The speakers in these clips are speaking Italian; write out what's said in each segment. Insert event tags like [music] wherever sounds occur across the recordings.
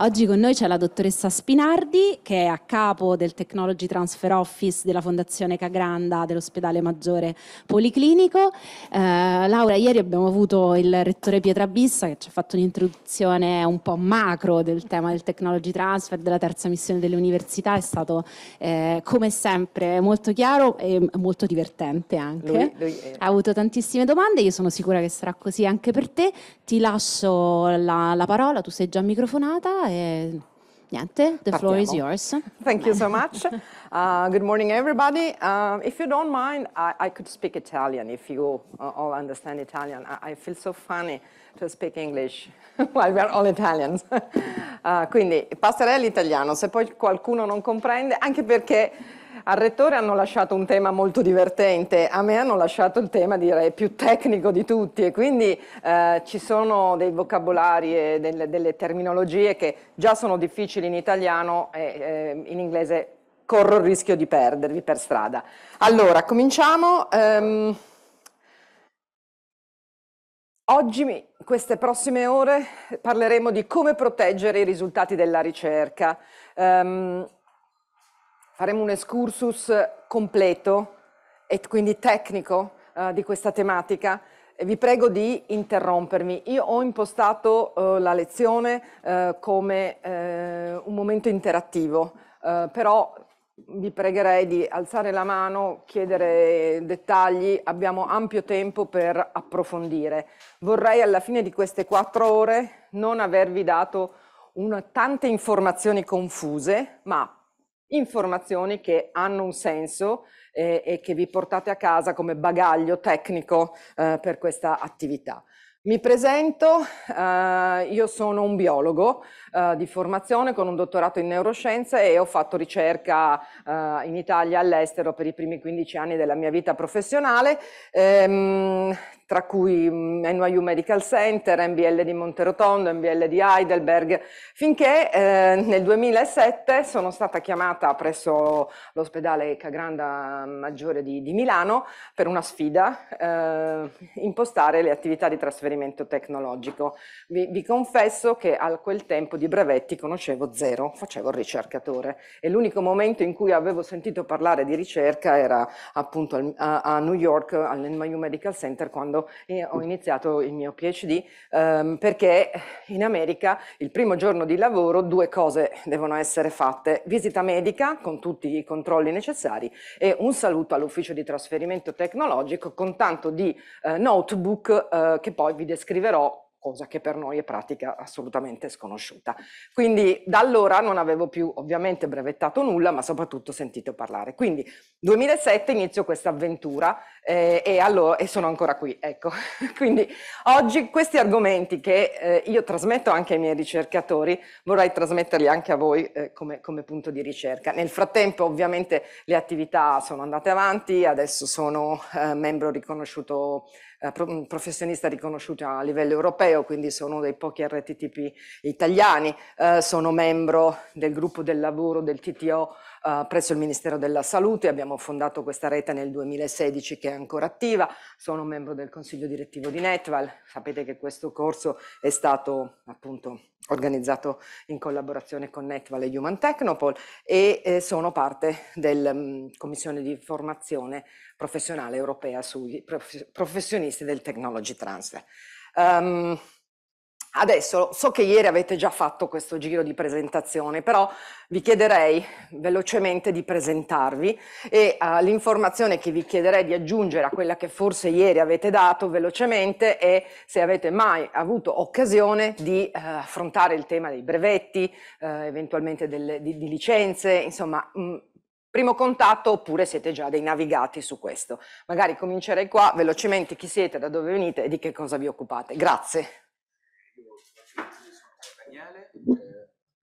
Oggi con noi c'è la dottoressa Spinardi che è a capo del Technology Transfer Office della Fondazione Cagranda dell'Ospedale Maggiore Policlinico. Eh, Laura, ieri abbiamo avuto il rettore Pietra Bissa che ci ha fatto un'introduzione un po' macro del tema del Technology Transfer, della terza missione delle università, è stato eh, come sempre molto chiaro e molto divertente anche. Lui, lui è... Ha avuto tantissime domande, io sono sicura che sarà così anche per te. Ti lascio la, la parola, tu sei già microfonata e niente, the Partiamo. floor is yours. Thank you so much. Uh, good morning everybody. Uh, if you don't mind, I, I, could speak Italian if you uh, all understand Italian. I, I, feel so funny to speak English [laughs] while we are all Italians. [laughs] Uh, quindi passerei all'italiano, se poi qualcuno non comprende, anche perché al rettore hanno lasciato un tema molto divertente, a me hanno lasciato il tema direi più tecnico di tutti e quindi eh, ci sono dei vocabolari e delle, delle, terminologie che già sono difficili in italiano e eh, in inglese corro il rischio di perdervi per strada. Allora, cominciamo. Ehm, oggi, queste prossime ore, parleremo di come proteggere i risultati della ricerca. Ehm, faremo un excursus completo e quindi tecnico uh, di questa tematica. vi prego di interrompermi. Io ho impostato uh, la lezione uh, come un momento interattivo, però vi pregherei di alzare la mano, chiedere dettagli, abbiamo ampio tempo per approfondire. Vorrei alla fine di queste quattro ore non avervi dato una, tante informazioni confuse, ma informazioni che hanno un senso eh, e che vi portate a casa come bagaglio tecnico eh, per questa attività. Mi presento, eh, io sono un biologo, eh, di formazione con un dottorato in neuroscienze e ho fatto ricerca eh, in Italia all'estero per i primi 15 anni della mia vita professionale, ehm, tra cui mm, NYU Medical Center, MBL di Monterotondo, MBL di Heidelberg, finché eh, nel 2007 sono stata chiamata presso l'ospedale Cagranda mm, Maggiore di, di, Milano per una sfida, eh, impostare le attività di trasferimento tecnologico. Vi, vi confesso che a quel tempo di brevetti conoscevo zero, facevo il ricercatore e l'unico momento in cui avevo sentito parlare di ricerca era appunto al, a, a, New York all'NYU Medical Center quando eh, ho iniziato il mio PhD ehm, perché in America il primo giorno di lavoro due cose devono essere fatte, visita medica con tutti i controlli necessari e un saluto all'ufficio di trasferimento tecnologico con tanto di eh, notebook eh, che poi vi descriverò cosa che per noi è pratica assolutamente sconosciuta. Quindi da allora non avevo più ovviamente brevettato nulla, ma soprattutto sentito parlare. Quindi 2007 inizio questa avventura eh, e, allora, e, sono ancora qui, ecco. [laughs] Quindi oggi questi argomenti che eh, io trasmetto anche ai miei ricercatori, vorrei trasmetterli anche a voi eh, come, come punto di ricerca. Nel frattempo ovviamente le attività sono andate avanti, adesso sono eh, membro riconosciuto eh, pro professionista riconosciuta a livello europeo, quindi sono uno dei pochi RTTP italiani, eh, sono membro del gruppo del lavoro del TTO eh, presso il Ministero della Salute, abbiamo fondato questa rete nel 2016 che è ancora attiva, sono membro del consiglio direttivo di Netval, sapete che questo corso è stato appunto organizzato in collaborazione con Netval e Human Technopol e eh, sono parte della mm, Commissione di formazione professionale europea sui prof professionisti del technology transfer. Um, Adesso so che ieri avete già fatto questo giro di presentazione, però vi chiederei velocemente di presentarvi e uh, l'informazione che vi chiederei di aggiungere a quella che forse ieri avete dato velocemente è se avete mai avuto occasione di uh, affrontare il tema dei brevetti, uh, eventualmente delle, di, di, licenze, insomma mh, mm, primo contatto oppure siete già dei navigati su questo. Magari comincerei qua velocemente chi siete, da dove venite e di che cosa vi occupate. Grazie.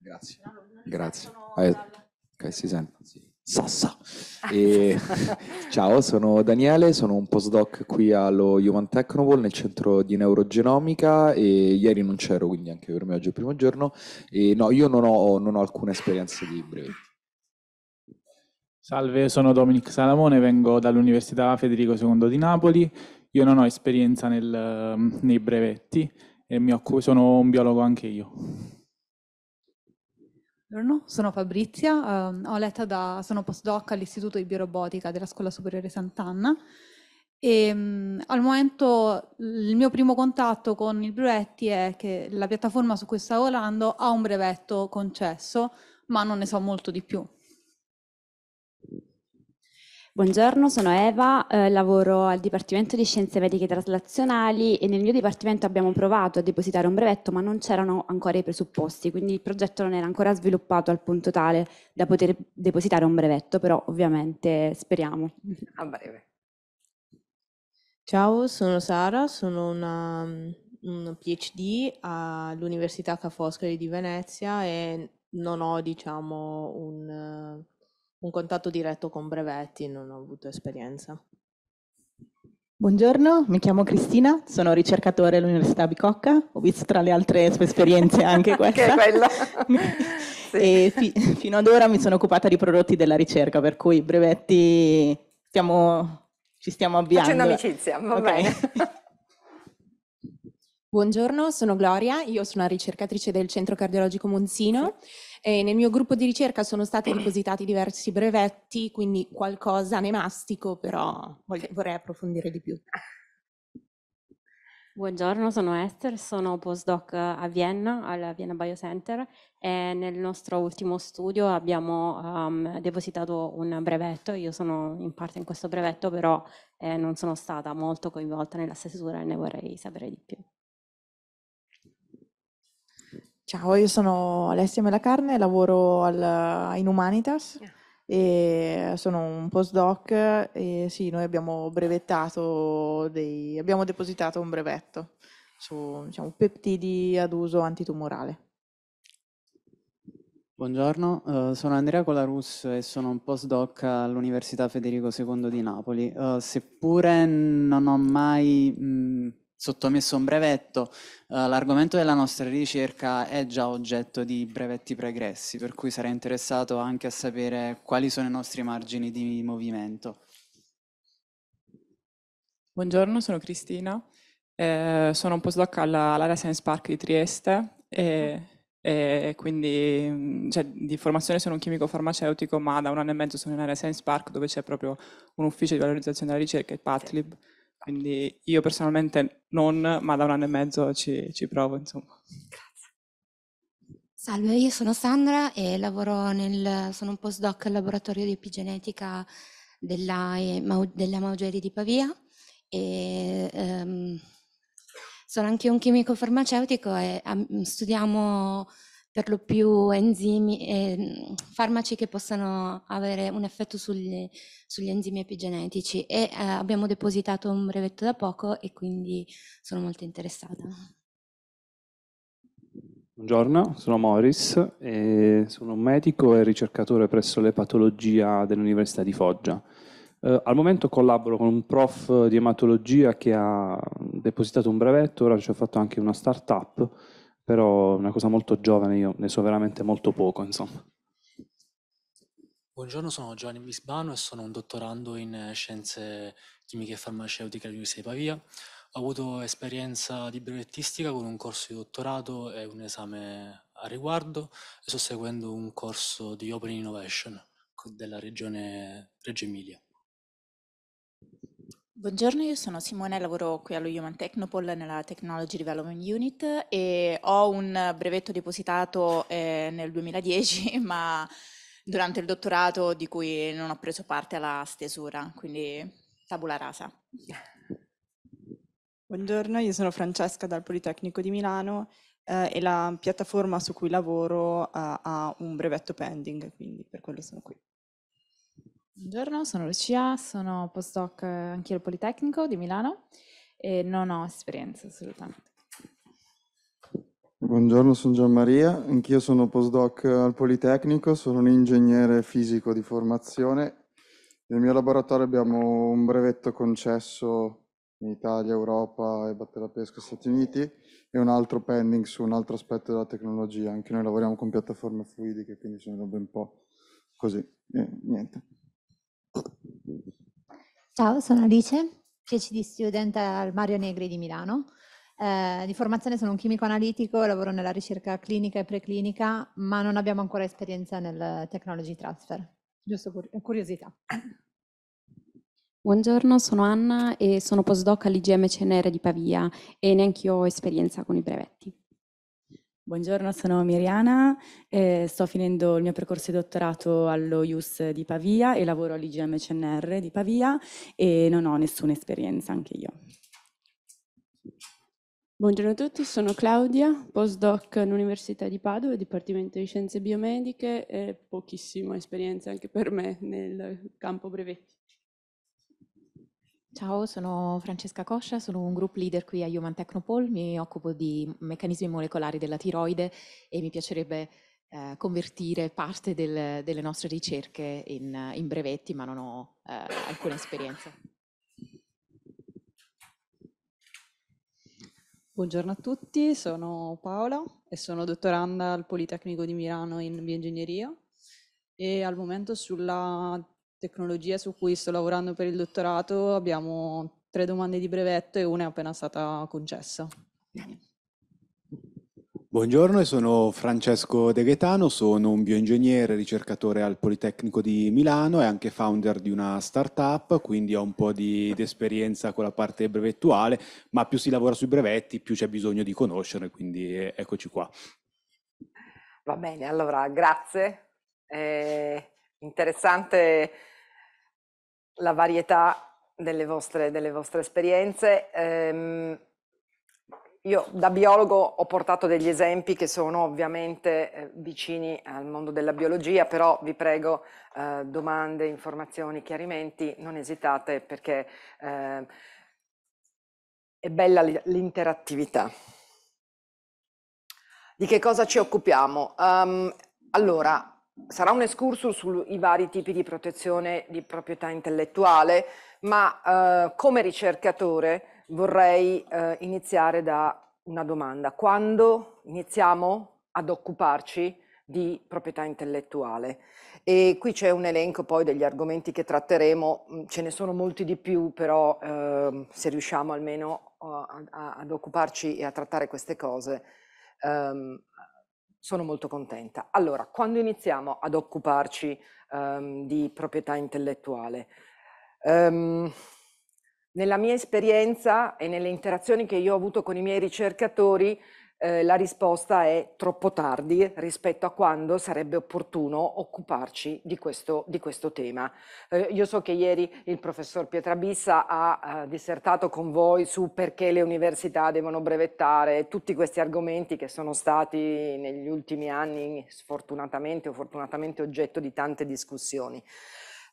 Grazie. Grazie. Eh, ok, si sente. Sì. Sassa. E... [laughs] [laughs] Ciao, sono Daniele, sono un postdoc qui allo Human Technopol nel centro di neurogenomica e ieri non c'ero, quindi anche per me oggi è il primo giorno. E no, io non ho, non ho alcuna esperienza di brevetti. Salve, sono Dominic Salamone, vengo dall'Università Federico II di Napoli. Io non ho esperienza nel, nei brevetti e occupo, sono un biologo anche io. Buongiorno, sono Fabrizia, eh, ho letta da, sono postdoc all'Istituto di Biorobotica della Scuola Superiore Sant'Anna e ehm, mh, al momento il mio primo contatto con il brevetti è che la piattaforma su cui sto lavorando ha un brevetto concesso, ma non ne so molto di più. Buongiorno, sono Eva, eh, lavoro al Dipartimento di Scienze Mediche Traslazionali e nel mio dipartimento abbiamo provato a depositare un brevetto ma non c'erano ancora i presupposti, quindi il progetto non era ancora sviluppato al punto tale da poter depositare un brevetto, però ovviamente speriamo. A breve. Ciao, sono Sara, sono una, una PhD all'Università Ca' Foscari di Venezia e non ho diciamo un un contatto diretto con brevetti, non ho avuto esperienza. Buongiorno, mi chiamo Cristina, sono ricercatore all'Università Bicocca, ho visto tra le altre sue esperienze anche [laughs] questa. [laughs] sì. E fi fino ad ora mi sono occupata di prodotti della ricerca, per cui brevetti stiamo, ci stiamo avviando. Facendo amicizia, va okay. bene. [laughs] Buongiorno, sono Gloria, io sono una ricercatrice del Centro Cardiologico Monzino. E nel mio gruppo di ricerca sono stati depositati diversi brevetti, quindi qualcosa ne mastico, però vorrei approfondire di più. Buongiorno, sono Esther, sono postdoc a Vienna, al Vienna Biocenter e nel nostro ultimo studio abbiamo um, depositato un brevetto, io sono in parte in questo brevetto però eh, non sono stata molto coinvolta nella stesura e ne vorrei sapere di più. Ciao, io sono Alessia Melacarne, lavoro al, in Humanitas ah. e sono un postdoc e sì, noi abbiamo brevettato, dei, abbiamo depositato un brevetto su diciamo, peptidi ad uso antitumorale. Buongiorno, uh, sono Andrea Colarus e sono un postdoc all'Università Federico II di Napoli. Uh, seppure non ho mai... Mh, mm, sottomesso un brevetto. Uh, l'argomento della nostra ricerca è già oggetto di brevetti pregressi, per cui sarei interessato anche a sapere quali sono i nostri margini di movimento. Buongiorno, sono Cristina, eh, sono un postdoc all'area Science Park di Trieste e, e quindi mm, cioè, di formazione sono un chimico farmaceutico ma da un anno e mezzo sono in area Science Park dove c'è proprio un ufficio di valorizzazione della ricerca, il PATLIB, quindi io personalmente non, ma da un anno e mezzo ci, ci provo, insomma. Salve, io sono Sandra e lavoro nel, sono un postdoc al laboratorio di epigenetica della, della Maugeri di Pavia e um, sono anche un chimico farmaceutico e um, studiamo per lo più enzimi e ehm, farmaci che possano avere un effetto sugli, sugli enzimi epigenetici e eh, abbiamo depositato un brevetto da poco e quindi sono molto interessata. Buongiorno, sono Morris, sono un medico e ricercatore presso l'epatologia dell'Università di Foggia. Eh, al momento collaboro con un prof di ematologia che ha depositato un brevetto, ora ci ho fatto anche una start-up però è una cosa molto giovane, io ne so veramente molto poco, insomma. Buongiorno, sono Giovanni Bisbano e sono un dottorando in eh, scienze chimiche e farmaceutiche all'Università di Pavia. Ho avuto esperienza di brevettistica con un corso di dottorato e un esame a riguardo e sto seguendo un corso di Open Innovation della regione Reggio Emilia. Buongiorno, io sono Simone, lavoro qui allo Human Technopol nella Technology Development Unit e ho un brevetto depositato eh, nel 2010, [laughs] ma durante il dottorato di cui non ho preso parte alla stesura, quindi tabula rasa. Buongiorno, io sono Francesca dal Politecnico di Milano eh, e la piattaforma su cui lavoro eh, ha un brevetto pending, quindi per quello sono qui. Buongiorno, sono Lucia, sono postdoc eh, al Politecnico di Milano e non ho esperienza assolutamente. Buongiorno, sono Gianmaria, anch'io sono postdoc al Politecnico, sono un ingegnere fisico di formazione. Nel mio laboratorio abbiamo un brevetto concesso in Italia, Europa e Battella Pesca Stati Uniti e un altro pending su un altro aspetto della tecnologia. Anche noi lavoriamo con piattaforme fluidiche, quindi sono un po' così. E niente. Ciao, sono Alice, PhD student al Mario Negri di Milano. Eh, di formazione sono un chimico analitico, lavoro nella ricerca clinica e preclinica, ma non abbiamo ancora esperienza nel technology transfer. Giusto curiosità. Buongiorno, sono Anna e sono postdoc all'IGM CNR di Pavia e neanche io ho esperienza con i brevetti. Buongiorno, sono Miriana, eh, sto finendo il mio percorso di dottorato allo IUS di Pavia e lavoro all'IGM CNR di Pavia e non ho nessuna esperienza anche io. Buongiorno a tutti, sono Claudia, postdoc all'Università di Padova, Dipartimento di Scienze Biomediche e pochissima esperienza anche per me nel campo brevetti. Ciao, sono Francesca Coscia, sono un group leader qui a Human Technopol, mi occupo di meccanismi molecolari della tiroide e mi piacerebbe eh, convertire parte del, delle nostre ricerche in, in, brevetti, ma non ho eh, alcuna esperienza. Buongiorno a tutti, sono Paola e sono dottoranda al Politecnico di Milano in bioingegneria e al momento sulla tecnologia su cui sto lavorando per il dottorato, abbiamo tre domande di brevetto e una è appena stata concessa. Buongiorno, sono Francesco De Gaetano, sono un bioingegnere, ricercatore al Politecnico di Milano e anche founder di una startup, quindi ho un po' di, esperienza con la parte brevettuale, ma più si lavora sui brevetti, più c'è bisogno di conoscere, quindi eh, eccoci qua. Va bene, allora grazie. Eh, interessante la varietà delle vostre, delle vostre esperienze. Ehm, io da biologo ho portato degli esempi che sono ovviamente eh, vicini al mondo della biologia, però vi prego eh, domande, informazioni, chiarimenti, non esitate perché eh, è bella l'interattività. Di che cosa ci occupiamo? Um, allora, sarà un excursus sui vari tipi di protezione di proprietà intellettuale, ma eh, come ricercatore vorrei eh, iniziare da una domanda. Quando iniziamo ad occuparci di proprietà intellettuale? E qui c'è un elenco poi degli argomenti che tratteremo, mm, ce ne sono molti di più, però eh, se riusciamo almeno eh, a, a, ad occuparci e a trattare queste cose, Eh, sono molto contenta. Allora, quando iniziamo ad occuparci um, di proprietà intellettuale? Um, nella mia esperienza e nelle interazioni che io ho avuto con i miei ricercatori, eh, la risposta è troppo tardi rispetto a quando sarebbe opportuno occuparci di questo, di questo tema. Eh, io so che ieri il professor Pietrabissa ha eh, dissertato con voi su perché le università devono brevettare tutti questi argomenti che sono stati negli ultimi anni sfortunatamente o fortunatamente oggetto di tante discussioni.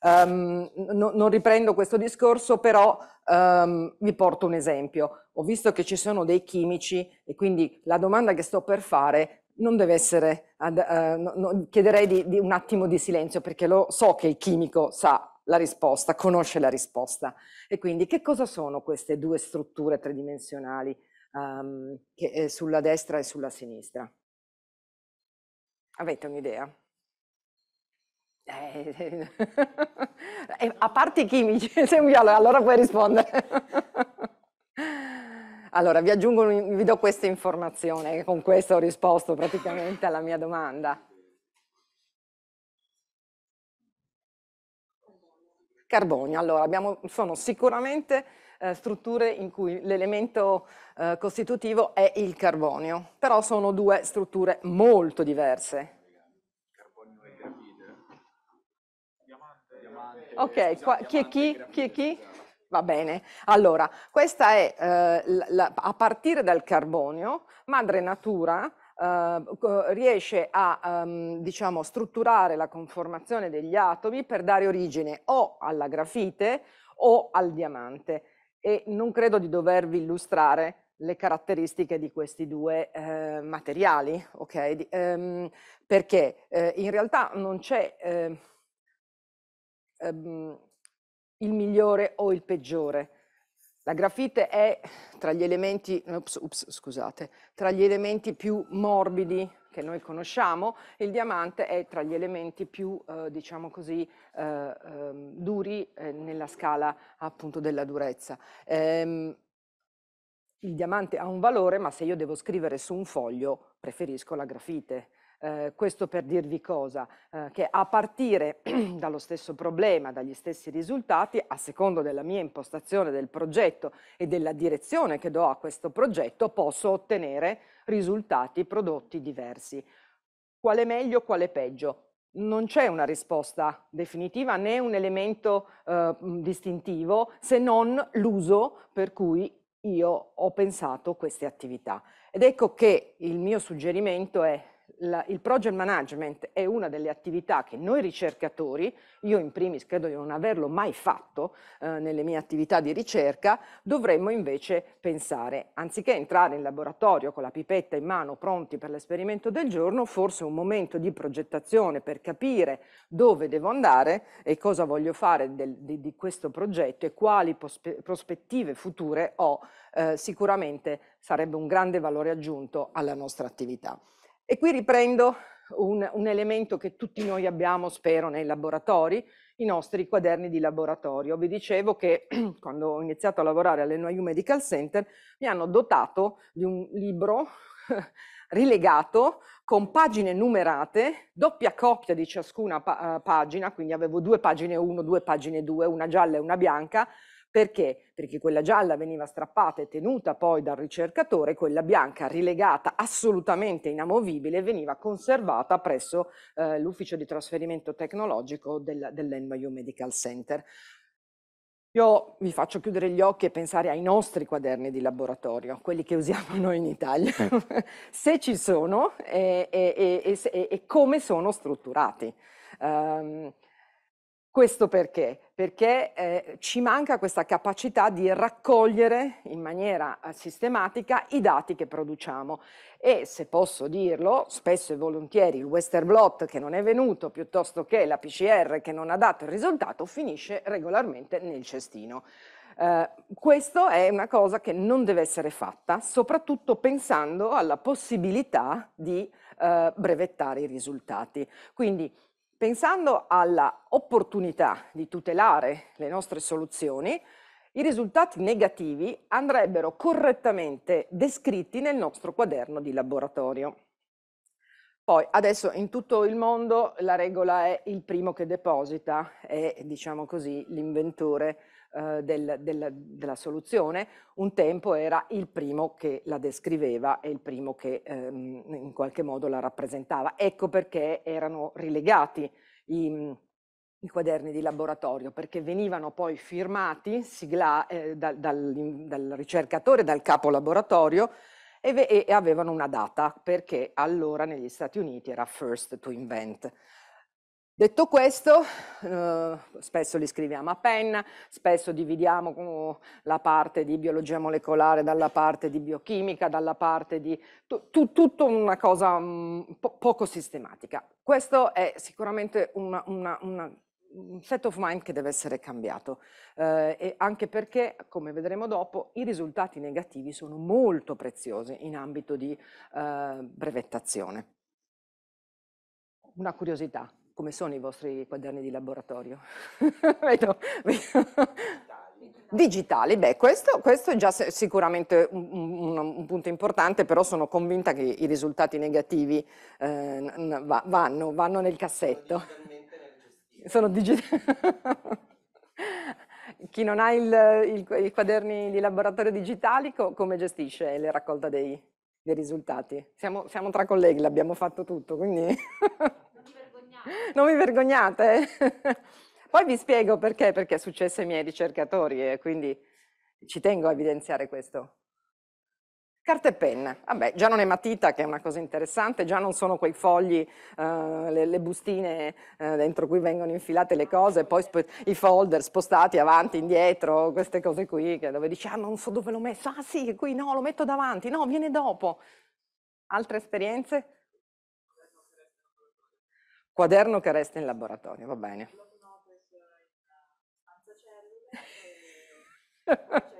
Um, ehm, no, non riprendo questo discorso, però um, vi porto un esempio. Ho visto che ci sono dei chimici e quindi la domanda che sto per fare non deve essere, ad, uh, no, no, chiederei di, di un attimo di silenzio perché lo so che il chimico sa la risposta, conosce la risposta. E quindi che cosa sono queste due strutture tridimensionali um, che, eh, sulla destra e sulla sinistra? Avete un'idea? Eh, [laughs] eh, a parte i chimici, [laughs] sei un biologo, allora puoi rispondere. [laughs] Allora, vi aggiungo, vi do questa informazione, con questo ho risposto praticamente alla mia domanda. Carbonio, allora, abbiamo, sono sicuramente eh, strutture in cui l'elemento eh, costitutivo è il carbonio, però sono due strutture molto diverse. ok, qua, chi è chi? Chi è chi? Va bene, allora questa è eh, la, a partire dal carbonio, madre natura eh, riesce a ehm, diciamo, strutturare la conformazione degli atomi per dare origine o alla grafite o al diamante e non credo di dovervi illustrare le caratteristiche di questi due eh, materiali, ok? Di, ehm, perché eh, in realtà non c'è, eh, ehm, il migliore o il peggiore. La grafite è tra gli elementi, ups, ups, scusate, tra gli elementi più morbidi che noi conosciamo, il diamante è tra gli elementi più, eh, diciamo così, eh, ehm, eh, duri nella scala appunto della durezza. Ehm, il diamante ha un valore, ma se io devo scrivere su un foglio preferisco la grafite, eh, questo per dirvi cosa? Eh, che a partire [clears throat] dallo stesso problema, dagli stessi risultati, a secondo della mia impostazione del progetto e della direzione che do a questo progetto, posso ottenere risultati, prodotti diversi. Quale meglio, quale peggio? non c'è una risposta definitiva né un elemento eh, distintivo se non l'uso per cui io ho pensato queste attività. Ed ecco che il mio suggerimento è la, il project management è una delle attività che noi ricercatori, io in primis credo di non averlo mai fatto eh, nelle mie attività di ricerca, dovremmo invece pensare, anziché entrare in laboratorio con la pipetta in mano pronti per l'esperimento del giorno, forse un momento di progettazione per capire dove devo andare e cosa voglio fare del, di, di, questo progetto e quali pospe, prospettive future ho, eh, sicuramente sarebbe un grande valore aggiunto alla nostra attività. E qui riprendo un, un, elemento che tutti noi abbiamo, spero, nei laboratori, i nostri quaderni di laboratorio. Vi dicevo che [clears throat] quando ho iniziato a lavorare all'NYU Medical Center mi hanno dotato di un libro [laughs] rilegato con pagine numerate, doppia coppia di ciascuna pa eh, pagina, quindi avevo due pagine 1, due pagine 2, una gialla e una bianca, perché? Perché quella gialla veniva strappata e tenuta poi dal ricercatore, quella bianca rilegata assolutamente inamovibile veniva conservata presso eh, l'ufficio di trasferimento tecnologico del, dell'NYU Medical Center. Io vi faccio chiudere gli occhi e pensare ai nostri quaderni di laboratorio, quelli che usiamo [laughs] noi in Italia, eh. se ci sono e, e, e, e, come sono strutturati. Um, questo perché? Perché eh, ci manca questa capacità di raccogliere in maniera eh, sistematica i dati che produciamo e se posso dirlo, spesso e volentieri il Western Blot che non è venuto piuttosto che la PCR che non ha dato il risultato finisce regolarmente nel cestino. Eh, questo è una cosa che non deve essere fatta, soprattutto pensando alla possibilità di eh, brevettare i risultati. Quindi Pensando alla opportunità di tutelare le nostre soluzioni, i risultati negativi andrebbero correttamente descritti nel nostro quaderno di laboratorio. Poi adesso in tutto il mondo la regola è il primo che deposita, è diciamo così l'inventore eh, del, del, della soluzione, un tempo era il primo che la descriveva e il primo che ehm, in qualche modo la rappresentava. Ecco perché erano rilegati i, i quaderni di laboratorio, perché venivano poi firmati sigla, eh, dal, dal, dal, ricercatore, dal capo laboratorio, e, e avevano una data, perché allora negli Stati Uniti era first to invent. Detto questo, eh, spesso li scriviamo a penna, spesso dividiamo eh, la parte di biologia molecolare dalla parte di biochimica, dalla parte di tu, tutta una cosa mh, mm, po poco sistematica. Questo è sicuramente una, una, una, un set of mind che deve essere cambiato, eh, anche perché, come vedremo dopo, i risultati negativi sono molto preziosi in ambito di eh, brevettazione. Una curiosità, come sono i vostri quaderni di laboratorio? [laughs] vedo, vedo. Digitali, beh, questo, questo, è già sicuramente un, un, un, punto importante, però sono convinta che i risultati negativi eh, vanno, vanno, nel cassetto. Sono digitali. [laughs] Chi non ha i quaderni di laboratorio digitali, co come gestisce la raccolta dei, dei risultati? Siamo, siamo tra colleghi, l'abbiamo fatto tutto, quindi... [laughs] [laughs] non vi vergognate? [laughs] Poi vi spiego perché, perché è successo ai miei ricercatori e quindi ci tengo a evidenziare questo. Carta e penna, vabbè, già non è matita che è una cosa interessante, già non sono quei fogli, eh, le, le, bustine eh, dentro cui vengono infilate le cose, poi i folder spostati avanti, indietro, queste cose qui, dove dici ah non so dove l'ho messo, ah sì, qui no, lo metto davanti, no, viene dopo. Altre esperienze? Quaderno che resta in laboratorio, va bene. [laughs]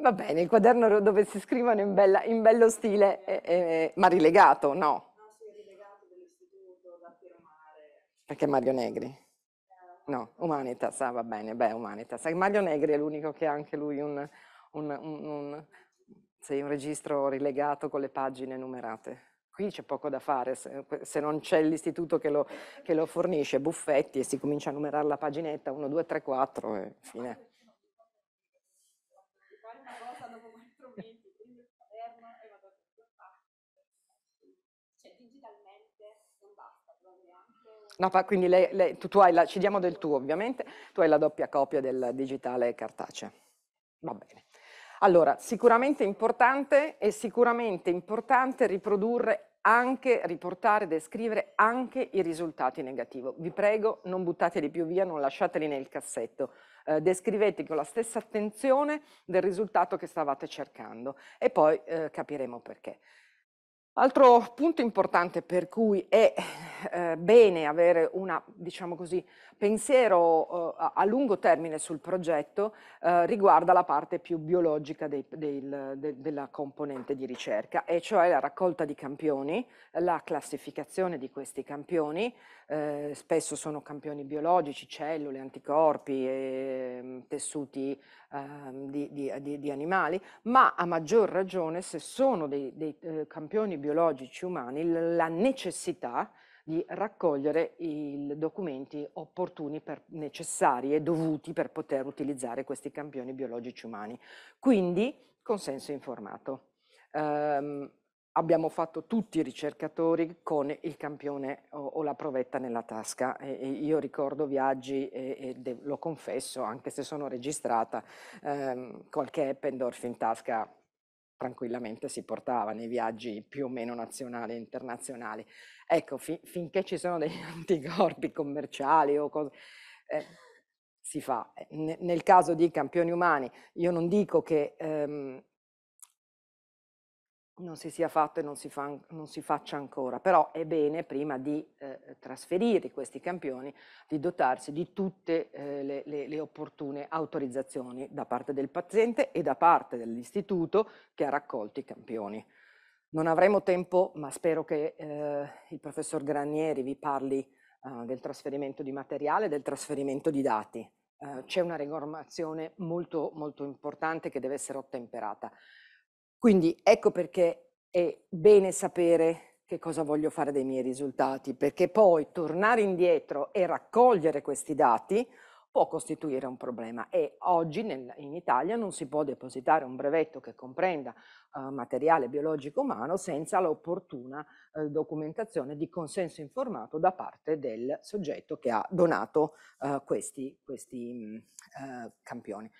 Va bene, il quaderno dove si scrivono in, bella, in bello stile, eh, eh, ma rilegato, no? No, sì, rilegato dell'istituto da firmare. Perché Mario Negri? Eh, no, Humanitas, ah, va bene, beh, Humanitas. Mario Negri è l'unico che ha anche lui un, un, un, un, sì, un registro rilegato con le pagine numerate qui c'è poco da fare, se, se non c'è l'istituto che, che lo, fornisce, buffetti e si comincia a numerare la paginetta 1, 2, 3, 4 e fine. No, quindi lei, lei, tu, tu, hai la, ci diamo del tuo ovviamente, tu hai la doppia copia del digitale cartaceo. Va bene. Allora, sicuramente importante è sicuramente importante riprodurre anche riportare, descrivere anche i risultati negativi. Vi prego, non buttateli più via, non lasciateli nel cassetto. Eh, descrivete con la stessa attenzione del risultato che stavate cercando e poi eh, capiremo perché. Altro punto importante per cui è eh, bene avere un diciamo pensiero eh, a lungo termine sul progetto eh, riguarda la parte più biologica dei, del, de, della componente di ricerca, e cioè la raccolta di campioni, la classificazione di questi campioni, eh, spesso sono campioni biologici, cellule, anticorpi, e, ehm, tessuti ehm, di, di, di, di, animali, ma a maggior ragione se sono dei, dei eh, campioni biologici biologici umani la necessità di raccogliere i documenti opportuni, per, necessari e dovuti per poter utilizzare questi campioni biologici umani. Quindi consenso informato. Um, abbiamo fatto tutti i ricercatori con il campione o, o la provetta nella tasca. E, e io ricordo viaggi e, de, lo confesso, anche se sono registrata, ehm, qualche Eppendorf in tasca tranquillamente si portava nei viaggi più o meno nazionali e internazionali. Ecco, fi- finché ci sono degli [laughs] anticorpi commerciali o cose... Eh, si fa. Eh, N- nel caso di campioni umani, io non dico che ehm, non si sia fatto e non si, fa, non si, faccia ancora, però è bene prima di eh, trasferire questi campioni di dotarsi di tutte eh, le, le, le, opportune autorizzazioni da parte del paziente e da parte dell'istituto che ha raccolto i campioni. Non avremo tempo, ma spero che eh, il professor Granieri vi parli eh, del trasferimento di materiale, e del trasferimento di dati. Eh, c'è una regolazione molto, molto importante che deve essere ottemperata. Quindi ecco perché è bene sapere che cosa voglio fare dei miei risultati, perché poi tornare indietro e raccogliere questi dati può costituire un problema e oggi nel, in Italia non si può depositare un brevetto che comprenda eh, materiale biologico umano senza l'opportuna eh, documentazione di consenso informato da parte del soggetto che ha donato eh, questi, questi mm, eh, campioni.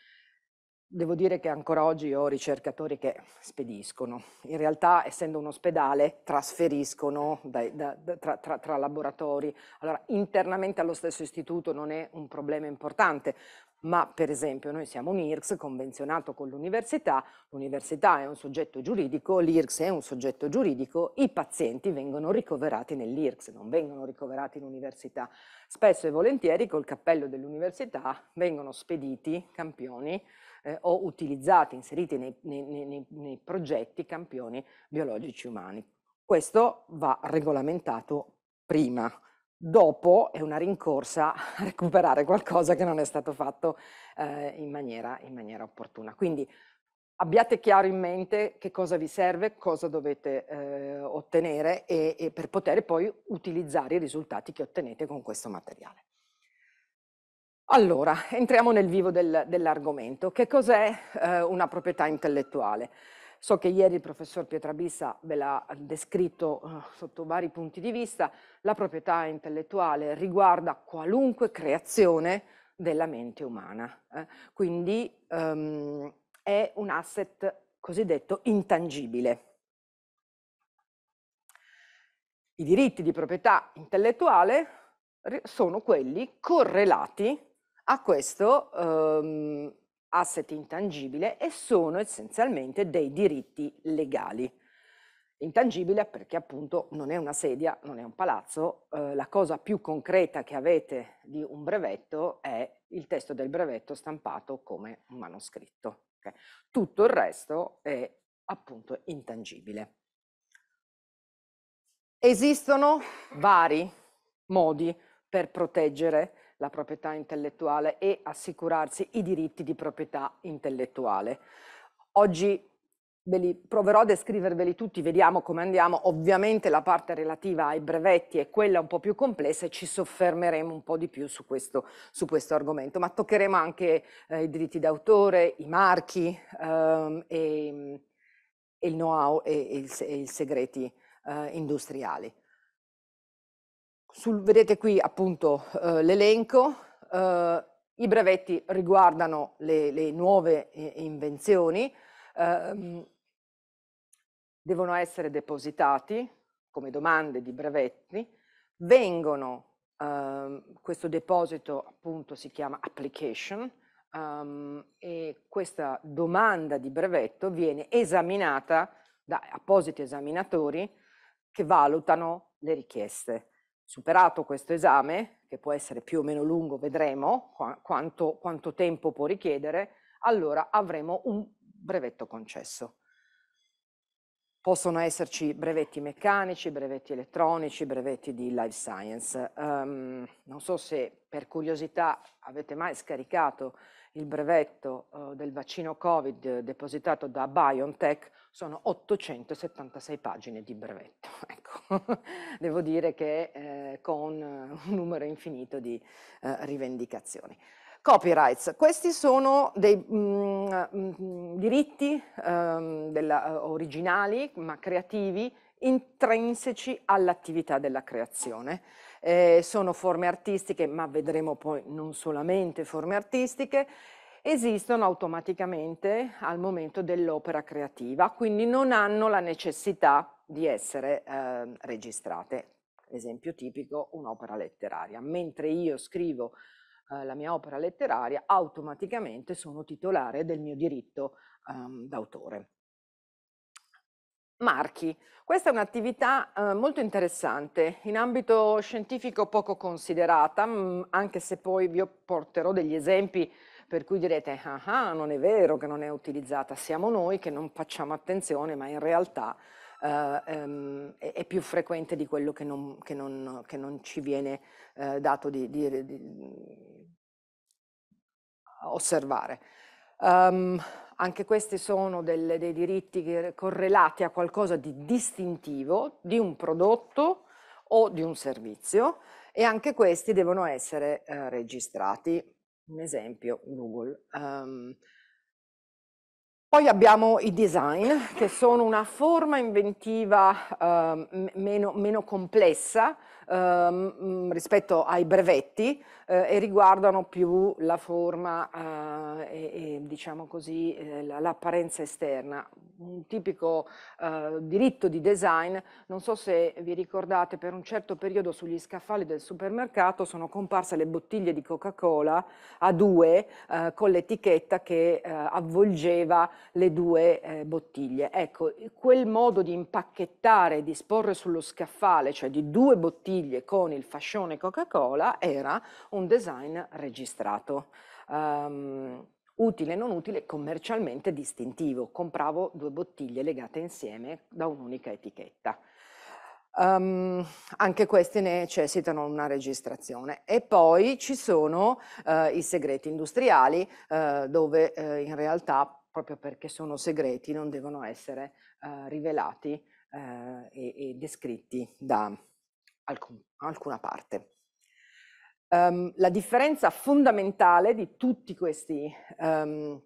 Devo dire che ancora oggi ho ricercatori che spediscono. In realtà, essendo un ospedale, trasferiscono dai, da, tra, tra, tra laboratori. Allora, internamente allo stesso istituto non è un problema importante, ma per esempio noi siamo un IRCS convenzionato con l'università, l'università è un soggetto giuridico, l'IRCS è un soggetto giuridico, i pazienti vengono ricoverati nell'IRCS, non vengono ricoverati in università. Spesso e volentieri col cappello dell'università vengono spediti campioni eh, o utilizzati, inseriti nei, nei, nei, nei progetti campioni biologici umani. Questo va regolamentato prima dopo è una rincorsa [laughs] a recuperare qualcosa che non è stato fatto eh, in, maniera, in, maniera, opportuna. Quindi abbiate chiaro in mente che cosa vi serve, cosa dovete eh, ottenere e, e per poter poi utilizzare i risultati che ottenete con questo materiale. Allora, entriamo nel vivo del, dell'argomento. Che cos'è eh, una proprietà intellettuale? So che ieri il professor Pietrabissa ve l'ha eh, descritto uh, sotto vari punti di vista, la proprietà intellettuale riguarda qualunque creazione della mente umana, eh? quindi um, è un asset cosiddetto intangibile. I diritti di proprietà intellettuale sono quelli correlati a questo um, asset intangibile e sono essenzialmente dei diritti legali. Intangibile perché appunto non è una sedia, non è un palazzo, eh, la cosa più concreta che avete di un brevetto è il testo del brevetto stampato come un manoscritto. Okay? Tutto il resto è appunto intangibile. Esistono vari modi per proteggere la proprietà intellettuale e assicurarsi i diritti di proprietà intellettuale. Oggi ve li proverò a descriverveli tutti, vediamo come andiamo. Ovviamente la parte relativa ai brevetti è quella un po' più complessa e ci soffermeremo un po' di più su questo, su questo argomento, ma toccheremo anche eh, i diritti d'autore, i marchi ehm, e, e, il know-how e, e, i segreti eh, industriali. Sul, vedete qui appunto eh, l'elenco, eh, i brevetti riguardano le, le nuove eh, invenzioni, ehm, devono essere depositati come domande di brevetti, vengono, ehm, questo deposito appunto si chiama application, Um, e questa domanda di brevetto viene esaminata da appositi esaminatori che valutano le richieste superato questo esame, che può essere più o meno lungo, vedremo qu quanto, quanto tempo può richiedere, allora avremo un brevetto concesso. Possono esserci brevetti meccanici, brevetti elettronici, brevetti di life science. Um, non so se per curiosità avete mai scaricato il brevetto eh, del vaccino Covid depositato da BioNTech sono 876 pagine di brevetto. [laughs] Ecco. Devo dire che eh, con eh, un numero infinito di eh, rivendicazioni. Copyrights, questi sono dei mh, mm, mh, mm, mm, diritti ehm, della, eh, originali ma creativi intrinseci all'attività della creazione eh, sono forme artistiche, ma vedremo poi non solamente forme artistiche, esistono automaticamente al momento dell'opera creativa, quindi non hanno la necessità di essere eh, registrate. Esempio tipico, un'opera letteraria. Mentre io scrivo eh, la mia opera letteraria, automaticamente sono titolare del mio diritto ehm, d'autore. Marchi. Questa è un'attività eh, molto interessante, in ambito scientifico poco considerata, mh, mm, anche se poi vi porterò degli esempi per cui direte, ah ah, non è vero che non è utilizzata, siamo noi che non facciamo attenzione, ma in realtà eh, ehm, è, è, più frequente di quello che non, che non, che non ci viene eh, dato di, di, di osservare. Um, anche questi sono del, dei diritti correlati a qualcosa di distintivo di un prodotto o di un servizio e anche questi devono essere eh, registrati. Un esempio, Google. Um, poi abbiamo i design, che sono una forma inventiva eh, meno, meno, complessa ehm, mm, rispetto ai brevetti eh, e riguardano più la forma eh, e, e, diciamo così eh, l'apparenza esterna. Un tipico eh, diritto di design, non so se vi ricordate, per un certo periodo sugli scaffali del supermercato sono comparse le bottiglie di Coca-Cola a due eh, con l'etichetta che eh, avvolgeva le due bottiglie. Ecco, quel modo di impacchettare, disporre sullo scaffale, cioè di due bottiglie, bottiglie con il fascione Coca-Cola era un design registrato. Um, utile e non utile, commercialmente distintivo. Compravo due bottiglie legate insieme da un'unica etichetta. Um, anche queste necessitano una registrazione. E poi ci sono uh, i segreti industriali, uh, dove uh, in realtà, proprio perché sono segreti, non devono essere rivelati e, e descritti da, alcun, alcuna parte. Um, la differenza fondamentale di tutti questi um,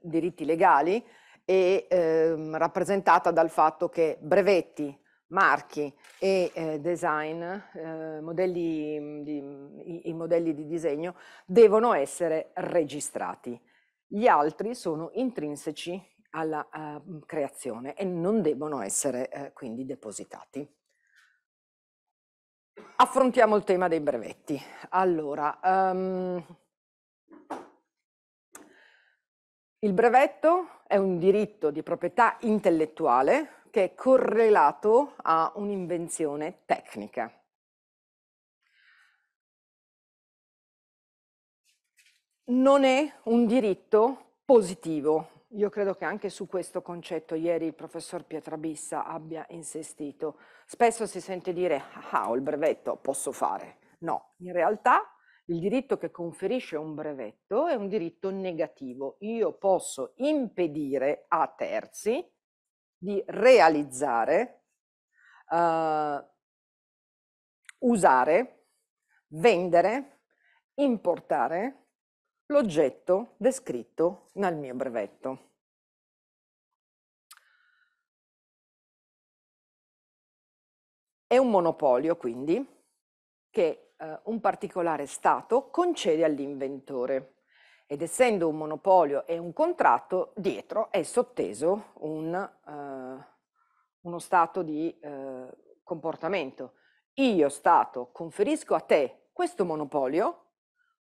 diritti legali è ehm, rappresentata dal fatto che brevetti, marchi e eh, design, eh, modelli mm, di, i, modelli di disegno devono essere registrati. Gli altri sono intrinseci alla eh, creazione e non devono essere eh, quindi depositati affrontiamo il tema dei brevetti. Allora, um, il brevetto è un diritto di proprietà intellettuale che è correlato a un'invenzione tecnica. Non è un diritto positivo, io credo che anche su questo concetto ieri il professor Pietrabissa abbia insistito. Spesso si sente dire, ah, ah, ho il brevetto, posso fare. No, in realtà il diritto che conferisce un brevetto è un diritto negativo. Io posso impedire a terzi di realizzare, eh, usare, vendere, importare l'oggetto descritto nel mio brevetto. È un monopolio, quindi, che eh, un particolare Stato concede all'inventore ed essendo un monopolio e un contratto, dietro è sotteso un, eh, uno stato di eh, comportamento. Io Stato conferisco a te questo monopolio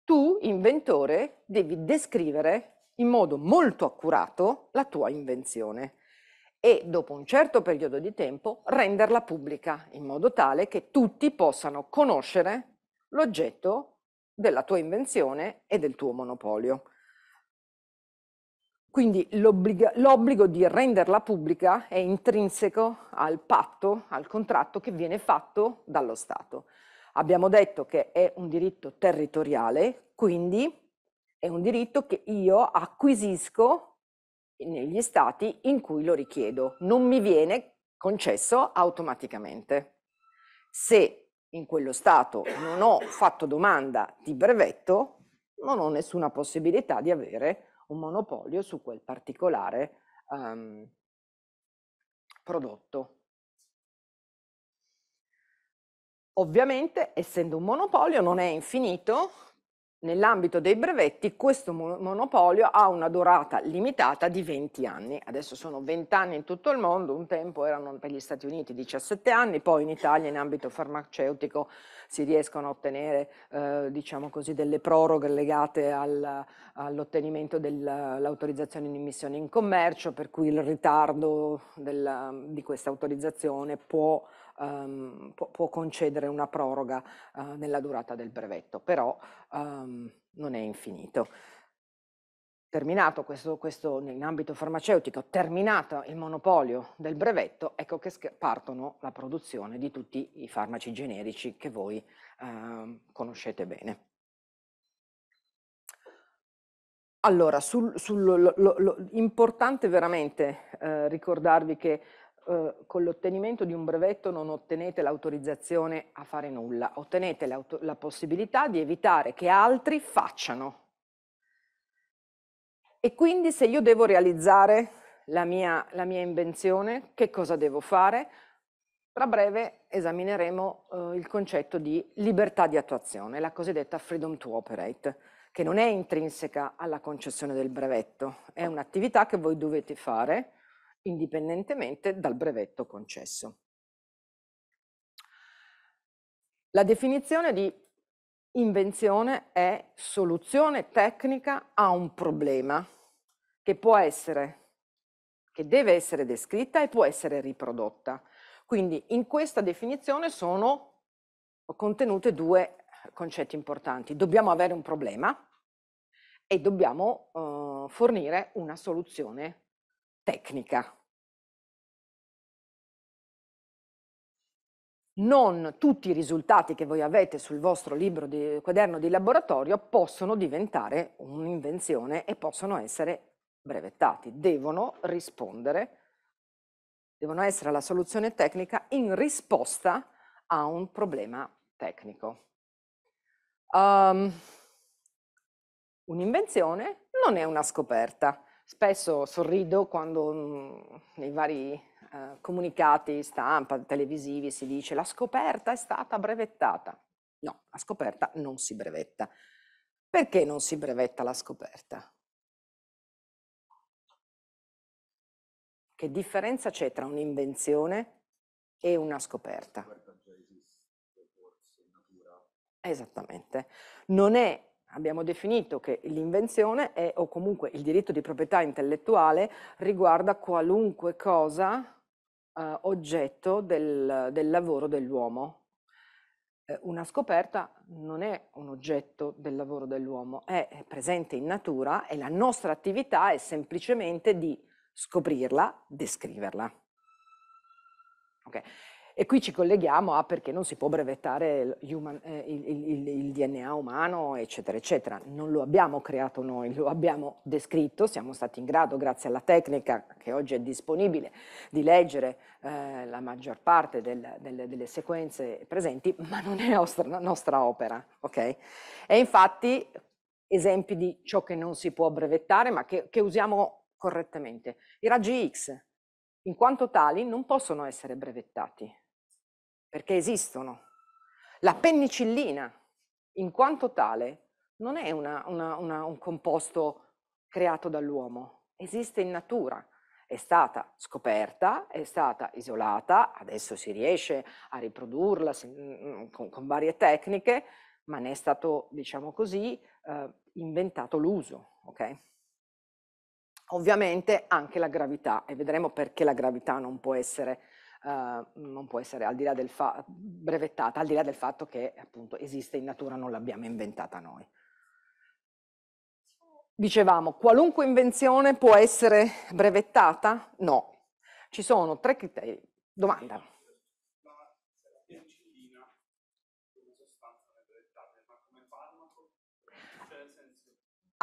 tu, inventore, devi descrivere in modo molto accurato la tua invenzione e dopo un certo periodo di tempo renderla pubblica in modo tale che tutti possano conoscere l'oggetto della tua invenzione e del tuo monopolio. Quindi l'obbligo di renderla pubblica è intrinseco al patto, al contratto che viene fatto dallo Stato. Abbiamo detto che è un diritto territoriale, quindi è un diritto che io acquisisco negli stati in cui lo richiedo, non mi viene concesso automaticamente. Se in quello stato non ho fatto domanda di brevetto, non ho nessuna possibilità di avere un monopolio su quel particolare um, prodotto. Ovviamente, essendo un monopolio, non è infinito. Nell'ambito dei brevetti, questo monopolio ha una durata limitata di 20 anni. Adesso sono 20 anni in tutto il mondo, un tempo erano per gli Stati Uniti 17 anni, poi in Italia in ambito farmaceutico si riescono a ottenere eh, diciamo così, delle proroghe legate al, all'ottenimento dell'autorizzazione di immissione in commercio, per cui il ritardo della, di questa autorizzazione può um, può, può, concedere una proroga uh, nella durata del brevetto, però um, non è infinito. Terminato questo, questo in ambito farmaceutico, terminato il monopolio del brevetto, ecco che partono la produzione di tutti i farmaci generici che voi uh, conoscete bene. Allora, sul, sul veramente eh, ricordarvi che eh, con l'ottenimento di un brevetto non ottenete l'autorizzazione a fare nulla, ottenete la possibilità di evitare che altri facciano. E quindi se io devo realizzare la mia, la mia invenzione, che cosa devo fare? Tra breve esamineremo eh, il concetto di libertà di attuazione, la cosiddetta freedom to operate, che non è intrinseca alla concessione del brevetto, è un'attività che voi dovete fare indipendentemente dal brevetto concesso. La definizione di invenzione è soluzione tecnica a un problema che può essere, che deve essere descritta e può essere riprodotta. Quindi in questa definizione sono contenute due concetti importanti. Dobbiamo avere un problema e dobbiamo eh, fornire una soluzione tecnica. Non tutti i risultati che voi avete sul vostro libro di quaderno di laboratorio possono diventare un'invenzione e possono essere brevettati, devono rispondere, devono essere la soluzione tecnica in risposta a un problema tecnico. Um, un'invenzione non è una scoperta, Spesso sorrido quando mhmm, nei vari eh, comunicati stampa, televisivi si dice la scoperta è stata brevettata. No, la scoperta non si brevetta. Perché non si brevetta la scoperta? Che differenza c'è tra un'invenzione e una scoperta? Esattamente. Non è Abbiamo definito che l'invenzione è, o comunque il diritto di proprietà intellettuale riguarda qualunque cosa eh, oggetto del, del, lavoro dell'uomo. Eh, una scoperta non è un oggetto del lavoro dell'uomo, è presente in natura e la nostra attività è semplicemente di scoprirla, descriverla. Okay. E qui ci colleghiamo a perché non si può brevettare il, human, eh, il, il, il, DNA umano, eccetera, eccetera. Non lo abbiamo creato noi, lo abbiamo descritto, siamo stati in grado, grazie alla tecnica che oggi è disponibile, di leggere eh, la maggior parte del, del, delle sequenze presenti, ma non è nostra, nostra opera. ok? E infatti esempi di ciò che non si può brevettare, ma che, che usiamo correttamente. I raggi X. In quanto tali non possono essere brevettati, perché esistono. La penicillina, in quanto tale, non è una, una, una, un composto creato dall'uomo, esiste in natura è stata scoperta, è stata isolata, adesso si riesce a riprodurla mm, mm, con, con varie tecniche, ma ne è stato, diciamo così, eh, inventato l'uso. Okay? Ovviamente anche la gravità, e vedremo perché la gravità non può essere eh, non può essere al di là del brevettata, al di là del fatto che appunto esiste in natura, non l'abbiamo inventata noi. Dicevamo, qualunque invenzione può essere brevettata? No, ci sono tre criteri. Domanda.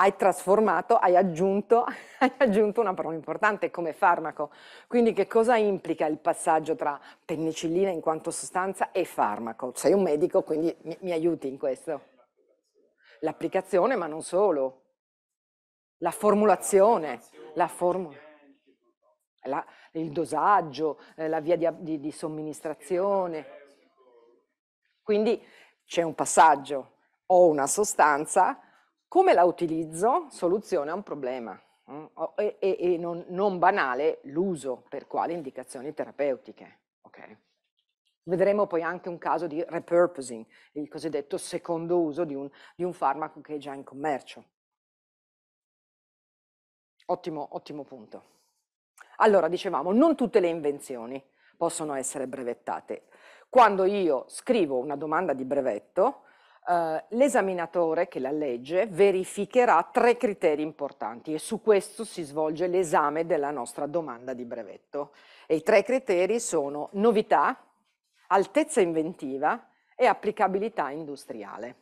hai trasformato, hai aggiunto, [laughs] hai aggiunto una parola importante come farmaco. Quindi che cosa implica il passaggio tra penicillina in quanto sostanza e farmaco? Sei un medico, quindi mi, mi aiuti in questo. L'applicazione, ma non solo. La formulazione, la formula. La, il dosaggio, eh, la via di, di, di somministrazione. Quindi c'è un passaggio, o una sostanza, come la utilizzo Soluzione a un problema mh, mm, e, e non, non, banale l'uso per quali indicazioni terapeutiche. Okay. Vedremo poi anche un caso di repurposing, il cosiddetto secondo uso di un, di un farmaco che è già in commercio. Ottimo, ottimo punto. Allora, dicevamo, non tutte le invenzioni possono essere brevettate. Quando io scrivo una domanda di brevetto, eh, l'esaminatore che la legge verificherà tre criteri importanti e su questo si svolge l'esame della nostra domanda di brevetto. E I tre criteri sono novità, altezza inventiva e applicabilità industriale.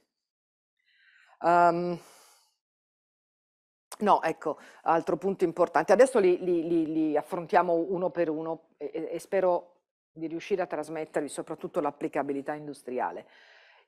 Um, no, ecco, altro punto importante. Adesso li, li, li, li affrontiamo uno per uno e, e, spero di riuscire a trasmettervi soprattutto l'applicabilità industriale.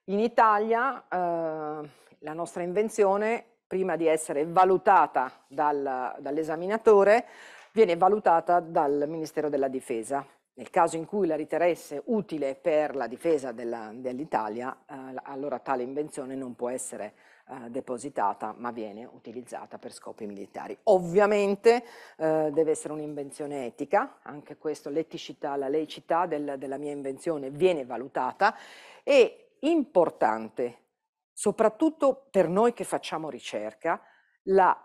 In Italia eh, la nostra invenzione, prima di essere valutata dal, dall'esaminatore, viene valutata dal Ministero della Difesa. Nel caso in cui la riteresse utile per la difesa dell'Italia, eh, allora tale invenzione non può essere eh, depositata, ma viene utilizzata per scopi militari. Ovviamente eh, deve essere un'invenzione etica, anche questo l'eticità, la leicità del, della mia invenzione viene valutata e importante, soprattutto per noi che facciamo ricerca, la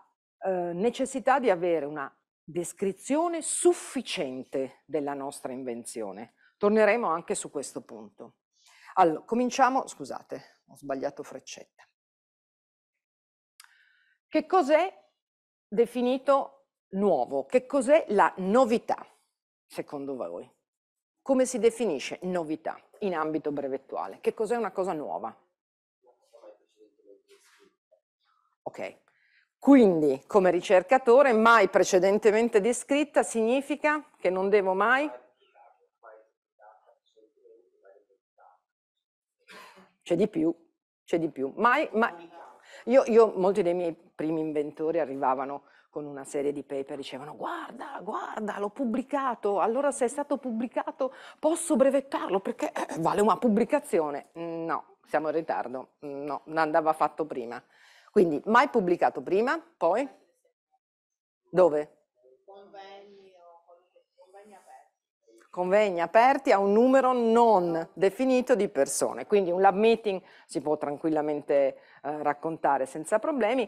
eh, necessità di avere una descrizione sufficiente della nostra invenzione. Torneremo anche su questo punto. Allora, cominciamo, scusate, ho sbagliato freccetta. Che cos'è definito nuovo? Che cos'è la novità, secondo voi? Come si definisce novità? in ambito brevettuale. Che cos'è una cosa nuova? Ok, quindi come ricercatore mai precedentemente descritta significa che non devo mai... C'è di più, c'è di più. Mai, mai... Io, io molti dei miei primi inventori arrivavano con una serie di paper dicevano guarda, guarda, l'ho pubblicato, allora se è stato pubblicato posso brevettarlo perché eh, eh, vale una pubblicazione. No, siamo in ritardo, no, andava fatto prima. Quindi mai pubblicato prima, poi dove? Convegni, aperti. Convegni aperti a un numero non definito di persone, quindi un lab meeting si può tranquillamente eh, raccontare senza problemi,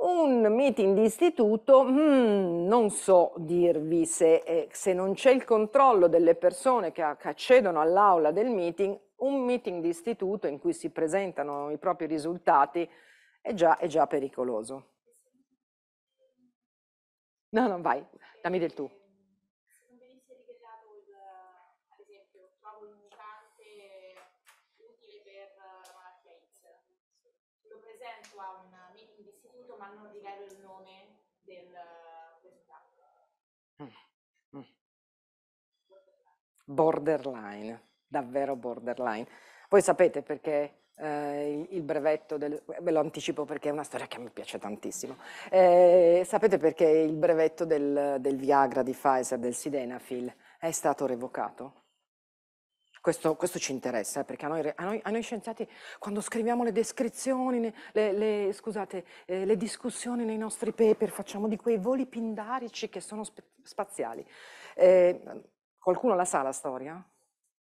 un meeting di istituto, mm, non so dirvi se, eh, se non c'è il controllo delle persone che, accedono all'aula del meeting, un meeting di istituto in cui si presentano i propri risultati è già, è già pericoloso. No, non vai, dammi del tu. borderline, davvero borderline. Voi sapete perché eh, il, brevetto, del, ve lo anticipo perché è una storia che a piace tantissimo, eh, sapete perché il brevetto del, del, Viagra, di Pfizer, del Sidenafil è stato revocato? Questo, questo ci interessa eh, perché a noi, a, noi, a noi, scienziati quando scriviamo le descrizioni, le, le, scusate, eh, le discussioni nei nostri paper facciamo di quei voli pindarici che sono spaziali. Eh, Qualcuno la sa la storia?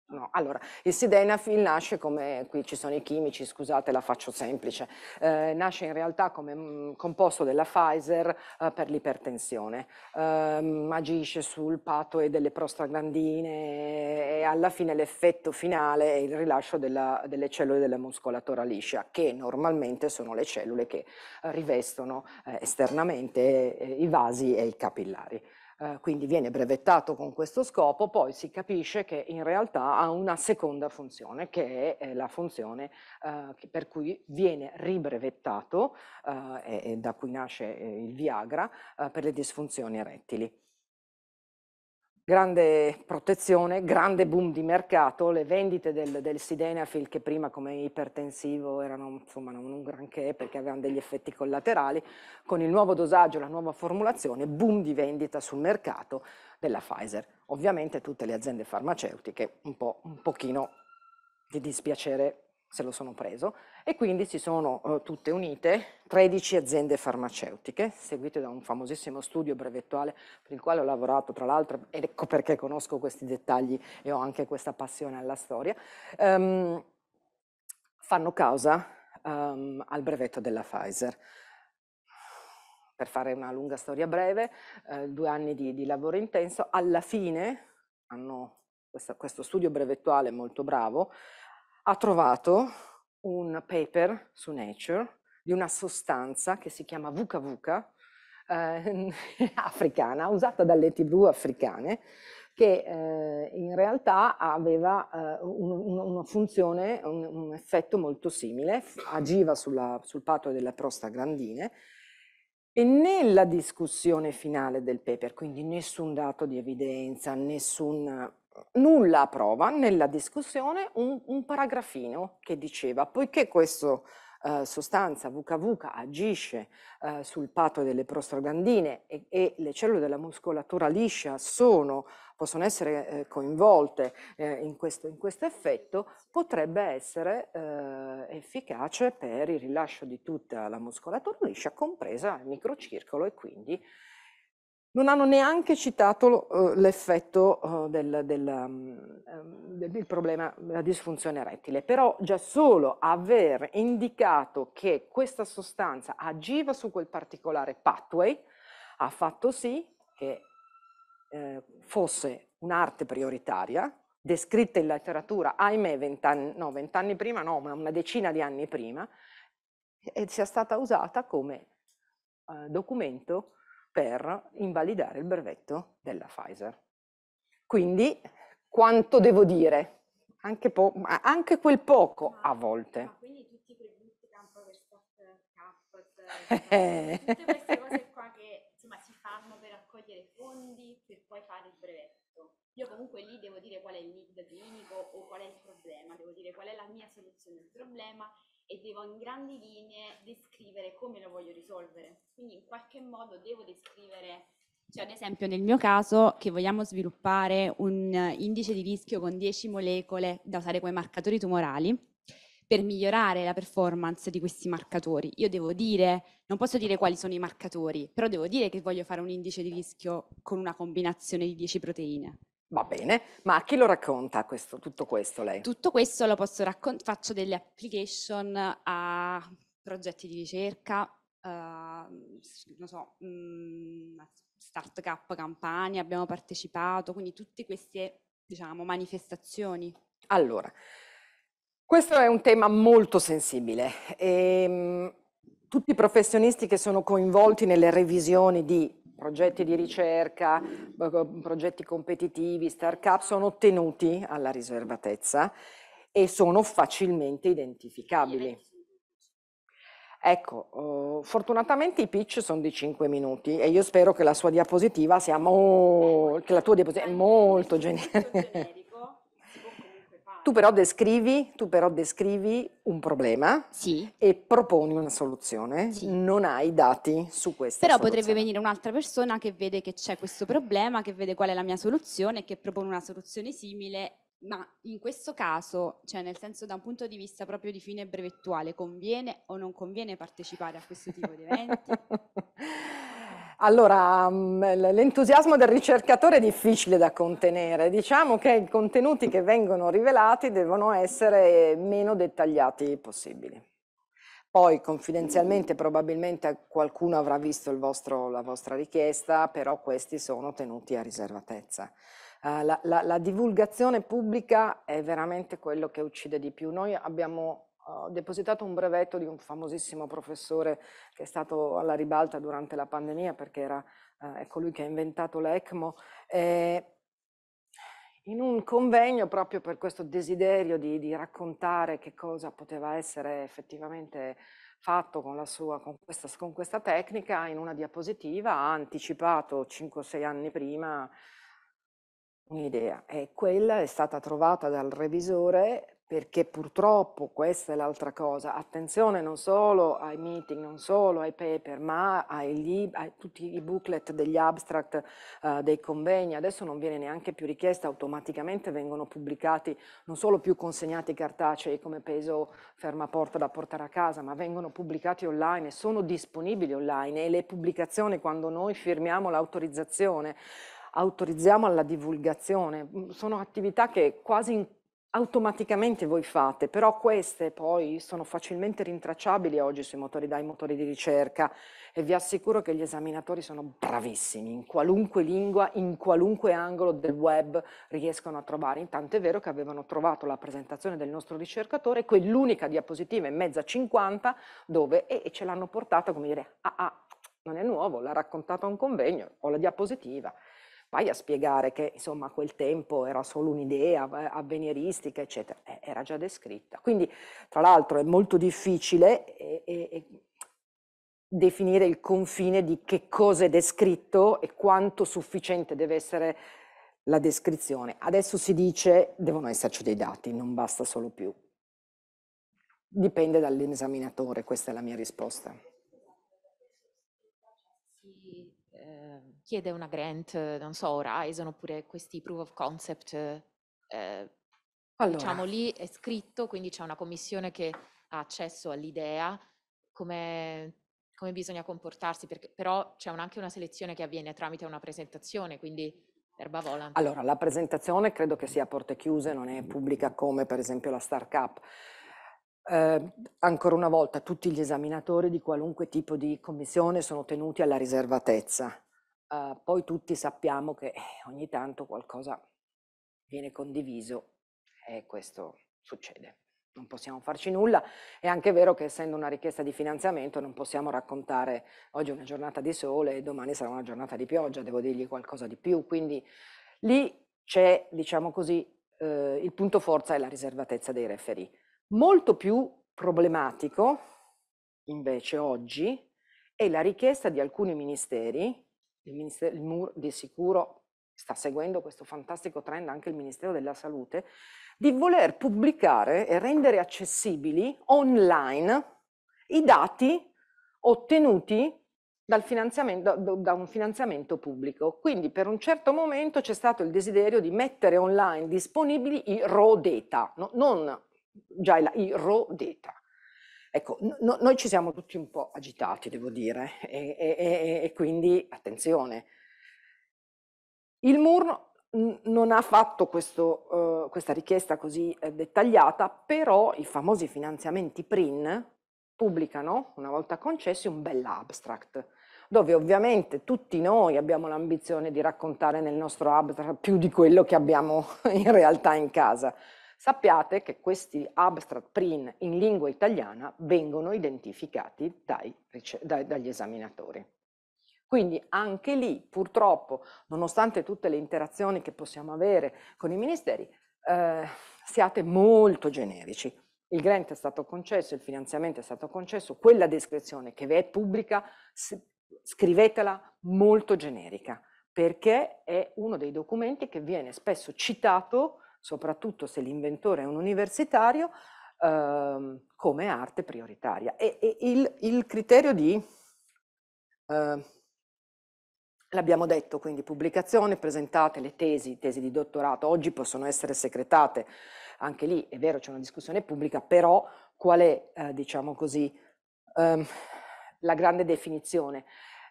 No, allora, il sildenafil nasce come, qui ci sono i chimici, scusate la faccio semplice, eh, nasce in realtà come mh, mm, composto della Pfizer eh, per l'ipertensione, eh, agisce sul patoe delle prostaglandine e alla fine l'effetto finale è il rilascio della, delle cellule della muscolatura liscia, che normalmente sono le cellule che rivestono eh, esternamente eh, i vasi e i capillari eh, quindi viene brevettato con questo scopo, poi si capisce che in realtà ha una seconda funzione, che è, la funzione eh, per cui viene ribrevettato, eh, e, e, da cui nasce eh, il Viagra, eh, per le disfunzioni erettili grande protezione, grande boom di mercato, le vendite del, del Sidenafil che prima come ipertensivo erano insomma non un granché perché avevano degli effetti collaterali, con il nuovo dosaggio, la nuova formulazione, boom di vendita sul mercato della Pfizer. Ovviamente tutte le aziende farmaceutiche un po' un pochino di dispiacere se lo sono preso, e quindi si sono eh, tutte unite 13 aziende farmaceutiche, seguite da un famosissimo studio brevettuale per il quale ho lavorato, tra l'altro, ed ecco perché conosco questi dettagli e ho anche questa passione alla storia, um, fanno causa um, al brevetto della Pfizer per fare una lunga storia breve, eh, due anni di, di, lavoro intenso, alla fine hanno questa, questo studio brevettuale molto bravo, ha trovato un paper su Nature di una sostanza che si chiama Vuca Vuca, eh, [laughs] africana, usata dalle tv africane, che eh, in realtà aveva eh, un, una funzione, un, un, effetto molto simile, agiva sulla, sul patto della prostaglandine e nella discussione finale del paper, quindi nessun dato di evidenza, nessun nulla a prova nella discussione un, un paragrafino che diceva, poiché questa eh, sostanza VKV agisce eh, sul patto delle prostaglandine e, e, le cellule della muscolatura liscia sono, possono essere eh, coinvolte eh, in questo, effetto, potrebbe essere eh, efficace per il rilascio di tutta la muscolatura liscia, compresa il microcircolo e quindi non hanno neanche citato eh, l'effetto eh, del, mm, ehm, del, del, problema della disfunzione rettile, però già solo aver indicato che questa sostanza agiva su quel particolare pathway ha fatto sì che eh, fosse un'arte prioritaria, descritta in letteratura, ahimè, vent'anni, no, vent'anni prima, no, ma una decina di anni prima, e sia stata usata come eh, documento per invalidare il brevetto della Pfizer. Quindi quanto devo dire? Anche, po- anche quel poco ah, a volte. Ma quindi tutti i prodotti campo per stop cap, eh, [laughs] eh. tutte queste cose qua che insomma, si fanno per raccogliere fondi per poi fare il brevetto. Io comunque lì devo dire qual è il lead clinico o qual è il problema, devo dire qual è la mia soluzione al problema e devo in grandi linee descrivere come lo voglio risolvere. Quindi in qualche modo devo descrivere, cioè ad esempio nel mio caso che vogliamo sviluppare un indice di rischio con 10 molecole da usare come marcatori tumorali, per migliorare la performance di questi marcatori. Io devo dire, non posso dire quali sono i marcatori, però devo dire che voglio fare un indice di rischio con una combinazione di 10 proteine. Va bene, ma a chi lo racconta questo, tutto questo lei? Tutto questo lo posso raccontare, faccio delle application a progetti di ricerca, uh, non so, mh, mm, Startup Campania, abbiamo partecipato, quindi tutte queste, diciamo, manifestazioni. Allora, questo è un tema molto sensibile e, ehm, mh, tutti i professionisti che sono coinvolti nelle revisioni di progetti di ricerca, progetti competitivi, start-up, sono tenuti alla riservatezza e sono facilmente identificabili. Ecco, oh, fortunatamente i pitch sono di 5 minuti e io spero che la sua diapositiva sia molto, che la tua diapositiva è molto generica. Tu però, descrivi, tu però descrivi, un problema sì. e proponi una soluzione, sì. non hai dati su questo. Però soluzione. potrebbe venire un'altra persona che vede che c'è questo problema, che vede qual è la mia soluzione, che propone una soluzione simile, ma in questo caso, cioè nel senso da un punto di vista proprio di fine brevettuale, conviene o non conviene partecipare a questo tipo di eventi? [laughs] Allora, mm, l'entusiasmo del ricercatore è difficile da contenere. Diciamo che i contenuti che vengono rivelati devono essere meno dettagliati possibili. Poi confidenzialmente probabilmente qualcuno avrà visto vostro, la vostra richiesta, però questi sono tenuti a riservatezza. Uh, la, la, la divulgazione pubblica è veramente quello che uccide di più. Noi abbiamo ho depositato un brevetto di un famosissimo professore che è stato alla ribalta durante la pandemia perché era, eh, è colui ecco, che ha inventato l'ECMO. in un convegno proprio per questo desiderio di, di, raccontare che cosa poteva essere effettivamente fatto con, sua, con, questa, con questa, tecnica, in una diapositiva ha anticipato 5-6 anni prima un'idea e quella è stata trovata dal revisore perché purtroppo questa è l'altra cosa, attenzione non solo ai meeting, non solo ai paper, ma ai, lib- ai tutti i booklet degli abstract uh, dei convegni, adesso non viene neanche più richiesta, automaticamente vengono pubblicati, non solo più consegnati cartacei come peso fermaporta da portare a casa, ma vengono pubblicati online, sono disponibili online e le pubblicazioni quando noi firmiamo l'autorizzazione autorizziamo alla divulgazione, sono attività che quasi in automaticamente voi fate, però queste poi sono facilmente rintracciabili oggi sui motori dai motori di ricerca e vi assicuro che gli esaminatori sono bravissimi, in qualunque lingua, in qualunque angolo del web riescono a trovare, intanto è vero che avevano trovato la presentazione del nostro ricercatore, quell'unica diapositiva in mezza 50 dove e, e ce l'hanno portata come dire ah ah non è nuovo, l'ha raccontato a un convegno, ho la diapositiva, vai a spiegare che insomma quel tempo era solo un'idea eh, avveniristica, eccetera, eh, era già descritta. Quindi, tra l'altro, è molto difficile e, eh, e, eh, definire il confine di che cosa è descritto e quanto sufficiente deve essere la descrizione. Adesso si dice devono esserci dei dati, non basta solo più. Dipende dall'esaminatore, questa è la mia risposta. chiede una grant, non so, Horizon oppure questi proof of concept, eh, allora. diciamo lì è scritto, quindi c'è una commissione che ha accesso all'idea, come, come bisogna comportarsi, perché, però c'è un, anche una selezione che avviene tramite una presentazione, quindi erba vola. Allora, la presentazione credo che sia a porte chiuse, non è pubblica come per esempio la Startup. Eh, ancora una volta, tutti gli esaminatori di qualunque tipo di commissione sono tenuti alla riservatezza Uh, poi tutti sappiamo che eh, ogni tanto qualcosa viene condiviso e questo succede. Non possiamo farci nulla, è anche vero che essendo una richiesta di finanziamento non possiamo raccontare oggi una giornata di sole e domani sarà una giornata di pioggia, devo dirgli qualcosa di più, quindi lì c'è, diciamo così, eh, il punto forza e la riservatezza dei referì. Molto più problematico invece oggi è la richiesta di alcuni ministeri il, ministero, il MUR di sicuro sta seguendo questo fantastico trend anche il Ministero della Salute, di voler pubblicare e rendere accessibili online i dati ottenuti da un finanziamento pubblico. Quindi per un certo momento c'è stato il desiderio di mettere online disponibili i raw data, no? non già i raw data. Ecco, no, noi ci siamo tutti un po' agitati, devo dire, e, e, e quindi attenzione. Il MUR non ha fatto questo, uh, questa richiesta così eh, dettagliata, però i famosi finanziamenti PRIN pubblicano, una volta concessi, un bel abstract, dove ovviamente tutti noi abbiamo l'ambizione di raccontare nel nostro abstract più di quello che abbiamo [laughs] in realtà in casa. Sappiate che questi abstract print in lingua italiana vengono identificati dai, dai, dagli esaminatori. Quindi anche lì, purtroppo, nonostante tutte le interazioni che possiamo avere con i ministeri, eh, siate molto generici. Il grant è stato concesso, il finanziamento è stato concesso, quella descrizione che vi è pubblica, scrivetela molto generica, perché è uno dei documenti che viene spesso citato soprattutto se l'inventore è un universitario, ehm, come arte prioritaria. E, e il, il, criterio di, eh, l'abbiamo detto, quindi pubblicazione, presentate le tesi, tesi di dottorato, oggi possono essere secretate, anche lì è vero c'è una discussione pubblica, però qual è, eh, diciamo così, ehm, la grande definizione?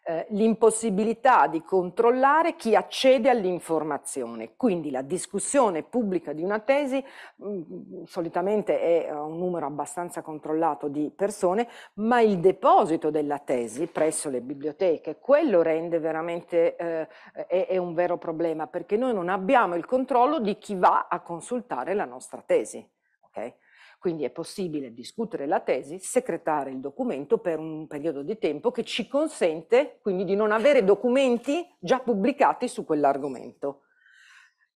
Eh, l'impossibilità di controllare chi accede all'informazione. Quindi la discussione pubblica di una tesi mm, solitamente è eh, un numero abbastanza controllato di persone, ma il deposito della tesi presso le biblioteche, quello rende veramente eh, è, è un vero problema perché noi non abbiamo il controllo di chi va a consultare la nostra tesi. Okay? Quindi è possibile discutere la tesi, secretare il documento per un periodo di tempo che ci consente quindi di non avere documenti già pubblicati su quell'argomento.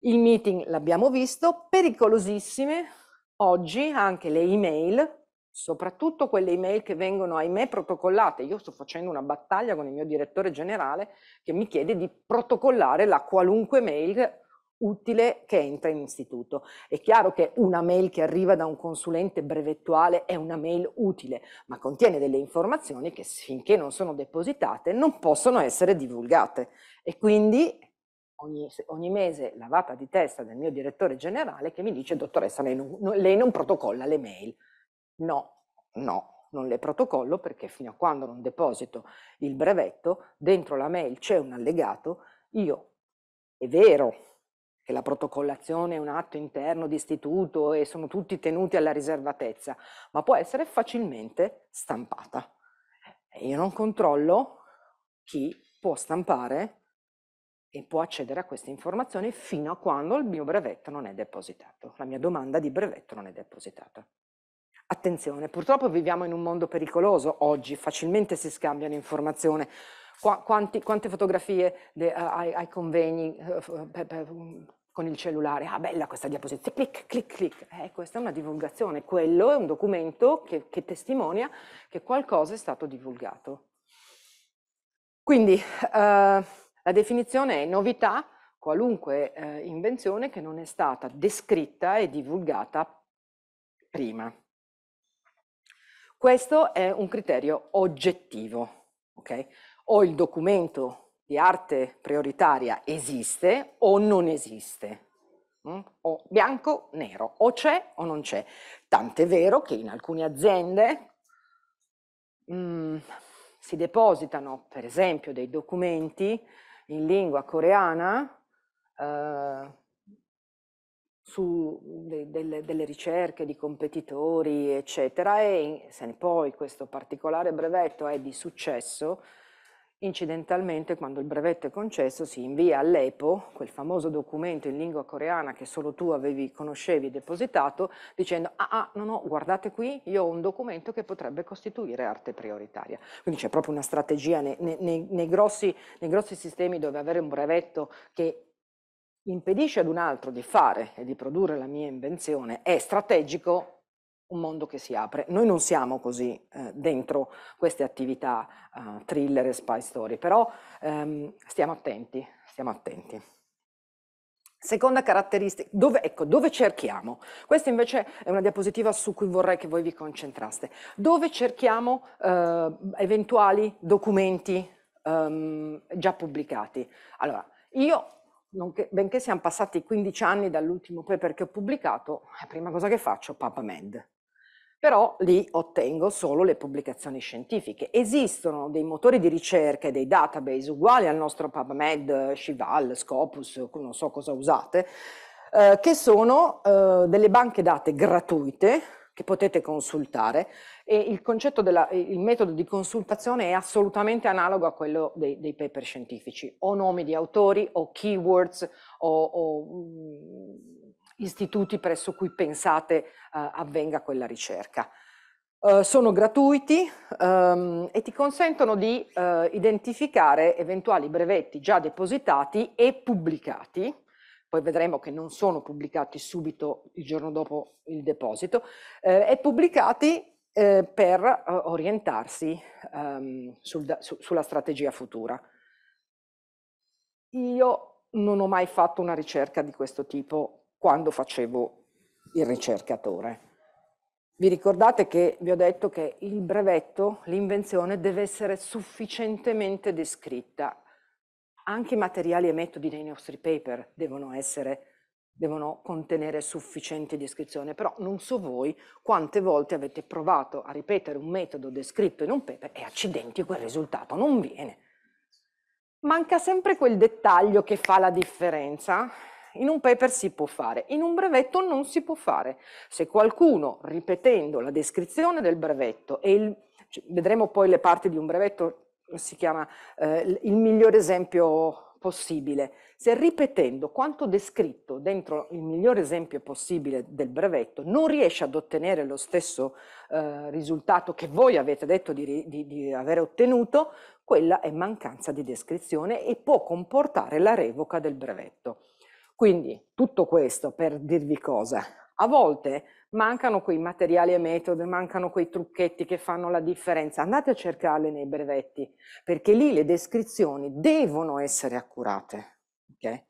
Il meeting l'abbiamo visto, pericolosissime oggi anche le email, soprattutto quelle email che vengono ahimè protocollate. Io sto facendo una battaglia con il mio direttore generale che mi chiede di protocollare la qualunque mail utile che entra in istituto. È chiaro che una mail che arriva da un consulente brevettuale è una mail utile, ma contiene delle informazioni che finché non sono depositate non possono essere divulgate e quindi ogni, ogni mese lavata di testa del mio direttore generale che mi dice dottoressa lei non, lei non protocolla le mail. No, no, non le protocollo perché fino a quando non deposito il brevetto, dentro la mail c'è un allegato, io è vero che la protocollazione è un atto interno di istituto e sono tutti tenuti alla riservatezza, ma può essere facilmente stampata. Io non controllo chi può stampare e può accedere a queste informazioni fino a quando il mio brevetto non è depositato, la mia domanda di brevetto non è depositata. Attenzione, purtroppo viviamo in un mondo pericoloso oggi, facilmente si scambiano informazioni Qua, quanti, quante fotografie de, uh, eh, ai, ai, convegni uh, per, per, mm, con il cellulare? Ah, bella questa diapositiva, clic, clic, clic. Eh, questa è una divulgazione, quello è un documento che, che testimonia che qualcosa è stato divulgato. Quindi eh, la definizione è novità, qualunque eh, invenzione che non è stata descritta e divulgata prima. Questo è un criterio oggettivo, okay? o il documento di arte prioritaria esiste o non esiste, mm? o bianco, nero, o c'è o non c'è. Tant'è vero che in alcune aziende mm, si depositano, per esempio, dei documenti in lingua coreana eh, su de, delle, delle, ricerche di competitori, eccetera, e se poi questo particolare brevetto è di successo, Incidentalmente, quando il brevetto è concesso, si invia all'EPO, quel famoso documento in lingua coreana che solo tu avevi, conoscevi e depositato, dicendo ah, ah, no, no, guardate qui, io ho un documento che potrebbe costituire arte prioritaria. Quindi c'è proprio una strategia nei, nei, nei, grossi, nei grossi sistemi dove avere un brevetto che impedisce ad un altro di fare e di produrre la mia invenzione è strategico un mondo che si apre. Noi non siamo così eh, dentro queste attività eh, thriller e spy story, però ehm, stiamo attenti, stiamo attenti. Seconda caratteristica, dove, ecco, dove cerchiamo? Questa invece è una diapositiva su cui vorrei che voi vi concentraste. Dove cerchiamo eh, eventuali documenti ehm, già pubblicati? Allora, io che, benché siano passati 15 anni dall'ultimo paper che ho pubblicato, la prima cosa che faccio è PubMed però lì ottengo solo le pubblicazioni scientifiche. Esistono dei motori di ricerca e dei database uguali al nostro PubMed, Scival, Scopus, non so cosa usate, eh, che sono eh, delle banche date gratuite che potete consultare e il concetto della, il metodo di consultazione è assolutamente analogo a quello dei, dei paper scientifici, o nomi di autori o keywords o, o mm, istituti presso cui pensate eh, avvenga quella ricerca. Eh, sono gratuiti ehm, e ti consentono di eh, identificare eventuali brevetti già depositati e pubblicati, poi vedremo che non sono pubblicati subito il giorno dopo il deposito, eh, e pubblicati eh, per eh, orientarsi ehm, sul, su, sulla strategia futura. Io non ho mai fatto una ricerca di questo tipo quando facevo il ricercatore. Vi ricordate che vi ho detto che il brevetto, l'invenzione, deve essere sufficientemente descritta. Anche i materiali e metodi dei nostri paper devono, essere, devono contenere sufficiente descrizione, però non so voi quante volte avete provato a ripetere un metodo descritto in un paper e accidenti quel risultato non viene. Manca sempre quel dettaglio che fa la differenza in un paper si può fare, in un brevetto non si può fare. Se qualcuno, ripetendo la descrizione del brevetto, e il, cioè, vedremo poi le parti di un brevetto, si chiama eh, il miglior esempio possibile, se ripetendo quanto descritto dentro il miglior esempio possibile del brevetto non riesce ad ottenere lo stesso eh, risultato che voi avete detto di, di, di aver ottenuto, quella è mancanza di descrizione e può comportare la revoca del brevetto. Quindi tutto questo per dirvi cosa? A volte mancano quei materiali e metodi, mancano quei trucchetti che fanno la differenza. Andate a cercarli nei brevetti, perché lì le descrizioni devono essere accurate. Okay?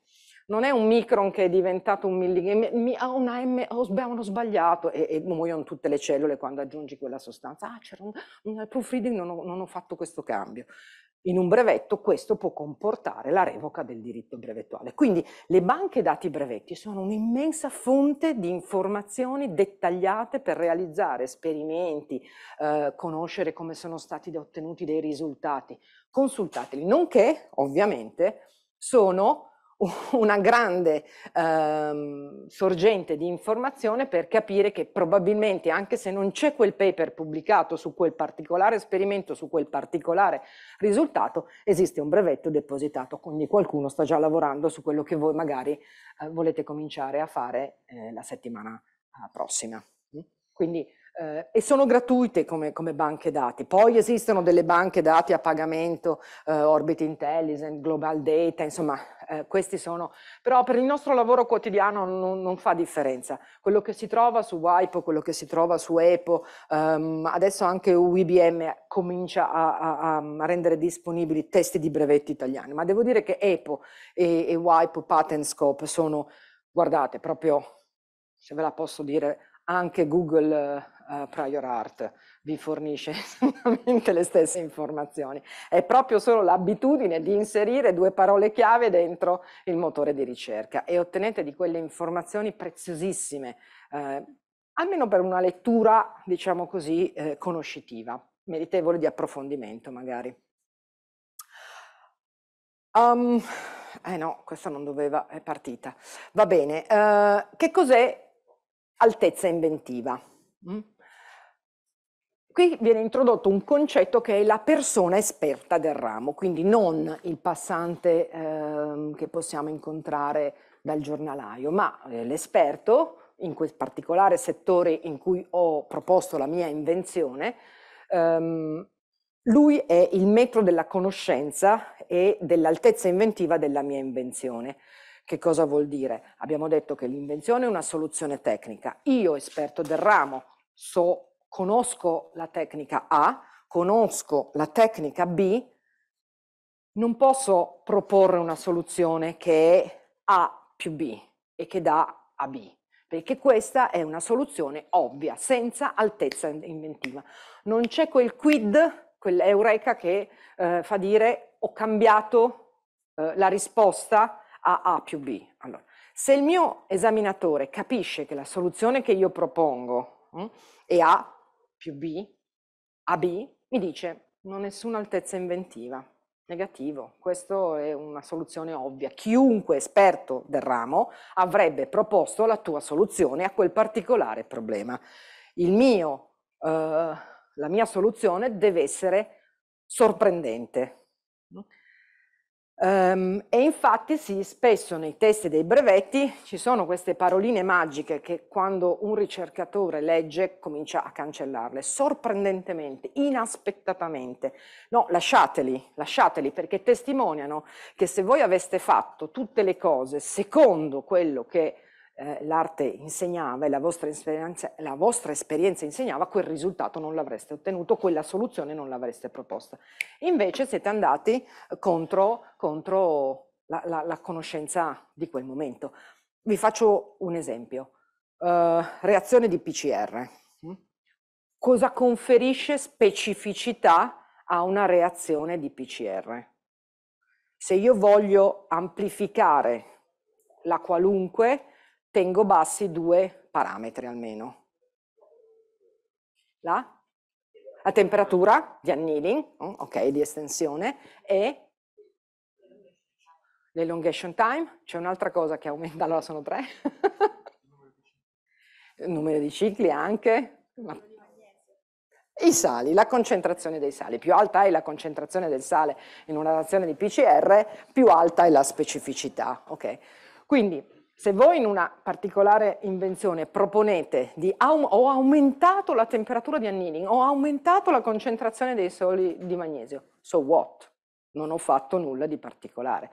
Non è un micron che è diventato un millimetro, ha una M, ho sbagliato e, e, muoiono tutte le cellule quando aggiungi quella sostanza. Ah, c'era un, un proofreading, non ho, non ho fatto questo cambio in un brevetto questo può comportare la revoca del diritto brevettuale. Quindi le banche dati brevetti sono un'immensa fonte di informazioni dettagliate per realizzare esperimenti, eh, conoscere come sono stati ottenuti dei risultati, consultateli, nonché ovviamente sono una grande ehm, sorgente di informazione per capire che probabilmente anche se non c'è quel paper pubblicato su quel particolare esperimento, su quel particolare risultato, esiste un brevetto depositato, quindi qualcuno sta già lavorando su quello che voi magari eh, volete cominciare a fare eh, la settimana eh, prossima. Quindi eh, e sono gratuite come, come, banche dati. Poi esistono delle banche dati a pagamento, eh, Orbit Intelligence, Global Data, insomma, eh, questi sono, però per il nostro lavoro quotidiano non, non, fa differenza. Quello che si trova su WIPO, quello che si trova su EPO, ehm, adesso anche UIBM comincia a, a, a, rendere disponibili testi di brevetti italiani, ma devo dire che EPO e, e WIPO Patent Scope sono, guardate, proprio, se ve la posso dire, anche Google prior art vi fornisce esattamente [laughs] le stesse informazioni, è proprio solo l'abitudine di inserire due parole chiave dentro il motore di ricerca e ottenete di quelle informazioni preziosissime, eh, almeno per una lettura, diciamo così, eh, conoscitiva, meritevole di approfondimento magari. Um, eh no, questa non doveva, è partita. Va bene, eh, che cos'è altezza inventiva? Mm? Qui viene introdotto un concetto che è la persona esperta del ramo, quindi non il passante eh, che possiamo incontrare dal giornalaio, ma eh, l'esperto in quel particolare settore in cui ho proposto la mia invenzione, ehm, lui è il metro della conoscenza e dell'altezza inventiva della mia invenzione. Che cosa vuol dire? Abbiamo detto che l'invenzione è una soluzione tecnica. Io, esperto del ramo, so conosco la tecnica A, conosco la tecnica B, non posso proporre una soluzione che è A più B e che dà a B, perché questa è una soluzione ovvia, senza altezza inventiva. Non c'è quel quid, quell'eureka che eh, fa dire ho cambiato eh, la risposta a A più B. Allora, se il mio esaminatore capisce che la soluzione che io propongo mh, hm, è A più B, AB, mi dice non ho nessuna altezza inventiva. Negativo, questa è una soluzione ovvia. Chiunque esperto del ramo avrebbe proposto la tua soluzione a quel particolare problema. Il Mio, eh, la mia soluzione deve essere sorprendente. Um, e infatti sì, spesso nei testi dei brevetti ci sono queste paroline magiche che quando un ricercatore legge comincia a cancellarle, sorprendentemente, inaspettatamente. No, lasciateli, lasciateli perché testimoniano che se voi aveste fatto tutte le cose secondo quello che eh, l'arte insegnava e la vostra, la vostra, esperienza insegnava, quel risultato non l'avreste ottenuto, quella soluzione non l'avreste proposta. Invece siete andati contro, contro la, la, la, conoscenza di quel momento. Vi faccio un esempio. Uh, reazione di PCR. Mm? Cosa conferisce specificità a una reazione di PCR? Se io voglio amplificare la qualunque, tengo bassi due parametri almeno. La? La temperatura di annealing, mm, ok, di estensione, e l'elongation time, c'è un'altra cosa che aumenta, allora sono tre, il [laughs] numero di cicli anche, ma... i sali, la concentrazione dei sali, più alta è la concentrazione del sale in una reazione di PCR, più alta è la specificità, ok? Quindi se voi in una particolare invenzione proponete di aum ho aumentato la temperatura di annealing, ho aumentato la concentrazione dei soli di magnesio, so what? Non ho fatto nulla di particolare.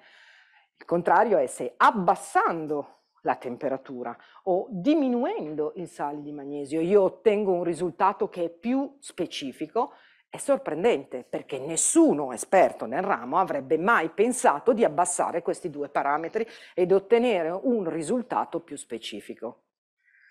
Il contrario è se abbassando la temperatura o diminuendo il sale di magnesio io ottengo un risultato che è più specifico, è sorprendente perché nessuno esperto nel ramo avrebbe mai pensato di abbassare questi due parametri ed ottenere un risultato più specifico.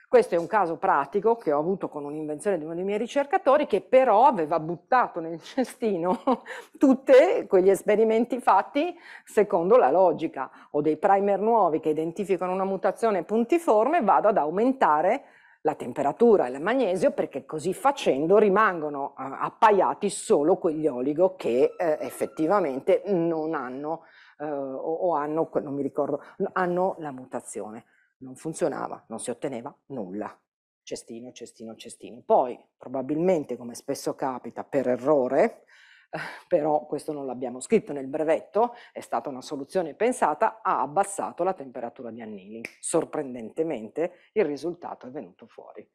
Questo è un caso pratico che ho avuto con un'invenzione di uno dei miei ricercatori che però aveva buttato nel cestino [laughs] tutti quegli esperimenti fatti secondo la logica. Ho dei primer nuovi che identificano una mutazione puntiforme, e vado ad aumentare la temperatura e il magnesio perché così facendo rimangono eh, appaiati solo quegli oligo che eh, effettivamente non hanno eh, o, o, hanno, non mi ricordo, hanno la mutazione. Non funzionava, non si otteneva nulla. Cestino, cestino, cestino. Poi probabilmente, come spesso capita, per errore, [laughs] però questo non l'abbiamo scritto nel brevetto, è stata una soluzione pensata, ha abbassato la temperatura di anilli. Sorprendentemente il risultato è venuto fuori.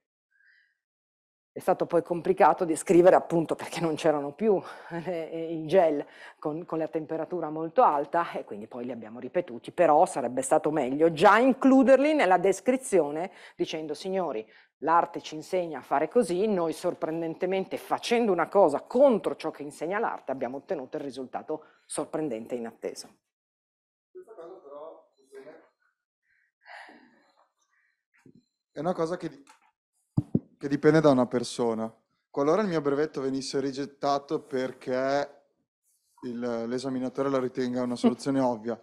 È stato poi complicato di scrivere appunto perché non c'erano più [laughs] eh, i gel con, con, la temperatura molto alta e quindi poi li abbiamo ripetuti, però sarebbe stato meglio già includerli nella descrizione dicendo signori l'arte ci insegna a fare così, noi sorprendentemente facendo una cosa contro ciò che insegna l'arte abbiamo ottenuto il risultato sorprendente e inatteso. È una cosa che, che dipende da una persona. Qualora il mio brevetto venisse rigettato perché il, l'esaminatore la ritenga una soluzione ovvia,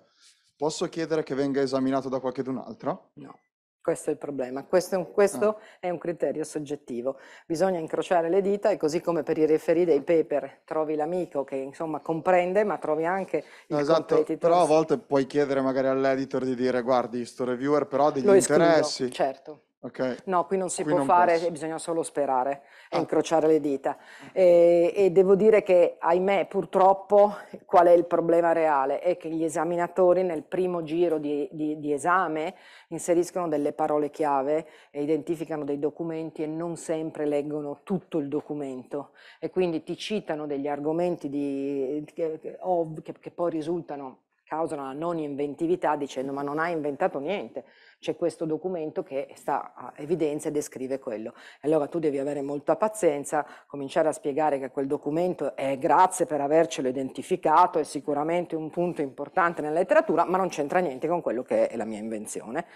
posso chiedere che venga esaminato da qualchedun'altro? No. Questo è il problema, questo, è un, questo ah. è un, criterio soggettivo. Bisogna incrociare le dita e così come per i referì dei paper trovi l'amico che insomma comprende ma trovi anche il no, esatto, competitor. Però a volte puoi chiedere magari all'editor di dire guardi sto reviewer però ha degli Lo interessi. Escludo, certo. Okay. No, qui non si qui può non fare, posso. bisogna solo sperare ah. e incrociare le dita. E, e, devo dire che, ahimè, purtroppo, qual è il problema reale? È che gli esaminatori nel primo giro di, di, di esame inseriscono delle parole chiave e identificano dei documenti e non sempre leggono tutto il documento e quindi ti citano degli argomenti di, che, che, che poi risultano causano la non inventività dicendo ma non ha inventato niente, c'è questo documento che sta a evidenza e descrive quello. Allora tu devi avere molta pazienza, cominciare a spiegare che quel documento è grazie per avercelo identificato, è sicuramente un punto importante nella letteratura, ma non c'entra niente con quello che è la mia invenzione.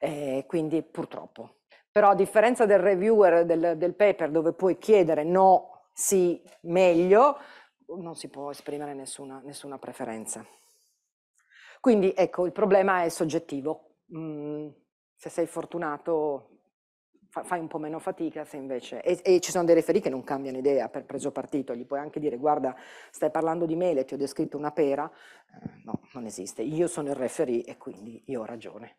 Eh, quindi purtroppo. Però a differenza del reviewer del, del paper dove puoi chiedere no, sì, meglio, non si può esprimere nessuna, nessuna preferenza. Quindi ecco, il problema è soggettivo. Mm, se sei fortunato fai un po' meno fatica se invece, e, e ci sono dei referì che non cambiano idea per preso partito, gli puoi anche dire guarda stai parlando di mele, ti ho descritto una pera, eh, no, non esiste, io sono il referì e quindi io ho ragione.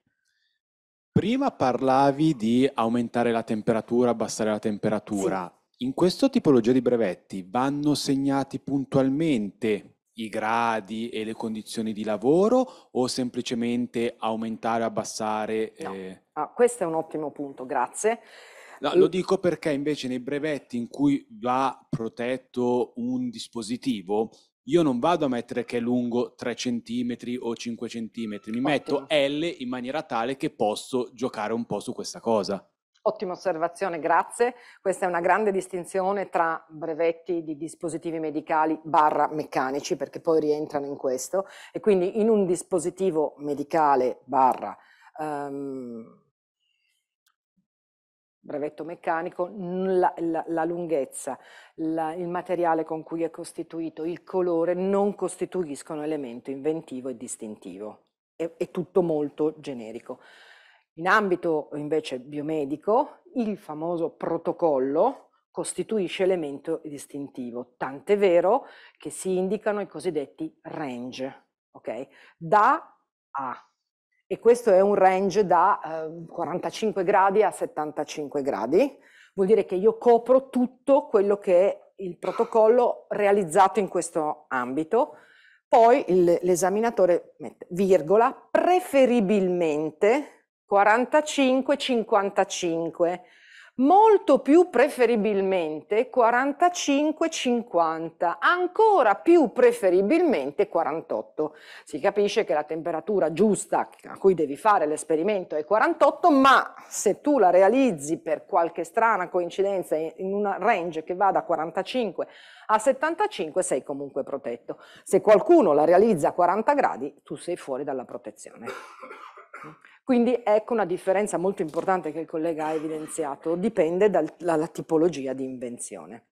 Prima parlavi di aumentare la temperatura, abbassare la temperatura. Sì. In questa tipologia di brevetti vanno segnati puntualmente i gradi e le condizioni di lavoro o semplicemente aumentare, abbassare? No. Eh... Ah, questo è un ottimo punto, grazie. No, lo dico perché invece nei brevetti in cui va protetto un dispositivo, io non vado a mettere che è lungo 3 cm o 5 cm, mi Ottimo. metto L in maniera tale che posso giocare un po' su questa cosa. Ottima osservazione, grazie. Questa è una grande distinzione tra brevetti di dispositivi medicali barra meccanici, perché poi rientrano in questo, e quindi in un dispositivo medicale barra um, brevetto meccanico, la, la, la lunghezza, la, il materiale con cui è costituito, il colore non costituiscono elemento inventivo e distintivo. È, è tutto molto generico. In ambito invece biomedico, il famoso protocollo costituisce elemento distintivo, tant'è vero che si indicano i cosiddetti range, ok? Da a. E questo è un range da eh, 45 gradi a 75 gradi, vuol dire che io copro tutto quello che è il protocollo realizzato in questo ambito, poi l'esaminatore mette virgola, preferibilmente 45-55, molto più preferibilmente 45-50, ancora più preferibilmente 48. Si capisce che la temperatura giusta a cui devi fare l'esperimento è 48, ma se tu la realizzi per qualche strana coincidenza in un range che va da 45 a 75 sei comunque protetto. Se qualcuno la realizza a 40 gradi, tu sei fuori dalla protezione. Quindi ecco una differenza molto importante che il collega ha evidenziato, dipende dal, dalla tipologia di invenzione.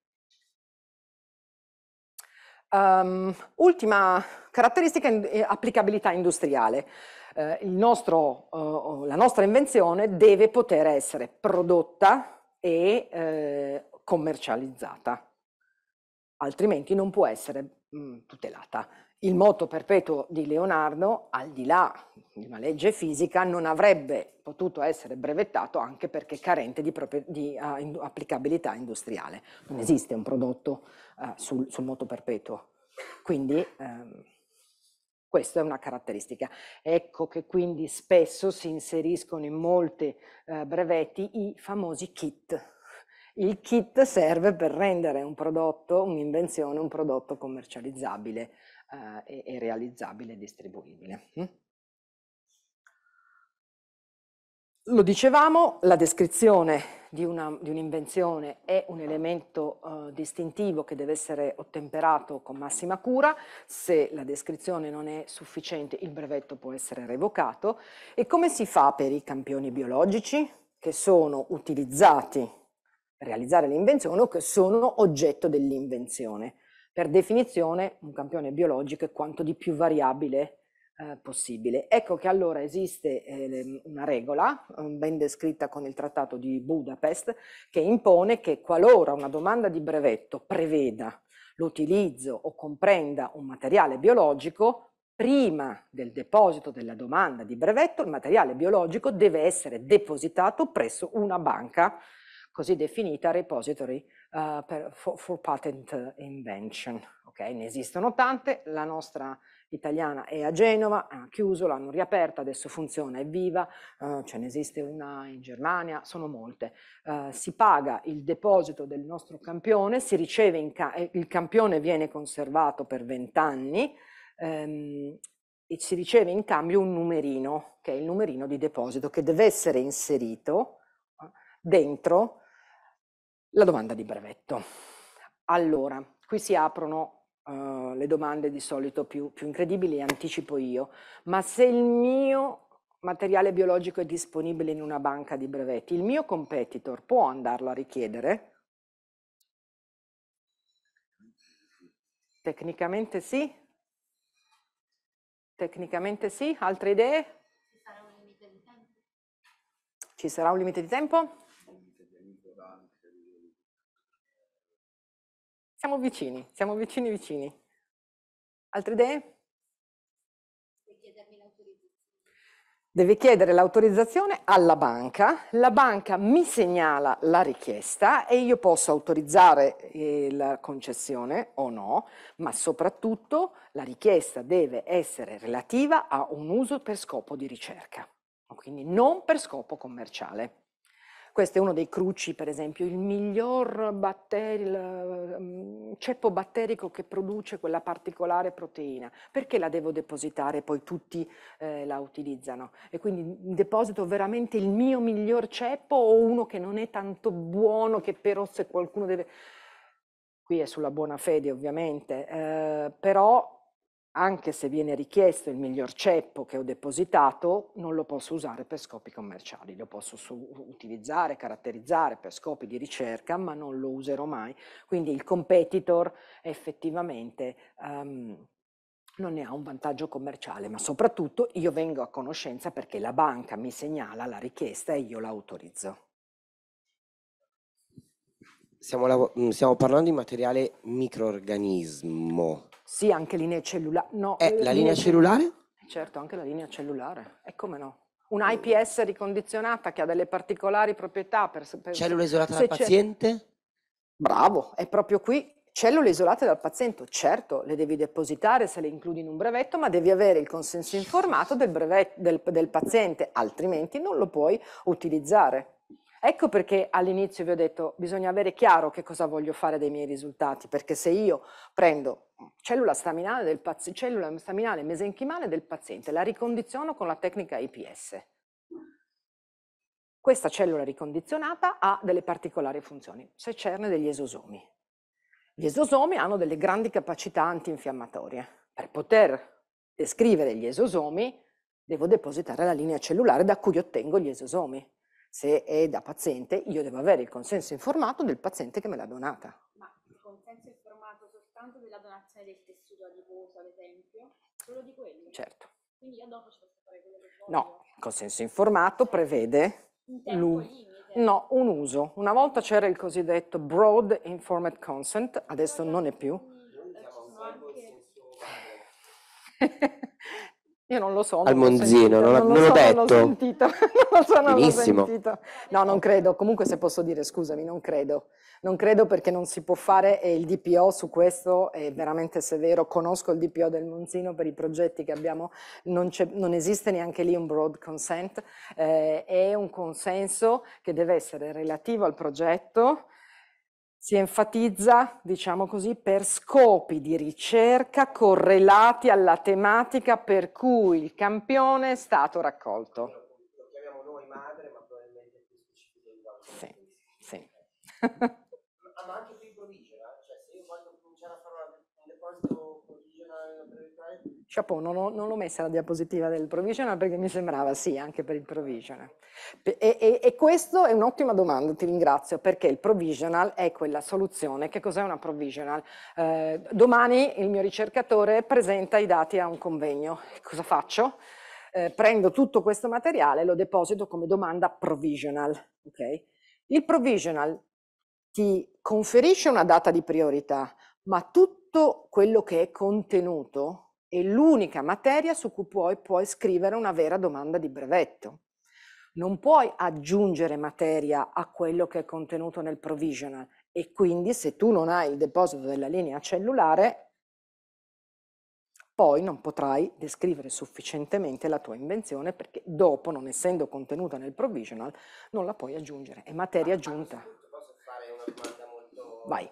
Um, ultima caratteristica, in, eh, applicabilità industriale. Uh, nostro, uh, la nostra invenzione deve poter essere prodotta e uh, commercializzata, altrimenti non può essere mh, mm, tutelata. Il moto perpetuo di Leonardo, al di là di una legge fisica, non avrebbe potuto essere brevettato anche perché carente di, propria, di uh, applicabilità industriale. Non esiste un prodotto uh, sul, sul, motto perpetuo. Quindi um, questa è una caratteristica. Ecco che quindi spesso si inseriscono in molti uh, brevetti i famosi kit. Il kit serve per rendere un prodotto, un'invenzione, un prodotto commercializzabile eh, è, è, realizzabile e distribuibile. Mm? Lo dicevamo, la descrizione di, un'invenzione è un elemento eh, distintivo che deve essere ottemperato con massima cura, se la descrizione non è sufficiente il brevetto può essere revocato e come si fa per i campioni biologici che sono utilizzati per realizzare l'invenzione o che sono oggetto dell'invenzione? Per definizione un campione biologico è quanto di più variabile eh, possibile. Ecco che allora esiste eh, una regola, ehm, ben descritta con il Trattato di Budapest, che impone che qualora una domanda di brevetto preveda l'utilizzo o comprenda un materiale biologico, prima del deposito della domanda di brevetto, il materiale biologico deve essere depositato presso una banca così definita repository uh, per, for, for, patent invention. Okay? Ne esistono tante, la nostra italiana è a Genova, ha chiuso, l'hanno riaperta, adesso funziona, è viva, uh, ce ne esiste una in Germania, sono molte. Uh, si paga il deposito del nostro campione, ca il campione viene conservato per 20 anni um, ehm, e si riceve in cambio un numerino, che è il numerino di deposito, che deve essere inserito dentro la domanda di brevetto. Allora, qui si aprono uh, le domande di solito più, più incredibili, anticipo io, ma se il mio materiale biologico è disponibile in una banca di brevetti, il mio competitor può andarlo a richiedere? Tecnicamente sì. Tecnicamente sì. Altre idee? Ci sarà un limite di tempo? Siamo vicini, siamo vicini vicini. Altre idee? Deve chiedere l'autorizzazione alla banca, la banca mi segnala la richiesta e io posso autorizzare eh, la concessione o no, ma soprattutto la richiesta deve essere relativa a un uso per scopo di ricerca, quindi non per scopo commerciale. Questo è uno dei cruci, per esempio, il miglior batteri, il ehm, ceppo batterico che produce quella particolare proteina. Perché la devo depositare? Poi tutti eh, la utilizzano. E quindi deposito veramente il mio miglior ceppo o uno che non è tanto buono, che però se qualcuno deve... Qui è sulla buona fede ovviamente, eh, però anche se viene richiesto il miglior ceppo che ho depositato, non lo posso usare per scopi commerciali, lo posso utilizzare, caratterizzare per scopi di ricerca, ma non lo userò mai. Quindi il competitor effettivamente um, non ne ha un vantaggio commerciale, ma soprattutto io vengo a conoscenza perché la banca mi segnala la richiesta e io la autorizzo. Stiamo, mm, stiamo parlando di materiale microorganismo sì, anche linee cellulari. No, eh, la linea, cellulare? Eh, certo, anche la linea cellulare. E come no? Una IPS ricondizionata che ha delle particolari proprietà per... per cellule isolate dal paziente? Bravo, è proprio qui. Cellule isolate dal paziente, certo, le devi depositare se le includi in un brevetto, ma devi avere il consenso informato del, brevet, del, del paziente, altrimenti non lo puoi utilizzare. Ecco perché all'inizio vi ho detto bisogna avere chiaro che cosa voglio fare dei miei risultati, perché se io prendo cellula staminale, del cellula staminale mesenchimale del paziente, la ricondiziono con la tecnica IPS. Questa cellula ricondizionata ha delle particolari funzioni, secerne degli esosomi. Gli esosomi hanno delle grandi capacità antinfiammatorie. Per poter descrivere gli esosomi devo depositare la linea cellulare da cui ottengo gli esosomi. Se è da paziente, io devo avere il consenso informato del paziente che me l'ha donata. Ma il consenso informato soltanto della donazione del tessuto adiposo, ad esempio, solo di quello. Certo. Quindi io dopo ci posso fare quello che voglio. No, il consenso informato prevede no, un uso. Una volta c'era il cosiddetto broad informed consent, adesso non è più. [laughs] Io non lo so. Al Monzino, non, non, non, l'ho so, detto. Non l'ho sentito. [laughs] non lo so, non Benissimo. l'ho sentito. No, non credo. Comunque se posso dire, scusami, non credo. Non credo perché non si può fare e il DPO su questo è veramente severo. Conosco il DPO del Monzino per i progetti che abbiamo, non, non esiste neanche lì un broad consent, eh, è un consenso che deve essere relativo al progetto, si enfatizza, diciamo così, per scopi di ricerca correlati alla tematica per cui il campione è stato raccolto. Lo chiamiamo noi madre, ma probabilmente è più specifico. di Sì, sì. [laughs] Chapeau, non, ho, non l'ho messa la diapositiva del provisional perché mi sembrava sì, anche per il provisional. E, e, e questa è un'ottima domanda, ti ringrazio, perché il provisional è quella soluzione. Che cos'è una provisional? Eh, domani il mio ricercatore presenta i dati a un convegno. Cosa faccio? Eh, prendo tutto questo materiale e lo deposito come domanda provisional. Okay? Il provisional ti conferisce una data di priorità, ma tutto quello che è contenuto è l'unica materia su cui puoi, puoi scrivere una vera domanda di brevetto. Non puoi aggiungere materia a quello che è contenuto nel provisional e quindi se tu non hai il deposito della linea cellulare, poi non potrai descrivere sufficientemente la tua invenzione perché dopo, non essendo contenuta nel provisional, non la puoi aggiungere, è materia ah, aggiunta. Posso fare una domanda molto... Vai.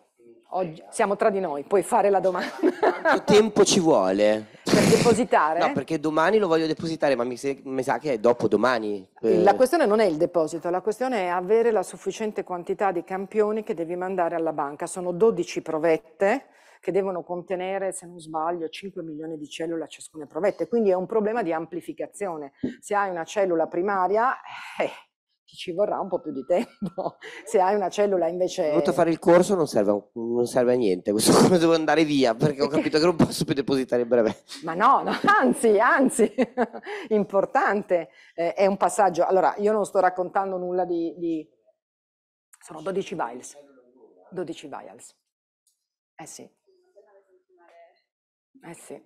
Oggi siamo tra di noi, puoi fare la domanda. Quanto tempo ci vuole? Per depositare? No, perché domani lo voglio depositare, ma mi, se- mi sa che è dopo domani. Eh. La questione non è il deposito, la questione è avere la sufficiente quantità di campioni che devi mandare alla banca. Sono 12 provette che devono contenere, se non sbaglio, 5 milioni di cellule a ciascuna provetta. Quindi è un problema di amplificazione. Se hai una cellula primaria, eh, ci vorrà un po' più di tempo. [laughs] Se hai una cellula invece... Ho voluto fare il corso, non serve, non serve a niente, questo [laughs] come devo andare via, perché ho capito che non posso più depositare il brevetto. Ma no, no, anzi, anzi, [laughs] importante, eh, è un passaggio. Allora, io non sto raccontando nulla di... di... Sono 12 vials, 12 vials. Eh sì. Eh sì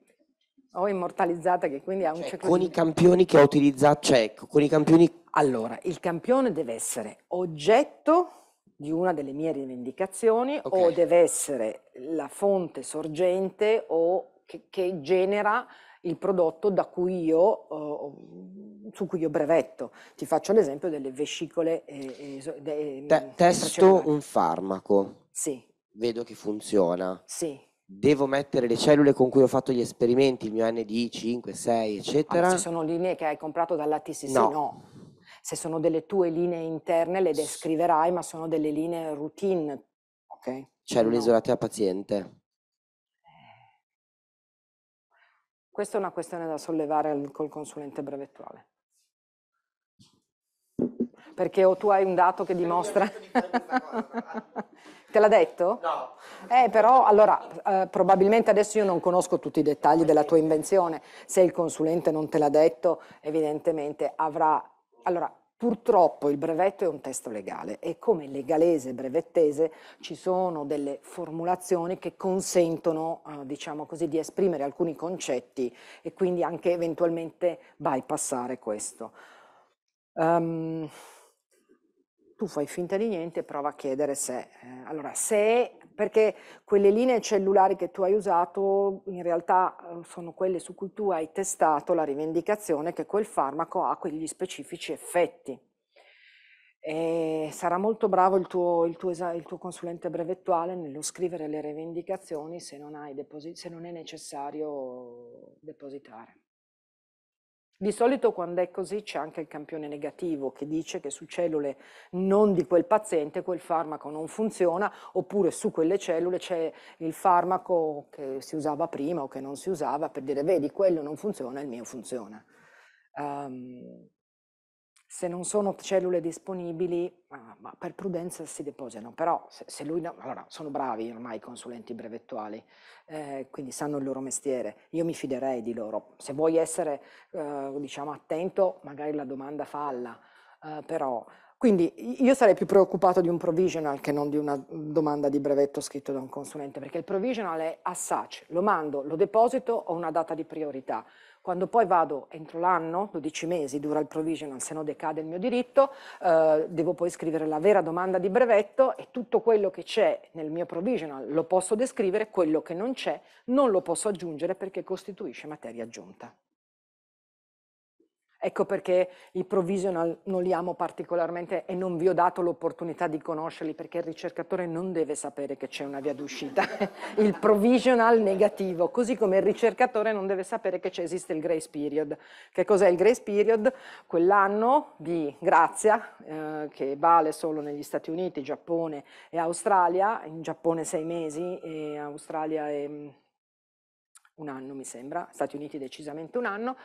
o immortalizzata che quindi ha un cioè, con di... i campioni che ho utilizzato cioè ecco, con i campioni allora il campione deve essere oggetto di una delle mie rivendicazioni okay. o deve essere la fonte sorgente o che, che genera il prodotto da cui io, uh, su cui io brevetto. Ti faccio l'esempio delle vescicole. Eh, eh, de, Te, eh, testo un farmaco. Sì. Vedo che funziona. Sì devo mettere le cellule con cui ho fatto gli esperimenti, il mio ND 5, 6, eccetera. Ma se sono linee che hai comprato dall'ATCC, no. no. Se sono delle tue linee interne le descriverai, ma sono delle linee routine. Okay. Cellule no. isolate a paziente. Eh. Questa è una questione da sollevare col consulente brevettuale perché o tu hai un dato che dimostra... Te l'ha detto? No. Eh, però allora, eh, probabilmente adesso io non conosco tutti i dettagli della tua invenzione, se il consulente non te l'ha detto, evidentemente avrà... Allora, Purtroppo il brevetto è un testo legale e come legalese brevettese ci sono delle formulazioni che consentono eh, diciamo così, di esprimere alcuni concetti e quindi anche eventualmente bypassare questo. Um, tu fai finta di niente, e prova a chiedere se. Eh, allora, se, perché quelle linee cellulari che tu hai usato in realtà eh, sono quelle su cui tu hai testato la rivendicazione che quel farmaco ha quegli specifici effetti. E sarà molto bravo il tuo, il, tuo il tuo, consulente brevettuale nello scrivere le rivendicazioni se non, se non è necessario depositare. Di solito quando è così c'è anche il campione negativo che dice che su cellule non di quel paziente quel farmaco non funziona oppure su quelle cellule c'è il farmaco che si usava prima o che non si usava per dire vedi quello non funziona, il mio funziona. Um, se non sono cellule disponibili, per prudenza si depositano, però se, se lui no, allora sono bravi ormai i consulenti brevettuali, eh, quindi sanno il loro mestiere, io mi fiderei di loro, se vuoi essere eh, diciamo attento magari la domanda falla, eh, però quindi io sarei più preoccupato di un provisional che non di una domanda di brevetto scritto da un consulente, perché il provisional è as lo mando, lo deposito, ho una data di priorità, quando poi vado entro l'anno, 12 mesi dura il provisional, se no decade il mio diritto, eh, devo poi scrivere la vera domanda di brevetto e tutto quello che c'è nel mio provisional lo posso descrivere, quello che non c'è non lo posso aggiungere perché costituisce materia aggiunta. Ecco perché i provisional non li amo particolarmente e non vi ho dato l'opportunità di conoscerli perché il ricercatore non deve sapere che c'è una via d'uscita. [laughs] il provisional negativo, così come il ricercatore non deve sapere che esiste il grace period. Che cos'è il grace period? Quell'anno di grazia eh, che vale solo negli Stati Uniti, Giappone e Australia, in Giappone sei mesi e Australia è mm, un anno mi sembra, Stati Uniti decisamente un anno,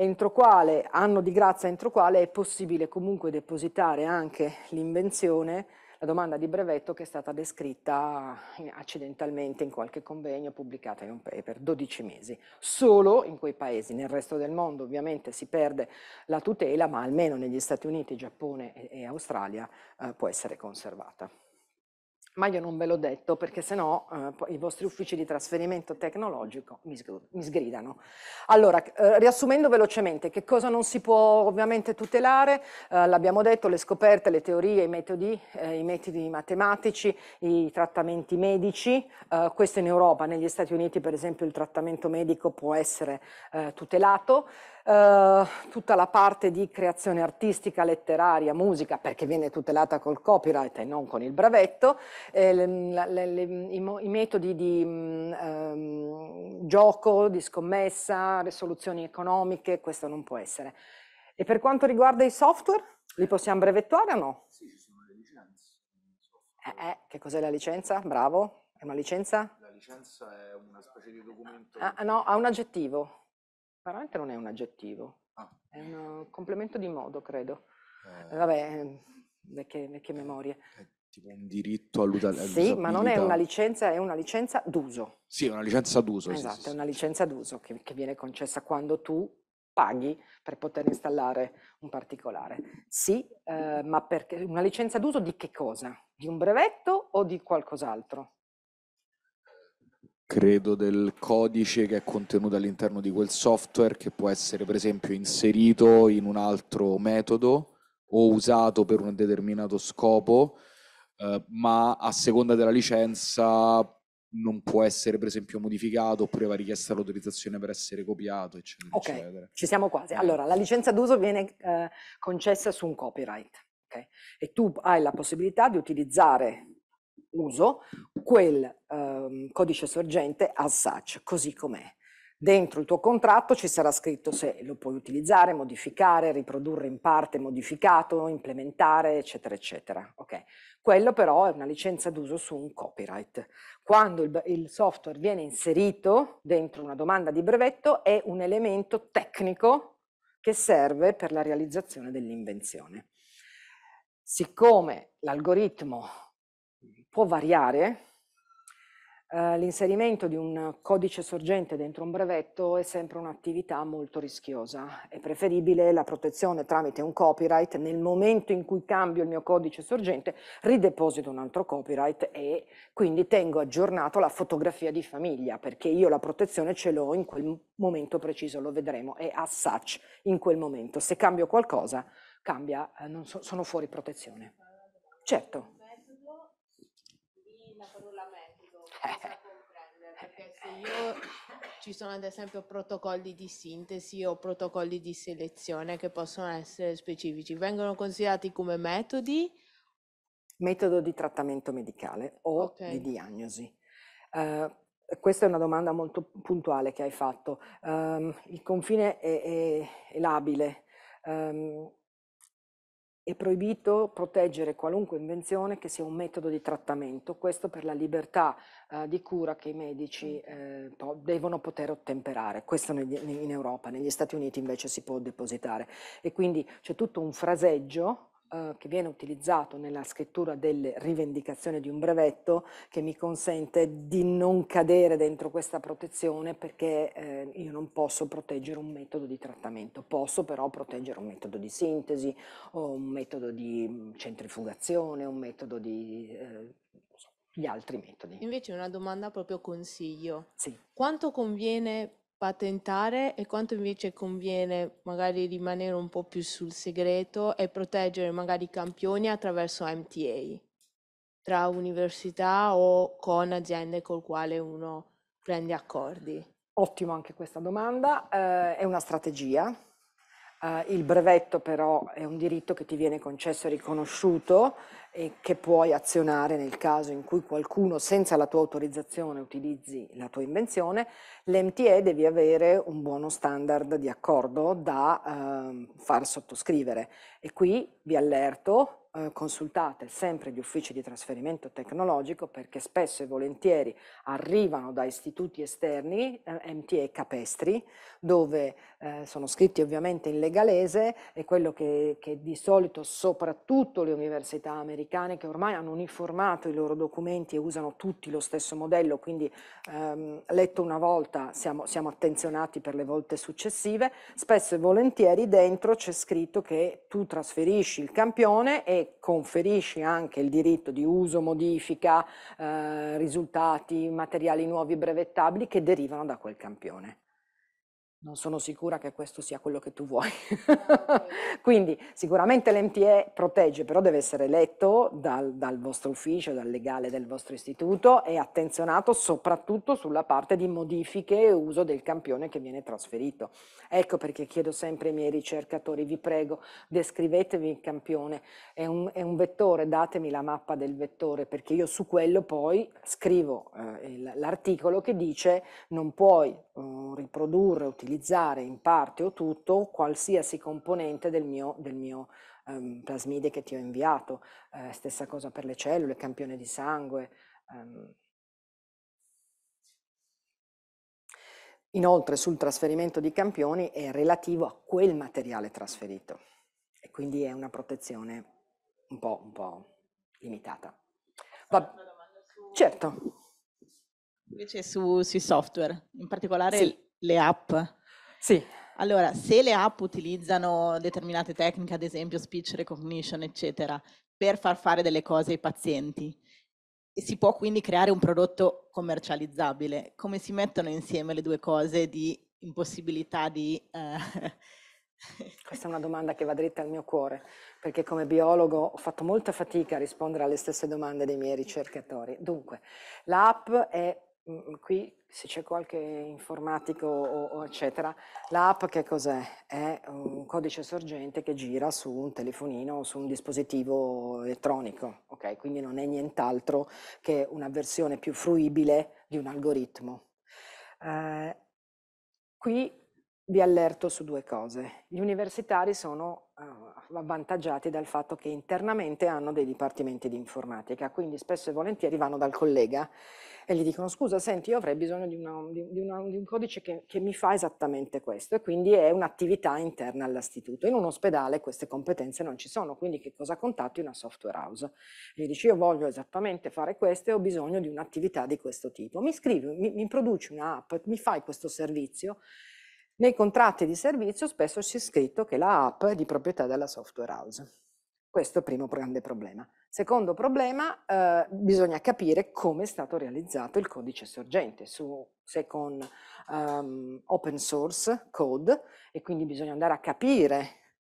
entro quale, anno di grazia entro quale è possibile comunque depositare anche l'invenzione, la domanda di brevetto che è stata descritta accidentalmente in qualche convegno, pubblicata in un paper, 12 mesi, solo in quei paesi, nel resto del mondo ovviamente si perde la tutela, ma almeno negli Stati Uniti, Giappone e, Australia eh, può essere conservata ma io non ve l'ho detto perché sennò eh, i vostri uffici di trasferimento tecnologico mi, sgr- mi sgridano. Allora, eh, riassumendo velocemente, che cosa non si può ovviamente tutelare? Eh, l'abbiamo detto, le scoperte, le teorie, i metodi, eh, i metodi matematici, i trattamenti medici, eh, questo in Europa, negli Stati Uniti per esempio il trattamento medico può essere eh, tutelato eh, tutta la parte di creazione artistica, letteraria, musica, perché viene tutelata col copyright e non con il brevetto, eh, le, le, le, i, i, metodi di mh, mm, ehm, gioco, di scommessa, risoluzioni economiche, questo non può essere. E per quanto riguarda i software, li possiamo brevettare o no? Sì, ci sono le licenze. Eh, eh, che cos'è la licenza? Bravo, è una licenza? La licenza è una specie di documento. Ah, ah no, ha un aggettivo. Parente non è un aggettivo, ah. è un uh, complemento di modo, credo. Eh, Vabbè, ehm, vecchie, vecchie eh, memorie. È eh, tipo un diritto all'utente. Sì, ma non è una licenza, è una licenza d'uso. Sì, è una licenza d'uso. Esatto, sì, sì, esatto, è una licenza d'uso che, che viene concessa quando tu paghi per poter installare un particolare. Sì, eh, ma perché una licenza d'uso di che cosa? Di un brevetto o di qualcos'altro? credo del codice che è contenuto all'interno di quel software che può essere per esempio inserito in un altro metodo o usato per un determinato scopo, eh, ma a seconda della licenza non può essere per esempio modificato oppure va richiesta l'autorizzazione per essere copiato, eccetera. Ok, eccetera. ci siamo quasi. Eh. Allora, la licenza d'uso viene eh, concessa su un copyright. Okay? E tu hai la possibilità di utilizzare uso quel ehm, codice sorgente as such, così com'è. Dentro il tuo contratto ci sarà scritto se lo puoi utilizzare, modificare, riprodurre in parte modificato, implementare, eccetera, eccetera. Okay. Quello però è una licenza d'uso su un copyright. Quando il, il, software viene inserito dentro una domanda di brevetto è un elemento tecnico che serve per la realizzazione dell'invenzione. Siccome l'algoritmo può variare, eh, l'inserimento di un codice sorgente dentro un brevetto è sempre un'attività molto rischiosa. È preferibile la protezione tramite un copyright. Nel momento in cui cambio il mio codice sorgente, rideposito un altro copyright e quindi tengo aggiornato la fotografia di famiglia, perché io la protezione ce l'ho in quel momento preciso, lo vedremo, è as such in quel momento. Se cambio qualcosa, cambia, eh, so, sono fuori protezione. Certo. [laughs] perché se io ci sono ad esempio protocolli di sintesi o protocolli di selezione che possono essere specifici, vengono considerati come metodi? Metodo di trattamento medicale o okay. di diagnosi. Uh, questa è una domanda molto puntuale che hai fatto. Um, il confine è, è, è labile. Um, è proibito proteggere qualunque invenzione che sia un metodo di trattamento, questo per la libertà eh, di cura che i medici mm. eh, devono poter ottemperare, questo in Europa, negli Stati Uniti invece si può depositare e quindi c'è tutto un fraseggio eh, che viene utilizzato nella scrittura delle rivendicazioni di un brevetto che mi consente di non cadere dentro questa protezione perché eh, io non posso proteggere un metodo di trattamento, posso però proteggere un metodo di sintesi o un metodo di mm, centrifugazione, un metodo di... Eh, gli altri metodi. Invece una domanda proprio consiglio. Sì. Quanto conviene patentare e quanto invece conviene magari rimanere un po' più sul segreto e proteggere magari i campioni attraverso MTA tra università o con aziende col quale uno prende accordi? Ottimo anche questa domanda, eh, è una strategia Uh, il brevetto però è un diritto che ti viene concesso e riconosciuto e che puoi azionare nel caso in cui qualcuno senza la tua autorizzazione utilizzi la tua invenzione, l'MTE devi avere un buono standard di accordo da uh, far sottoscrivere e qui vi allerto eh, consultate sempre gli uffici di trasferimento tecnologico perché spesso e volentieri arrivano da istituti esterni, eh, MTE capestri, dove eh, sono scritti ovviamente in legalese e quello che, che di solito soprattutto le università americane che ormai hanno uniformato i loro documenti e usano tutti lo stesso modello, quindi ehm, letto una volta siamo, siamo attenzionati per le volte successive, spesso e volentieri dentro c'è scritto che tu trasferisci il campione e conferisce anche il diritto di uso, modifica, eh, risultati, materiali nuovi brevettabili che derivano da quel campione non sono sicura che questo sia quello che tu vuoi. [laughs] Quindi sicuramente l'MTE protegge, però deve essere letto dal, dal, vostro ufficio, dal legale del vostro istituto e attenzionato soprattutto sulla parte di modifiche e uso del campione che viene trasferito. Ecco perché chiedo sempre ai miei ricercatori, vi prego, descrivetevi il campione, è un, è un vettore, datemi la mappa del vettore, perché io su quello poi scrivo eh, l'articolo che dice non puoi Mm, riprodurre, utilizzare in parte o tutto qualsiasi componente del mio, del mio ehm, plasmide che ti ho inviato. Eh, stessa cosa per le cellule, campione di sangue. Ehm. Inoltre sul trasferimento di campioni è relativo a quel materiale trasferito e quindi è una protezione un po', un po limitata. Va- certo. Invece su, sui software, in particolare sì. le app. Sì. Allora, se le app utilizzano determinate tecniche, ad esempio speech recognition, eccetera, per far fare delle cose ai pazienti, si può quindi creare un prodotto commercializzabile. Come si mettono insieme le due cose di impossibilità di... Eh... [laughs] Questa è una domanda che va dritta al mio cuore, perché come biologo ho fatto molta fatica a rispondere alle stesse domande dei miei ricercatori. Dunque, l'app è Mm, mm, qui se c'è qualche informatico o, o eccetera, l'app che cos'è? È un codice sorgente che gira su un telefonino o su un dispositivo elettronico, ok? Quindi non è nient'altro che una versione più fruibile di un algoritmo. Eh, qui vi allerto su due cose. Gli universitari sono avvantaggiati dal fatto che internamente hanno dei dipartimenti di informatica, quindi spesso e volentieri vanno dal collega e gli dicono scusa, senti, io avrei bisogno di, una, di, una, di un codice che, che, mi fa esattamente questo e quindi è un'attività interna all'istituto. In un ospedale queste competenze non ci sono, quindi che cosa contatti? Una software house. gli dici io voglio esattamente fare questo e ho bisogno di un'attività di questo tipo. Mi scrivi, mi, mi produci un'app, mi fai questo servizio nei contratti di servizio spesso c'è scritto che la app è di proprietà della software house. Questo è il primo grande problema. Secondo problema, eh, bisogna capire come è stato realizzato il codice sorgente, su, se con um, open source code, e quindi bisogna andare a capire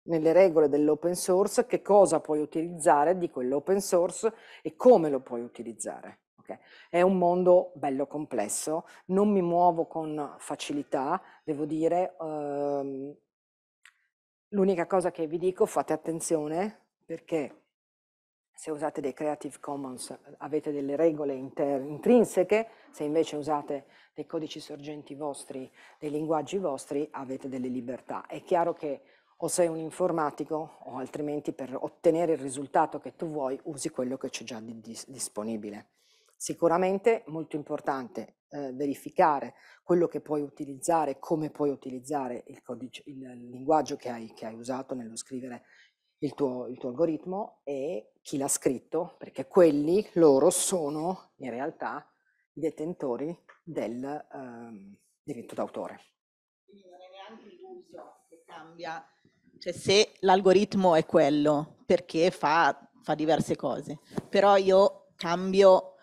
nelle regole dell'open source che cosa puoi utilizzare di quell'open source e come lo puoi utilizzare economiche. È un mondo bello complesso, non mi muovo con facilità, devo dire, ehm, l'unica cosa che vi dico, fate attenzione perché se usate dei Creative Commons avete delle regole intrinseche, se invece usate dei codici sorgenti vostri, dei linguaggi vostri, avete delle libertà. È chiaro che o sei un informatico o altrimenti per ottenere il risultato che tu vuoi usi quello che c'è già di dis- disponibile. Sicuramente molto importante eh, verificare quello che puoi utilizzare, come puoi utilizzare il, codice, il linguaggio che hai, che hai usato nello scrivere il tuo, il tuo, algoritmo e chi l'ha scritto, perché quelli loro sono in realtà i detentori del ehm, diritto d'autore. Quindi non è neanche l'uso che cambia, cioè se l'algoritmo è quello, perché fa, fa diverse cose, però io cambio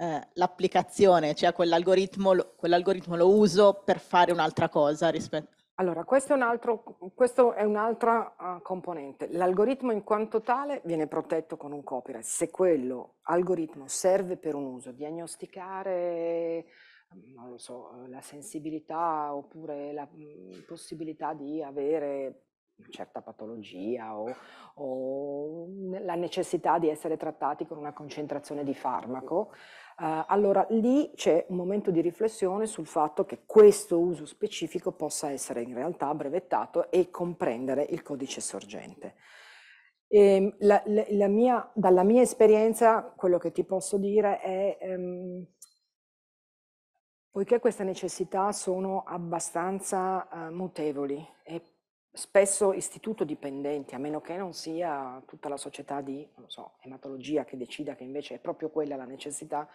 eh, l'applicazione, cioè quell'algoritmo, quell'algoritmo lo uso per fare un'altra cosa rispetto... Allora, questo è, un altro, questo è un'altra uh, componente. L'algoritmo in quanto tale viene protetto con un copyright. Se quello algoritmo serve per un uso, diagnosticare mm, non lo so, la sensibilità oppure la mh, mm, possibilità di avere una certa patologia o, o, la necessità di essere trattati con una concentrazione di farmaco, Uh, allora lì c'è un momento di riflessione sul fatto che questo uso specifico possa essere in realtà brevettato e comprendere il codice sorgente. Ehm, la, la, la mia, dalla mia esperienza, quello che ti posso dire è, ehm, poiché queste necessità sono abbastanza eh, mutevoli e spesso istituto dipendenti, a meno che non sia tutta la società di so, ematologia che decida che invece è proprio quella la necessità,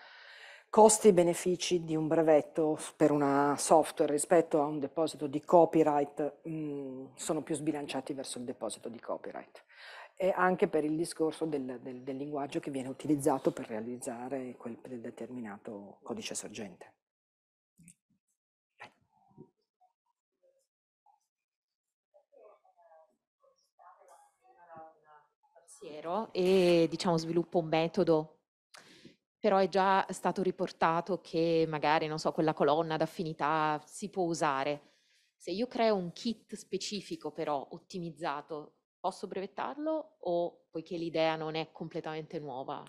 costi e benefici di un brevetto per una software rispetto a un deposito di copyright mh, mm, sono più sbilanciati verso il deposito di copyright e anche per il discorso del, del, del linguaggio che viene utilizzato per realizzare quel determinato codice sorgente. pensiero e diciamo sviluppo un metodo, però è già stato riportato che magari, non so, quella colonna d'affinità si può usare. Se io creo un kit specifico però ottimizzato, posso brevettarlo o poiché l'idea non è completamente nuova?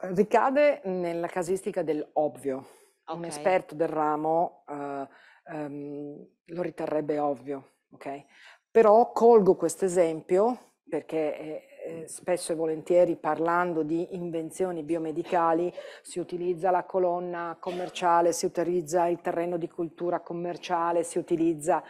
Eh, ricade nella casistica dell'ovvio. Okay. Un esperto del ramo uh, um, lo riterrebbe ovvio, ok? Però colgo questo esempio perché è, eh, spesso e volentieri parlando di invenzioni biomedicali si utilizza la colonna commerciale, si utilizza il terreno di cultura commerciale, si utilizza...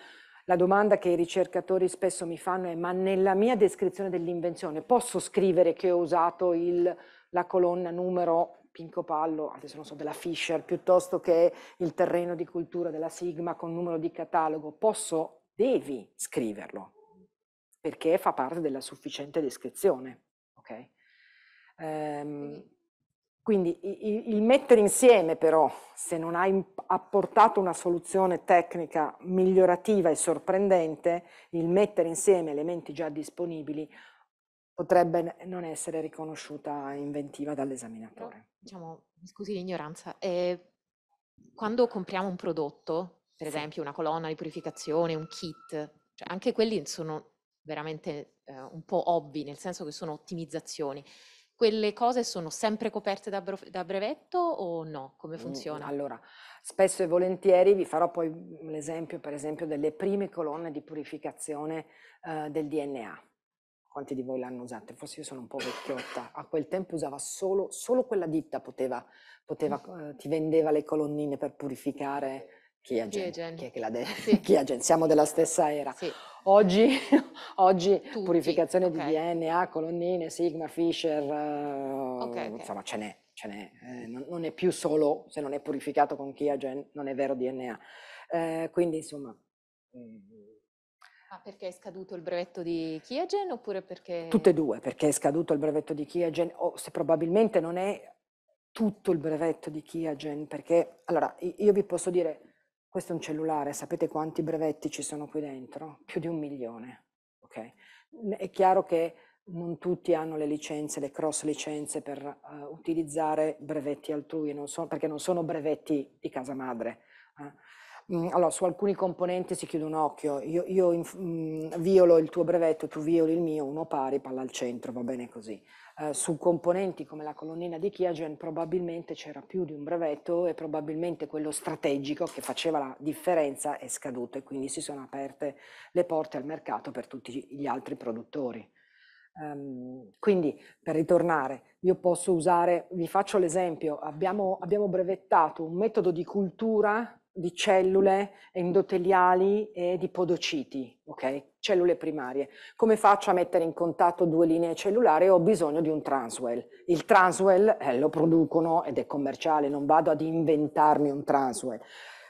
La domanda che i ricercatori spesso mi fanno è ma nella mia descrizione dell'invenzione posso scrivere che ho usato il, la colonna numero Pinco Pallo, adesso non so, della Fisher, piuttosto che il terreno di cultura della Sigma con numero di catalogo, posso, devi scriverlo, perché fa parte della sufficiente descrizione. Okay? Ehm, quindi il, mettere insieme però, se non hai apportato una soluzione tecnica migliorativa e sorprendente, il mettere insieme elementi già disponibili potrebbe non essere riconosciuta inventiva dall'esaminatore. No, diciamo, scusi l'ignoranza, eh, quando compriamo un prodotto, per esempio una colonna di purificazione, un kit, cioè anche quelli sono veramente eh, un po' ovvi, nel senso che sono ottimizzazioni. Quelle cose sono sempre coperte da, da brevetto o no? Come mm, mm, funziona? allora, spesso e volentieri vi farò poi mm, l'esempio, per esempio, delle prime colonne di purificazione eh, del DNA. Quanti di voi l'hanno usata? Forse io sono un po' vecchiotta. A quel tempo usava solo, solo quella ditta, poteva, poteva eh, ti vendeva le colonnine per purificare chi è sì. [laughs] Siamo della stessa era. Sì. Oggi, [laughs] oggi purificazione okay. di DNA, colonnine, Sigma, Fischer, eh, okay, uh, insomma ce n'è, ce n'è. Eh, non, non, è più solo, se non è purificato con Chiagen, non è vero DNA. Eh, quindi insomma... Ma perché è scaduto il brevetto di Chiagen oppure perché... Tutte e due, perché è scaduto il brevetto di Chiagen o se probabilmente non è tutto il brevetto di Chiagen. perché allora io vi posso dire questo è un cellulare, sapete quanti brevetti ci sono qui dentro? Più di un milione. Okay? È chiaro che non tutti hanno le licenze, le cross licenze per uh, utilizzare brevetti altrui, non so, perché non sono brevetti di casa madre. Eh? Mm, allora, su alcuni componenti si chiude un occhio, io, io mh, mm, violo il tuo brevetto, tu violi il mio, uno pari, palla al centro, va bene così. Eh, su componenti come la colonnina di Kiagen probabilmente c'era più di un brevetto e probabilmente quello strategico che faceva la differenza è scaduto e quindi si sono aperte le porte al mercato per tutti gli altri produttori. Um, quindi per ritornare, io posso usare, vi faccio l'esempio, abbiamo, abbiamo brevettato un metodo di cultura di cellule endoteliali e di podociti, ok? Cellule primarie. Come faccio a mettere in contatto due linee cellulari? Ho bisogno di un transwell. Il transwell eh, lo producono ed è commerciale, non vado ad inventarmi un transwell.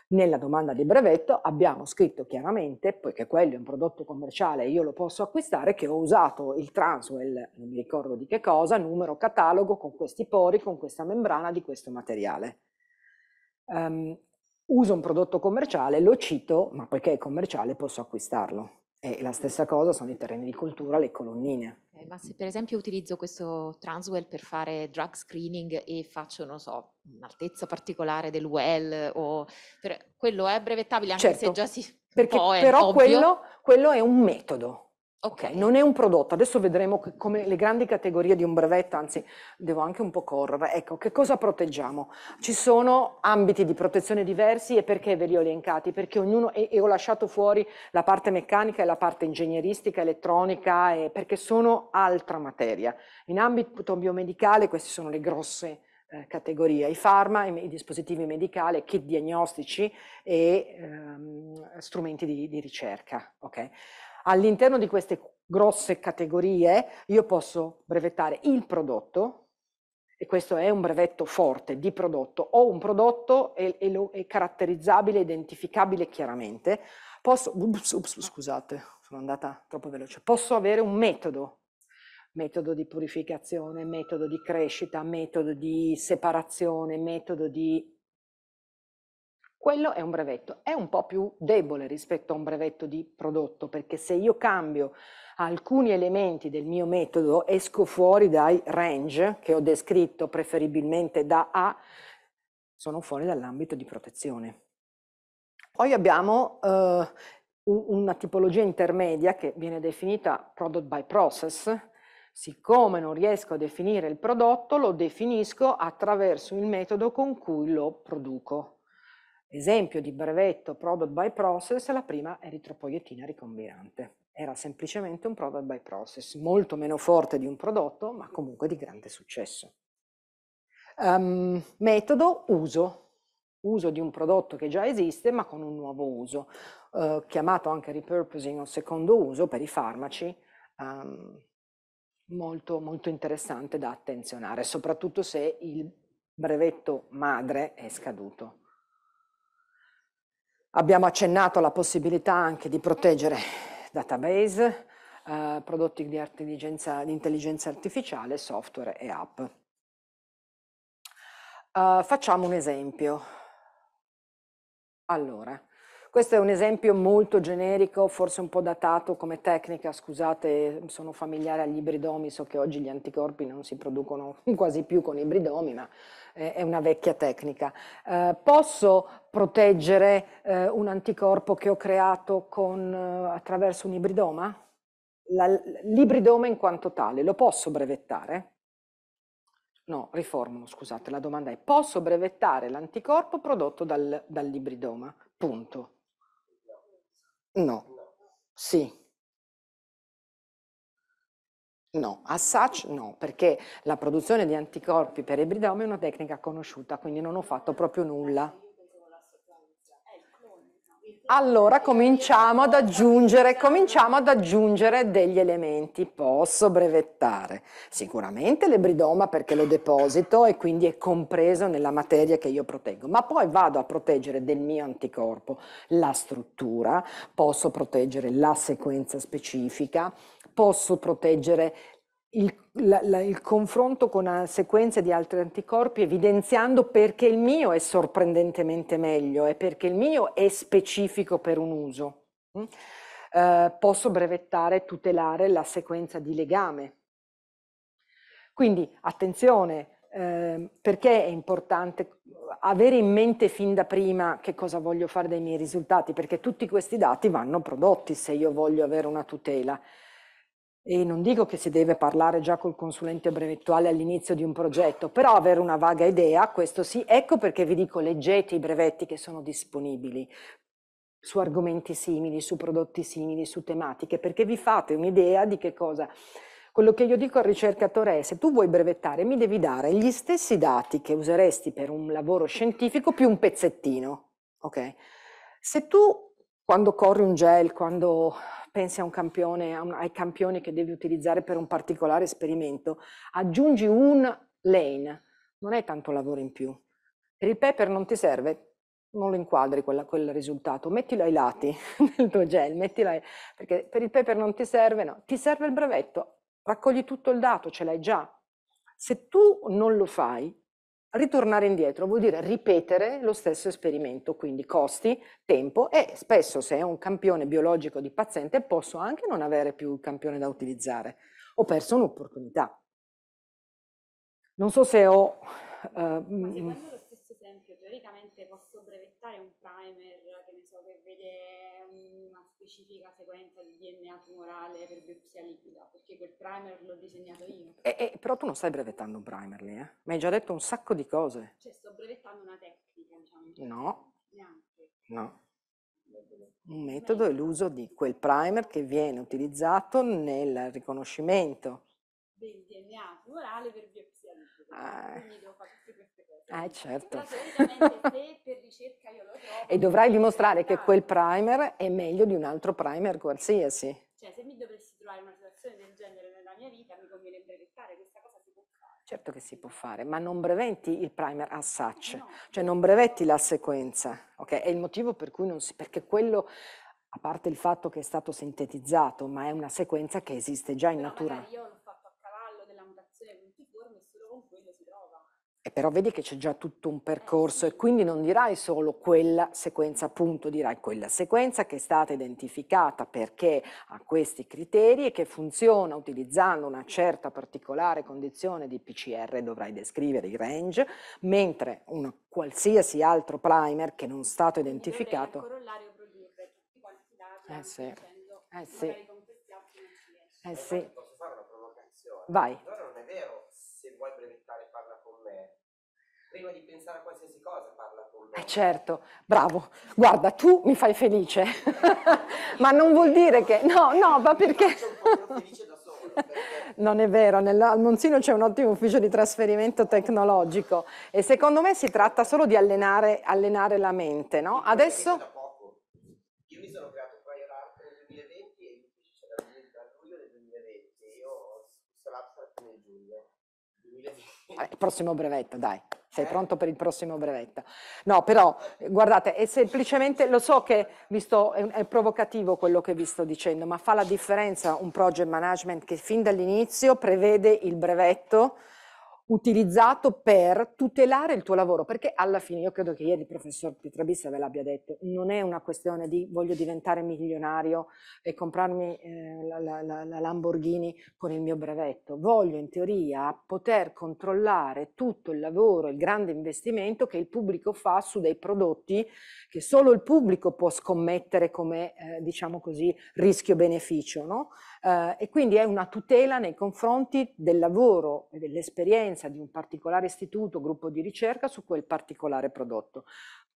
Nella domanda di brevetto abbiamo scritto chiaramente, poiché quello è un prodotto commerciale e io lo posso acquistare, che ho usato il Transwell, non mi ricordo di che cosa, numero catalogo con questi pori, con questa membrana di questo materiale. Um, uso un prodotto commerciale, lo cito, ma poiché è commerciale posso acquistarlo. E la stessa cosa sono i terreni di coltura, le colonnine. Eh, ma se per esempio utilizzo questo Transwell per fare drug screening e faccio, non so, un'altezza particolare del well, o per... quello è brevettabile anche certo, se già si... Perché, [laughs] però quello, quello è un metodo, Ok, non è un prodotto, adesso vedremo come le grandi categorie di un brevetto, anzi devo anche un po' correre. Ecco, che cosa proteggiamo? Ci sono ambiti di protezione diversi e perché ve li ho elencati? Perché ognuno, e, e ho lasciato fuori la parte meccanica e la parte ingegneristica, elettronica, e, perché sono altra materia. In ambito biomedicale queste sono le grosse eh, categorie, i farma, i, i, dispositivi medicali, kit diagnostici e ehm, strumenti di, di ricerca. Okay? All'interno di queste grosse categorie io posso brevettare il prodotto, e questo è un brevetto forte di prodotto, ho un prodotto e, e lo, è caratterizzabile, identificabile chiaramente, posso, ups, ups, scusate, sono andata troppo veloce, posso avere un metodo, metodo di purificazione, metodo di crescita, metodo di separazione, metodo di quello è un brevetto, è un po' più debole rispetto a un brevetto di prodotto, perché se io cambio alcuni elementi del mio metodo, esco fuori dai range che ho descritto preferibilmente da A, sono fuori dall'ambito di protezione. Poi abbiamo eh, una tipologia intermedia che viene definita product by process, siccome non riesco a definire il prodotto, lo definisco attraverso il metodo con cui lo produco. Esempio di brevetto product by process, la prima eritropoietina ricombinante. Era semplicemente un product by process, molto meno forte di un prodotto, ma comunque di grande successo. Um, metodo uso, uso di un prodotto che già esiste ma con un nuovo uso, eh, chiamato anche repurposing o secondo uso per i farmaci, ehm, molto, molto interessante da attenzionare, soprattutto se il brevetto madre è scaduto. Abbiamo accennato alla possibilità anche di proteggere database, eh, prodotti di, di, intelligenza artificiale, software e app. Uh, facciamo un esempio. Allora, questo è un esempio molto generico, forse un po' datato come tecnica, scusate, sono familiare agli ibridomi, so che oggi gli anticorpi non si producono [laughs] quasi più con i ibridomi, ma è una vecchia tecnica. Eh, posso proteggere eh, un anticorpo che ho creato con, eh, attraverso un ibridoma? La, l'ibridoma in quanto tale, lo posso brevettare? No, riformulo, scusate, la domanda è posso brevettare l'anticorpo prodotto dal, dall'ibridoma? Punto. No. Sì. No, as such no, perché la produzione di anticorpi per ebridome è una tecnica conosciuta, quindi non ho fatto proprio nulla. Allora cominciamo ad aggiungere, cominciamo ad aggiungere degli elementi, posso brevettare sicuramente l'ebridoma perché lo deposito e quindi è compreso nella materia che io proteggo, ma poi vado a proteggere del mio anticorpo la struttura, posso proteggere la sequenza specifica, posso proteggere il, la, la, il, confronto con eh, sequenze di altri anticorpi evidenziando perché il mio è sorprendentemente meglio e perché il mio è specifico per un uso. Mm? Eh, posso brevettare e tutelare la sequenza di legame. Quindi attenzione, eh, perché è importante avere in mente fin da prima che cosa voglio fare dei miei risultati, perché tutti questi dati vanno prodotti se io voglio avere una tutela e non dico che si deve parlare già col consulente brevettuale all'inizio di un progetto, però avere una vaga idea, questo sì, ecco perché vi dico leggete i brevetti che sono disponibili su argomenti simili, su prodotti simili, su tematiche, perché vi fate un'idea di che cosa. Quello che io dico al ricercatore è se tu vuoi brevettare mi devi dare gli stessi dati che useresti per un lavoro scientifico più un pezzettino, ok? Se tu quando corri un gel, quando pensi a un campione, a un, ai campioni che devi utilizzare per un particolare esperimento, aggiungi un lane, non è tanto lavoro in più. Per il paper non ti serve, non lo inquadri quella, quel risultato, mettilo ai lati [laughs] del tuo gel, mettilo ai, perché per il paper non ti serve, no, ti serve il brevetto, raccogli tutto il dato, ce l'hai già. Se tu non lo fai, Ritornare indietro vuol dire ripetere lo stesso esperimento, quindi costi, tempo e spesso se è un campione biologico di paziente posso anche non avere più il campione da utilizzare. Ho perso un'opportunità. Non so se ho... Uh, Ma mm, seguendo mm. lo stesso esempio, teoricamente posso brevettare un primer che ne so che vede specifica sequenza di DNA tumorale per biopsia liquida, perché quel primer l'ho disegnato io. Eh, eh, però tu non stai brevettando un primer lì, eh? Mi hai già detto un sacco di cose. Cioè, sto brevettando una tecnica, diciamo. No. Neanche. No. Un metodo è l'uso di quel primer che viene utilizzato nel riconoscimento del DNA tumorale per biopsia liquida. Ah. Quindi devo fare tutti questi eh certo. certo. e dovrai dimostrare che quel primer è meglio di un altro primer qualsiasi. Cioè se mi dovessi trovare in una situazione del genere nella mia vita mi conviene brevettare questa cosa si può fare. Certo che si può fare, ma non brevetti il primer as such, eh no. cioè non brevetti la sequenza, ok? È il motivo per cui non si... perché quello a parte il fatto che è stato sintetizzato, ma è una sequenza che esiste già in Però natura. Io però vedi che c'è già tutto un eh, percorso e quindi non dirai solo quella sequenza, appunto, dirai quella sequenza che è stata identificata perché ha questi criteri e che funziona utilizzando una certa particolare condizione di PCR, dovrai descrivere i range, mentre un qualsiasi altro primer che non è stato identificato... Corollario proliferare, cioè tutti quanti eh sì. Dicendo, eh sì. Eh sì. Posso fare una provocazione? Vai. Allora prima di pensare a qualsiasi cosa parla con loro. Eh certo, bravo. Guarda, tu mi fai felice, [laughs] ma non vuol dire che... No, no, ma perché... Solo, [laughs] perché... Non è vero, al Monzino c'è un ottimo ufficio di trasferimento tecnologico e secondo me si tratta solo di allenare, allenare la mente, no? Adesso... Vabbè, prossimo brevetto, dai. Sei eh. pronto per il prossimo brevetto? No, però guardate, è semplicemente, lo so che sto, è, è, provocativo quello che vi sto dicendo, ma fa la differenza un project management che fin dall'inizio prevede il brevetto, utilizzato per tutelare il tuo lavoro, perché alla fine io credo che ieri il professor Pietrabissa ve l'abbia detto, non è una questione di voglio diventare milionario e comprarmi eh, la, la, la Lamborghini con il mio brevetto, voglio in teoria poter controllare tutto il lavoro, il grande investimento che il pubblico fa su dei prodotti che solo il pubblico può scommettere come, eh, diciamo così, rischio-beneficio, no? eh, e quindi è una tutela nei confronti del lavoro e dell'esperienza di un particolare istituto, gruppo di ricerca su quel particolare prodotto.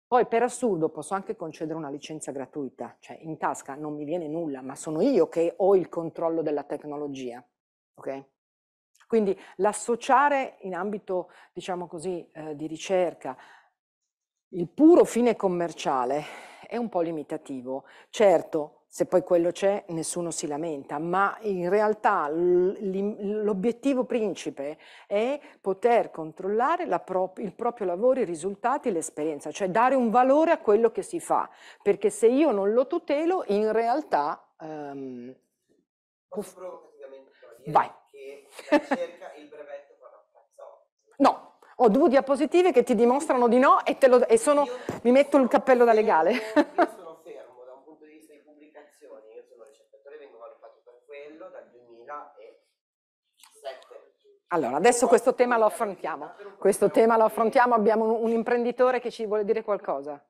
Poi per assurdo posso anche concedere una licenza gratuita, cioè in tasca non mi viene nulla, ma sono io che ho il controllo della tecnologia. Okay? Quindi l'associare in ambito, diciamo così, eh, di ricerca il puro fine commerciale è un po' limitativo. Certo, se poi quello c'è nessuno si lamenta, ma in realtà l'obiettivo principe è poter controllare pro il proprio lavoro, i risultati, l'esperienza, cioè dare un valore a quello che si fa, perché se io non lo tutelo in realtà... Um, ehm, Posso proprio praticamente dire vai. che la ricerca il brevetto fa da cazzo. No, ho due diapositive che ti dimostrano di no e, lo, e sono, mi metto il cappello da legale. Io sono Allora, adesso questo tema lo affrontiamo. Questo tema lo affrontiamo, abbiamo un, imprenditore che ci vuole dire qualcosa.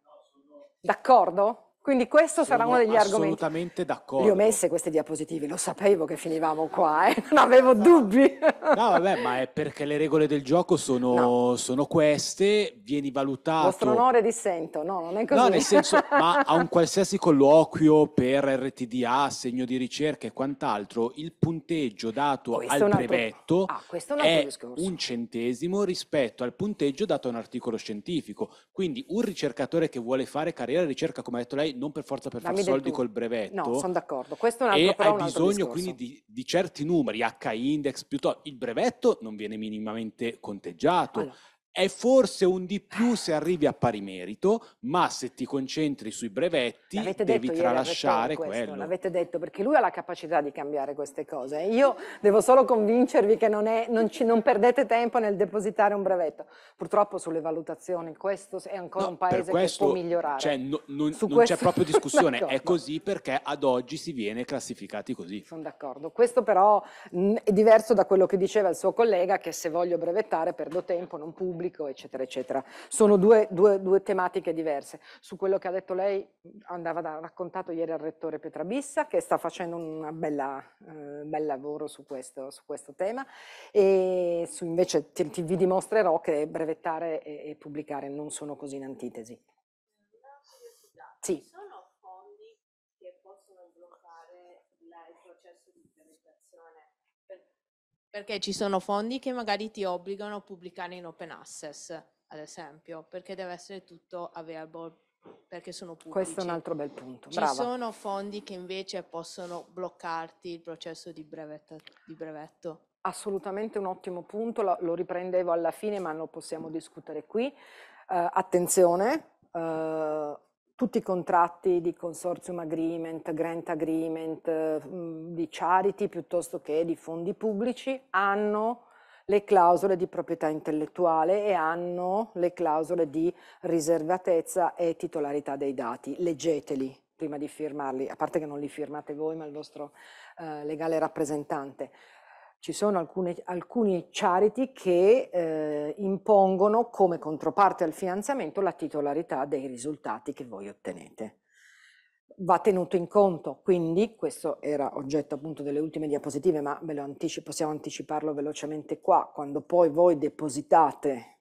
D'accordo? Quindi questo Sono sarà uno degli argomenti. Assolutamente d'accordo. Io ho messe queste diapositive, lo sapevo che finivamo qua, eh? [laughs] non avevo esatto. dubbi. No, vabbè, ma è perché le regole del gioco sono, no. sono queste, vieni valutato... Vostro onore dissento, no, non è così. No, nel senso, [laughs] ma a un qualsiasi colloquio per RTDA, segno di ricerca e quant'altro, il punteggio dato questo al brevetto ah, altro... ah, è, discorso. un centesimo rispetto al punteggio dato a un articolo scientifico. Quindi un ricercatore che vuole fare carriera di ricerca, come ha detto lei, non per forza per fare soldi tu. col brevetto. No, sono d'accordo. Questo è un altro, e hai un bisogno quindi di, di, certi numeri, H-index, piuttosto il brevetto non viene minimamente conteggiato. Allora è forse un di più se arrivi a pari merito, ma se ti concentri sui brevetti l'avete devi tralasciare questo, quello. L'avete detto perché lui ha la capacità di cambiare queste cose. Io devo solo convincervi che non, è, non, ci, non perdete tempo nel depositare un brevetto. Purtroppo sulle valutazioni questo è ancora no, un paese questo, che può cioè, migliorare. Cioè, no, non, non questo... c'è proprio [laughs] discussione, è così perché ad oggi si viene classificati così. Sono d'accordo. Questo però mh, è diverso da quello che diceva il suo collega che se voglio brevettare perdo tempo, non pubblico pubblico, eccetera, eccetera. Sono due, due, due tematiche diverse. Su quello che ha detto lei, andava da, raccontato ieri al rettore Bissa, che sta facendo un eh, bel lavoro su questo, su questo, tema, e su, invece ti, ti, vi dimostrerò che brevettare e, e, pubblicare non sono così in antitesi. Sì. Perché ci sono fondi che magari ti obbligano a pubblicare in open access, ad esempio, perché deve essere tutto available perché sono pubblici. Questo è un altro bel punto. Brava. Ci sono fondi che invece possono bloccarti il processo di brevetto. Di brevetto. Assolutamente un ottimo punto, lo, lo, riprendevo alla fine ma lo possiamo discutere qui. Uh, attenzione, uh, tutti i contratti di consortium agreement, grant agreement, mm, di charity piuttosto che di fondi pubblici hanno le clausole di proprietà intellettuale e hanno le clausole di riservatezza e titolarità dei dati. Leggeteli prima di firmarli, a parte che non li firmate voi, ma il vostro eh, legale rappresentante. Ci sono alcune, alcuni charity che eh, impongono come controparte al finanziamento la titolarità dei risultati che voi ottenete. Va tenuto in conto, quindi questo era oggetto appunto delle ultime diapositive, ma ve lo anticipo, possiamo anticiparlo velocemente qua, quando poi voi depositate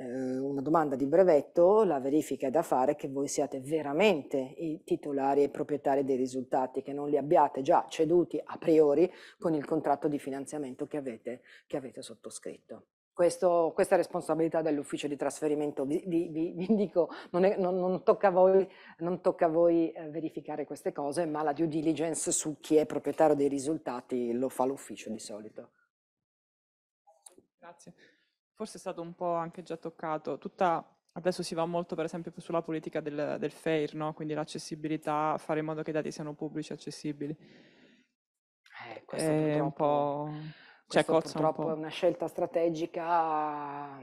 eh, una domanda di brevetto, la verifica è da fare che voi siate veramente i titolari e proprietari dei risultati, che non li abbiate già ceduti a priori con il contratto di finanziamento che avete, che avete sottoscritto. Questo, questa responsabilità dell'ufficio di trasferimento, vi, vi, vi dico, non, è, non, non, tocca a voi, tocca a voi eh, verificare queste cose, ma la due diligence su chi è proprietario dei risultati lo fa l'ufficio di solito. Grazie forse è stato un po' anche già toccato, tutta Adesso si va molto per esempio sulla politica del, del fair, no? quindi l'accessibilità, fare in modo che i dati siano pubblici e accessibili. Eh, questo è un po'... Cioè, purtroppo un po'. è una scelta strategica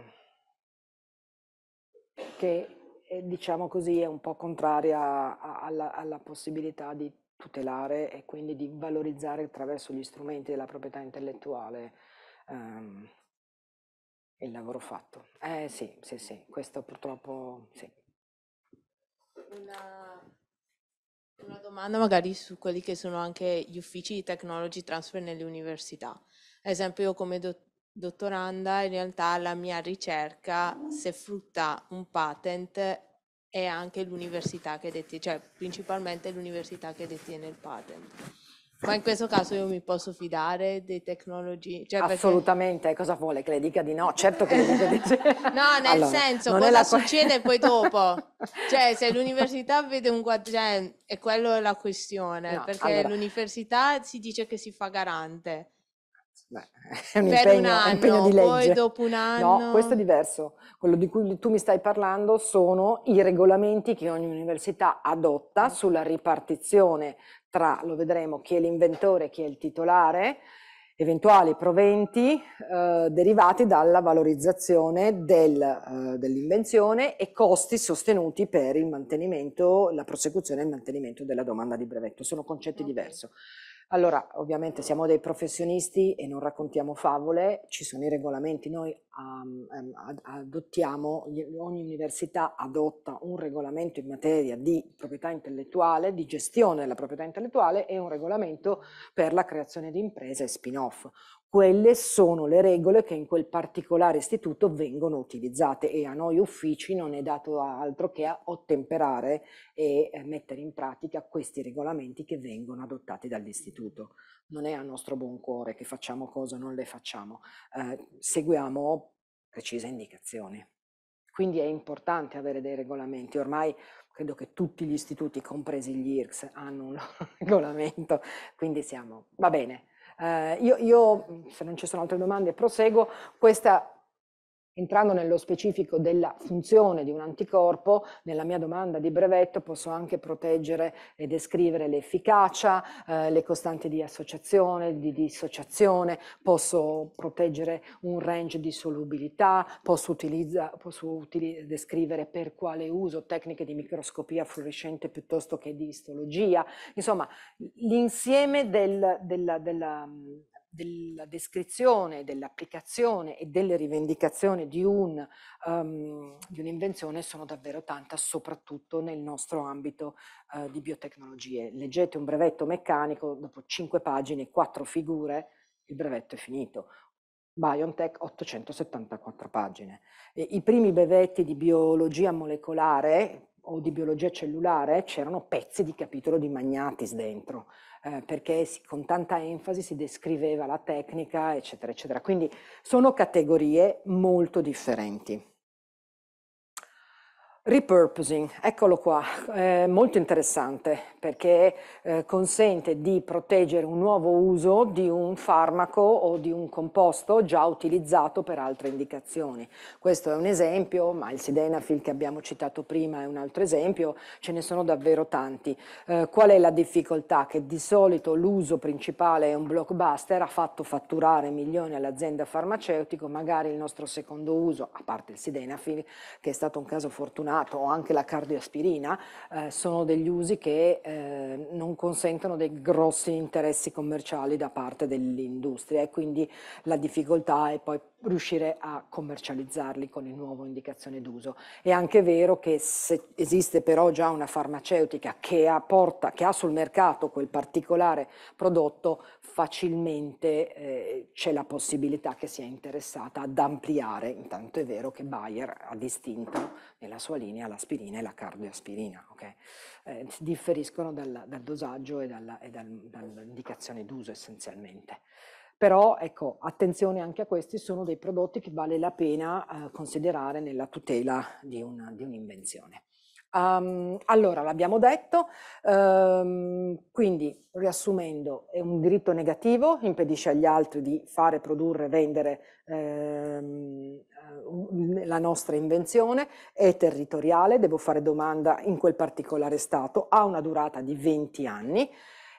che è, eh, diciamo così è un po' contraria alla, alla possibilità di tutelare e quindi di valorizzare attraverso gli strumenti della proprietà intellettuale. Um, il lavoro fatto. Eh sì, sì, sì, questo purtroppo sì. Una, una domanda magari su quelli che sono anche gli uffici di technology transfer nelle università. Ad esempio io come dott- dottoranda in realtà la mia ricerca, se frutta un patent, è anche l'università che detiene, cioè principalmente l'università che detiene il patent ma in questo caso io mi posso fidare dei tecnologi? Cioè, Assolutamente, perché... cosa vuole che le dica di no? Certo che le dica di no. [laughs] no, nel allora, senso, cosa la... succede poi dopo? [laughs] cioè, se l'università vede un quadrante, cioè, è quella la questione, no, perché allora... l'università si dice che si fa garante. Beh, [laughs] è un, impegno, un anno, un impegno di legge. Poi dopo un anno. No, questo è diverso. Quello di cui tu mi stai parlando sono i regolamenti che ogni università adotta mm. sulla ripartizione tra, lo vedremo, chi è l'inventore, chi è il titolare, eventuali proventi eh, derivati dalla valorizzazione del, eh, dell'invenzione e costi sostenuti per il mantenimento, la prosecuzione e il mantenimento della domanda di brevetto. Sono concetti okay. diversi. Allora, ovviamente siamo dei professionisti e non raccontiamo favole, ci sono i regolamenti, noi um, um, adottiamo, ogni università adotta un regolamento in materia di proprietà intellettuale, di gestione della proprietà intellettuale e un regolamento per la creazione di imprese e spin-off quelle sono le regole che in quel particolare istituto vengono utilizzate e a noi uffici non è dato altro che a ottemperare e eh, mettere in pratica questi regolamenti che vengono adottati dall'istituto. Non è a nostro buon cuore che facciamo cosa, non le facciamo, eh, seguiamo precise indicazioni. Quindi è importante avere dei regolamenti, ormai credo che tutti gli istituti, compresi gli IRCS, hanno un [laughs] regolamento, quindi siamo, va bene, eh, io, io, se non ci sono altre domande, proseguo. Questa Entrando nello specifico della funzione di un anticorpo, nella mia domanda di brevetto posso anche proteggere e descrivere l'efficacia, eh, le costanti di associazione, di dissociazione, posso proteggere un range di solubilità, posso, utilizza, posso descrivere per quale uso tecniche di microscopia fluorescente piuttosto che di istologia, insomma l'insieme del, della, della della descrizione, dell'applicazione e delle rivendicazioni di, un, um, di un'invenzione sono davvero tanta, soprattutto nel nostro ambito uh, di biotecnologie. Leggete un brevetto meccanico, dopo cinque pagine, quattro figure, il brevetto è finito. BioNTech 874 pagine. E I primi brevetti di biologia molecolare, o di biologia cellulare c'erano pezzi di capitolo di Magnatis dentro, eh, perché si, con tanta enfasi si descriveva la tecnica, eccetera, eccetera. Quindi sono categorie molto differenti. Repurposing, eccolo qua, eh, molto interessante perché eh, consente di proteggere un nuovo uso di un farmaco o di un composto già utilizzato per altre indicazioni. Questo è un esempio, ma il sidenafil che abbiamo citato prima è un altro esempio, ce ne sono davvero tanti. Eh, qual è la difficoltà? Che di solito l'uso principale è un blockbuster, ha fatto fatturare milioni all'azienda farmaceutica, magari il nostro secondo uso, a parte il sidenafil, che è stato un caso fortunato, menzionato, o anche la cardioaspirina, eh, sono degli usi che eh, non consentono dei grossi interessi commerciali da parte dell'industria e quindi la difficoltà è poi riuscire a commercializzarli con il nuovo indicazione d'uso. È anche vero che se esiste però già una farmaceutica che, apporta, che ha sul mercato quel particolare prodotto, facilmente eh, c'è la possibilità che sia interessata ad ampliare, intanto è vero che Bayer ha distinto nella sua linea linea l'aspirina e la cardioaspirina, okay? eh, differiscono dal, dal, dosaggio e, dalla, e dal, dall'indicazione d'uso essenzialmente. Però ecco, attenzione anche a questi, sono dei prodotti che vale la pena eh, considerare nella tutela di, una, di un'invenzione. Um, allora, l'abbiamo detto, um, quindi riassumendo, è un diritto negativo, impedisce agli altri di fare, produrre, vendere ehm, eh, la nostra invenzione è territoriale, devo fare domanda in quel particolare Stato, ha una durata di 20 anni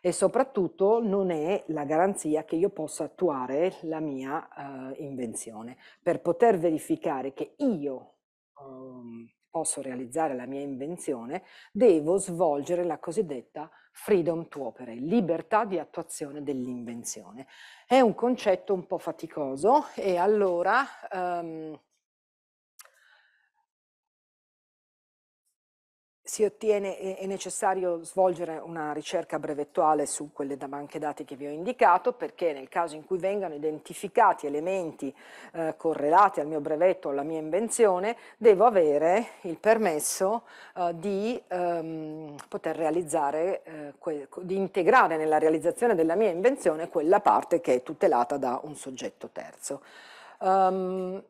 e soprattutto non è la garanzia che io possa attuare la mia eh, invenzione. Per poter verificare che io eh, posso realizzare la mia invenzione, devo svolgere la cosiddetta freedom to opere, libertà di attuazione dell'invenzione. È un concetto un po' faticoso e allora um, si ottiene, è, necessario svolgere una ricerca brevettuale su quelle da banche dati che vi ho indicato perché nel caso in cui vengano identificati elementi eh, correlati al mio brevetto o alla mia invenzione, devo avere il permesso eh, di ehm, poter realizzare, eh, di integrare nella realizzazione della mia invenzione quella parte che è tutelata da un soggetto terzo. Um,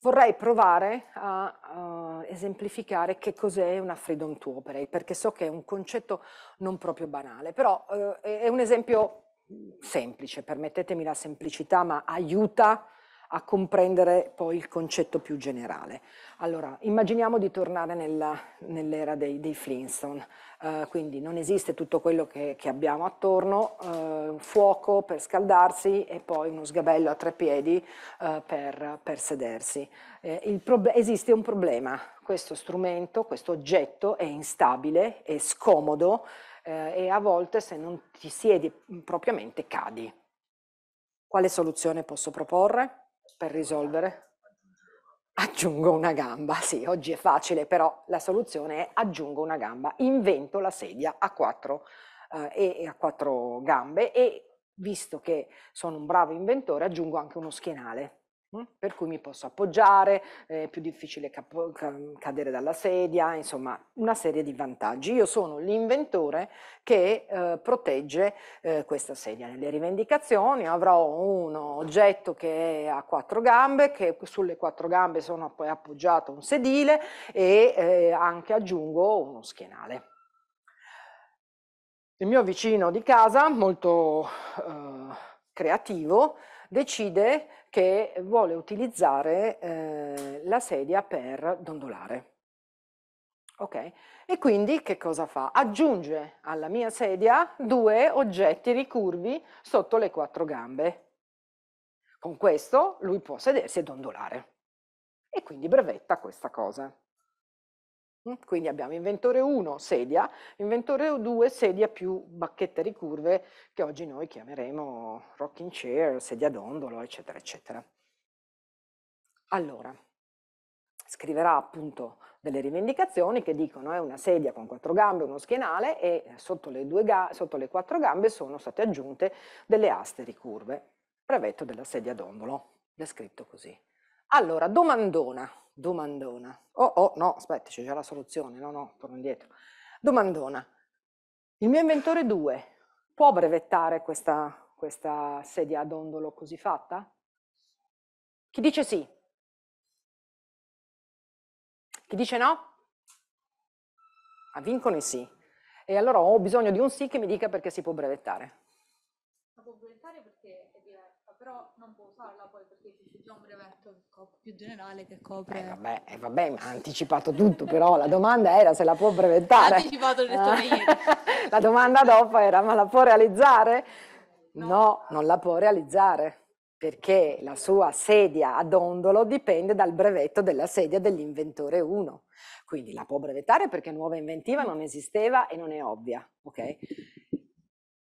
Vorrei provare a uh, esemplificare che cos'è una freedom to operate, perché so che è un concetto non proprio banale, però uh, è un esempio mm, semplice, permettetemi la semplicità, ma aiuta a comprendere poi il concetto più generale. Allora, immaginiamo di tornare nella, nell'era dei, dei Flintstone, uh, quindi non esiste tutto quello che, che abbiamo attorno, uh, un fuoco per scaldarsi e poi uno sgabello a tre piedi uh, per, per, sedersi. Eh, prob- esiste un problema, questo strumento, questo oggetto è instabile, è scomodo eh, e a volte se non ti siedi propriamente cadi. Quale soluzione posso proporre? per risolvere? Aggiungo una gamba, sì, oggi è facile, però la soluzione è aggiungo una gamba, invento la sedia a quattro, eh, e a quattro gambe e visto che sono un bravo inventore aggiungo anche uno schienale. Mm. per cui mi posso appoggiare, è più difficile capo- cadere dalla sedia, insomma una serie di vantaggi. Io sono l'inventore che eh, protegge eh, questa sedia. Nelle rivendicazioni avrò un oggetto che ha quattro gambe, che sulle quattro gambe sono poi appoggiato un sedile e eh, anche aggiungo uno schienale. Il mio vicino di casa, molto eh, creativo, decide che vuole utilizzare eh, la sedia per dondolare. Ok? E quindi che cosa fa? Aggiunge alla mia sedia due oggetti ricurvi sotto le quattro gambe. Con questo lui può sedersi e dondolare. E quindi brevetta questa cosa. Quindi abbiamo inventore 1 sedia, inventore 2 sedia più bacchette ricurve che oggi noi chiameremo rocking chair, sedia dondolo, eccetera, eccetera. Allora, scriverà appunto delle rivendicazioni che dicono è eh, una sedia con quattro gambe, uno schienale e eh, sotto le, ga sotto le quattro gambe sono state aggiunte delle aste ricurve. Brevetto della sedia dondolo, descritto così. Allora, domandona, domandona. Oh, oh, no, aspetta, c'è già la soluzione, no, no, torno indietro. Domandona, il mio inventore 2 può brevettare questa, questa sedia ad ondolo così fatta? Chi dice sì? Chi dice no? Ah, vincono i sì. E allora ho bisogno di un sì che mi dica perché si può brevettare. Si può brevettare perché però non può usarla poi perché c'è già un brevetto ecco, più generale che copre... Eh vabbè, eh vabbè, ha anticipato tutto, però la domanda era se la può brevettare. Ha anticipato il rettore ieri. [laughs] la domanda dopo era ma la può realizzare? No. no, non la può realizzare perché la sua sedia a dondolo dipende dal brevetto della sedia dell'inventore 1. Quindi la può brevettare perché nuova inventiva non esisteva e non è ovvia, ok?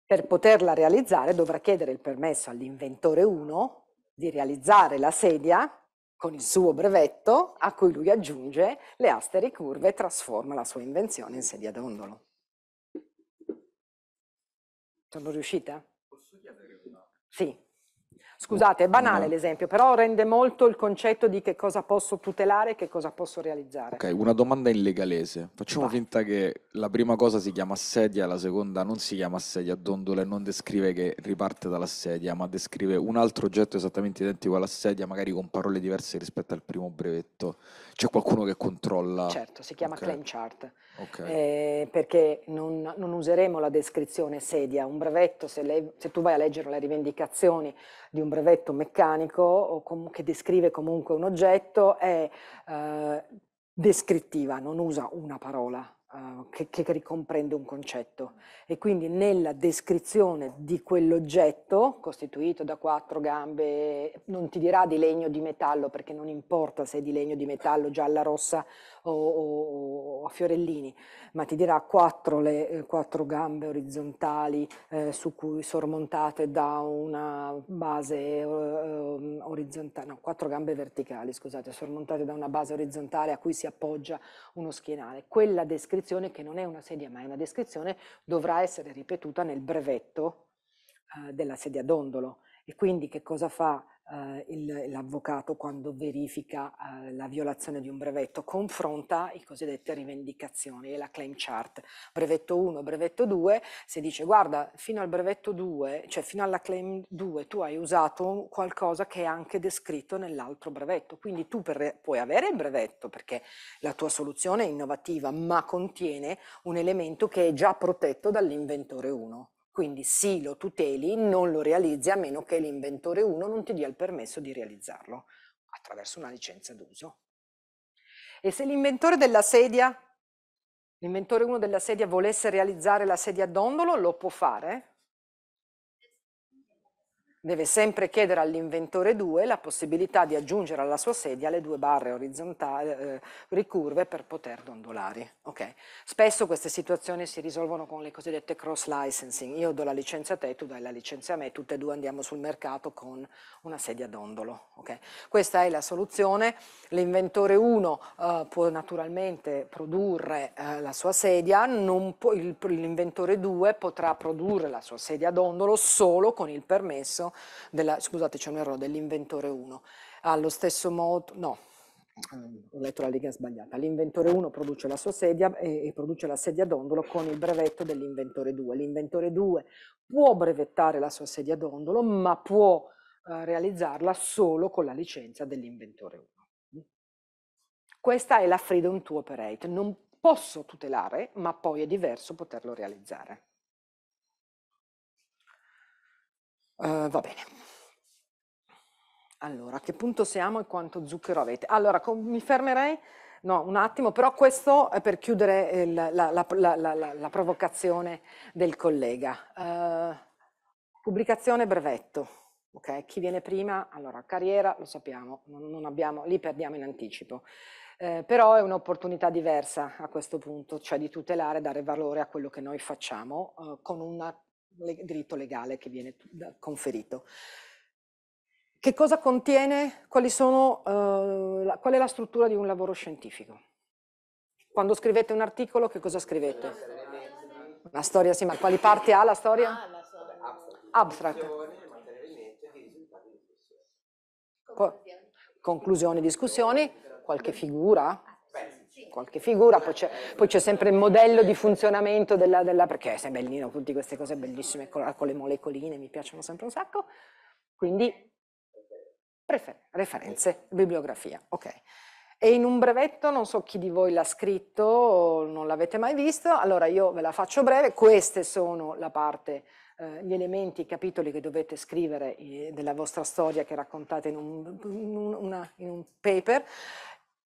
Per poterla realizzare dovrà chiedere il permesso all'inventore 1 di realizzare la sedia con il suo brevetto a cui lui aggiunge le aste ricurve e trasforma la sua invenzione in sedia d'ondolo. Sono riuscita? Posso chiedere una? Sì. Scusate, è banale no. Mm-hmm. l'esempio, però rende molto il concetto di che cosa posso tutelare e che cosa posso realizzare. Ok, una domanda in legalese. Facciamo Va. finta che la prima cosa si chiama sedia, la seconda non si chiama sedia, dondola e non descrive che riparte dalla sedia, ma descrive un altro oggetto esattamente identico alla sedia, magari con parole diverse rispetto al primo brevetto. C'è qualcuno che controlla? Certo, si chiama okay. claim chart. Okay. Eh, perché non, non, useremo la descrizione sedia. Un brevetto, se, le, se tu vai a leggere le rivendicazioni di un un brevetto meccanico o com- che descrive comunque un oggetto è eh, descrittiva, non usa una parola, uh, che, che, ricomprende un concetto. Mm. E quindi nella descrizione di quell'oggetto, costituito da quattro gambe, non ti dirà di legno o di metallo, perché non importa se è di legno o di metallo, gialla, rossa o, o, o a fiorellini, ma ti dirà quattro, le, eh, quattro gambe orizzontali eh, su cui sormontate da una base eh, ehm, orizzontale, no, quattro gambe verticali, scusate, sormontate da una base orizzontale a cui si appoggia uno schienale. Quella descrizione descrizione che non è una sedia ma è una descrizione, dovrà essere ripetuta nel brevetto eh, della sedia dondolo. E quindi che cosa fa eh, il, l'avvocato quando verifica eh, la violazione di un brevetto, confronta i cosiddette rivendicazioni e la claim chart, brevetto 1, brevetto 2, se dice guarda fino al brevetto 2, cioè fino alla claim 2 tu hai usato qualcosa che è anche descritto nell'altro brevetto, quindi tu per, puoi avere il brevetto perché la tua soluzione è innovativa ma contiene un elemento che è già protetto dall'inventore 1 quindi sì, lo tuteli, non lo realizzi a meno che l'inventore 1 non ti dia il permesso di realizzarlo attraverso una licenza d'uso. E se l'inventore della sedia, l'inventore 1 della sedia volesse realizzare la sedia a dondolo, lo può fare? Deve sempre chiedere all'inventore 2 la possibilità di aggiungere alla sua sedia le due barre orizzontali eh, ricurve per poter dondolare. Okay. Spesso queste situazioni si risolvono con le cosiddette cross licensing. Io do la licenza a te, tu dai la licenza a me, tutte e due andiamo sul mercato con una sedia dondolo. Okay. Questa è la soluzione. L'inventore 1 eh, può naturalmente produrre eh, la sua sedia, l'inventore 2 potrà produrre la sua sedia dondolo solo con il permesso della, scusate c'è un errore, dell'inventore 1. Allo stesso modo, no, ho letto la lega sbagliata, l'inventore 1 produce la sua sedia eh, e, produce la sedia dondolo con il brevetto dell'inventore 2. L'inventore 2 può brevettare la sua sedia dondolo, ma può eh, realizzarla solo con la licenza dell'inventore 1. Questa è la freedom to operate, non posso tutelare, ma poi è diverso poterlo realizzare. Eh, va bene. Allora, a che punto siamo e quanto zucchero avete? Allora, con, mi fermerei, no, un attimo, però questo è per chiudere il, la, la, la, la, provocazione del collega. Uh, pubblicazione brevetto, ok? Chi viene prima? Allora, carriera, lo sappiamo, non, non abbiamo, lì perdiamo in anticipo. Eh, però è un'opportunità diversa a questo punto, cioè di tutelare, dare valore a quello che noi facciamo eh, con una le, diritto legale che viene conferito. Che cosa contiene? Sono, eh, la, qual è la struttura di un lavoro scientifico? Quando scrivete un articolo, che cosa scrivete? La storia, sì, ma quali parti ha la storia? Ah, storia. Abstract. Conclusioni, discussioni, qualche figura, qualche figura, poi c'è, sempre il modello di funzionamento della, della perché è bellino, tutte queste cose bellissime con, con, le molecoline, mi piacciono sempre un sacco, quindi prefer, referenze, bibliografia, ok. E in un brevetto, non so chi di voi l'ha scritto, o non l'avete mai visto, allora io ve la faccio breve, queste sono la parte eh, gli elementi, i capitoli che dovete scrivere eh, della vostra storia che raccontate in un, in un paper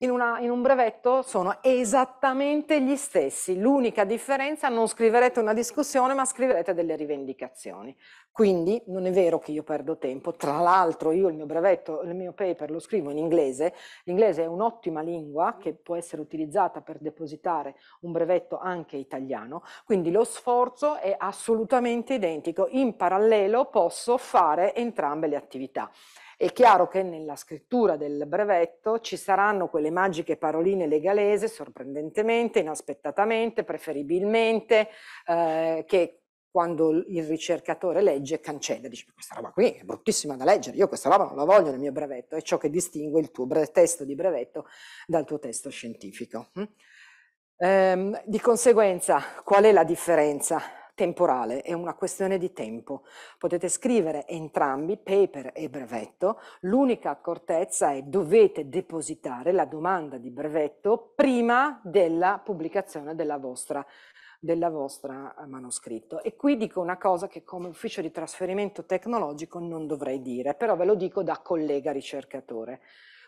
in, una, in, un brevetto sono esattamente gli stessi. L'unica differenza non scriverete una discussione, ma scriverete delle rivendicazioni. Quindi non è vero che io perdo tempo. Tra l'altro, io il mio brevetto, il mio paper lo scrivo in inglese. L'inglese è un'ottima lingua che può essere utilizzata per depositare un brevetto anche italiano. Quindi lo sforzo è assolutamente identico. In parallelo posso fare entrambe le attività. È chiaro che nella scrittura del brevetto ci saranno quelle magiche paroline legalese, sorprendentemente, inaspettatamente, preferibilmente, eh, che quando il ricercatore legge cancella, dice questa roba qui è bruttissima da leggere, io questa roba non la voglio nel mio brevetto, è ciò che distingue il tuo testo di brevetto dal tuo testo scientifico. Mm? Ehm, di conseguenza, qual è la differenza? temporale, è una questione di tempo. Potete scrivere entrambi, paper e brevetto, l'unica accortezza è dovete depositare la domanda di brevetto prima della pubblicazione della vostra della vostra eh, manoscritto. E qui dico una cosa che come ufficio di trasferimento tecnologico non dovrei dire, però ve lo dico da collega ricercatore.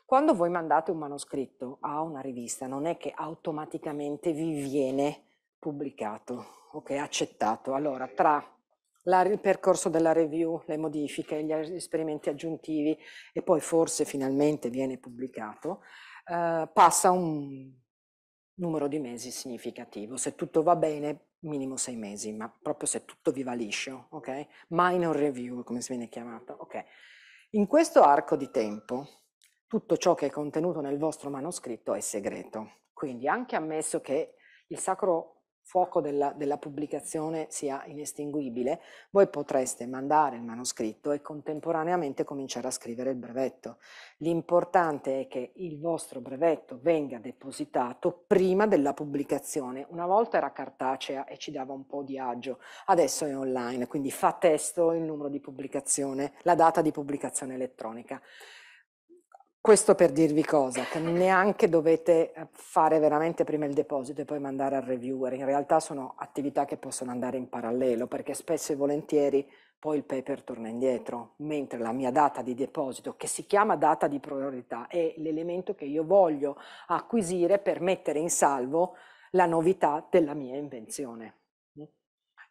Quando voi mandate un manoscritto a una rivista non è che automaticamente vi viene Pubblicato, ok, accettato. Allora, tra la, il percorso della review, le modifiche, gli esperimenti aggiuntivi e poi forse finalmente viene pubblicato, eh, passa un numero di mesi significativo. Se tutto va bene, minimo sei mesi, ma proprio se tutto vi va liscio, ok? Minor review, come si viene chiamato, ok? In questo arco di tempo, tutto ciò che è contenuto nel vostro manoscritto è segreto. Quindi anche ammesso che il sacro fuoco della, della, pubblicazione sia inestinguibile, voi potreste mandare il manoscritto e contemporaneamente cominciare a scrivere il brevetto. L'importante è che il vostro brevetto venga depositato prima della pubblicazione. Una volta era cartacea e ci dava un po' di agio, adesso è online, quindi fa testo il numero di pubblicazione, la data di pubblicazione elettronica. Questo per dirvi cosa, che neanche dovete eh, fare veramente prima il deposito e poi mandare al reviewer. In realtà sono attività che possono andare in parallelo perché spesso e volentieri poi il paper torna indietro, mentre la mia data di deposito, che si chiama data di priorità, è l'elemento che io voglio acquisire per mettere in salvo la novità della mia invenzione.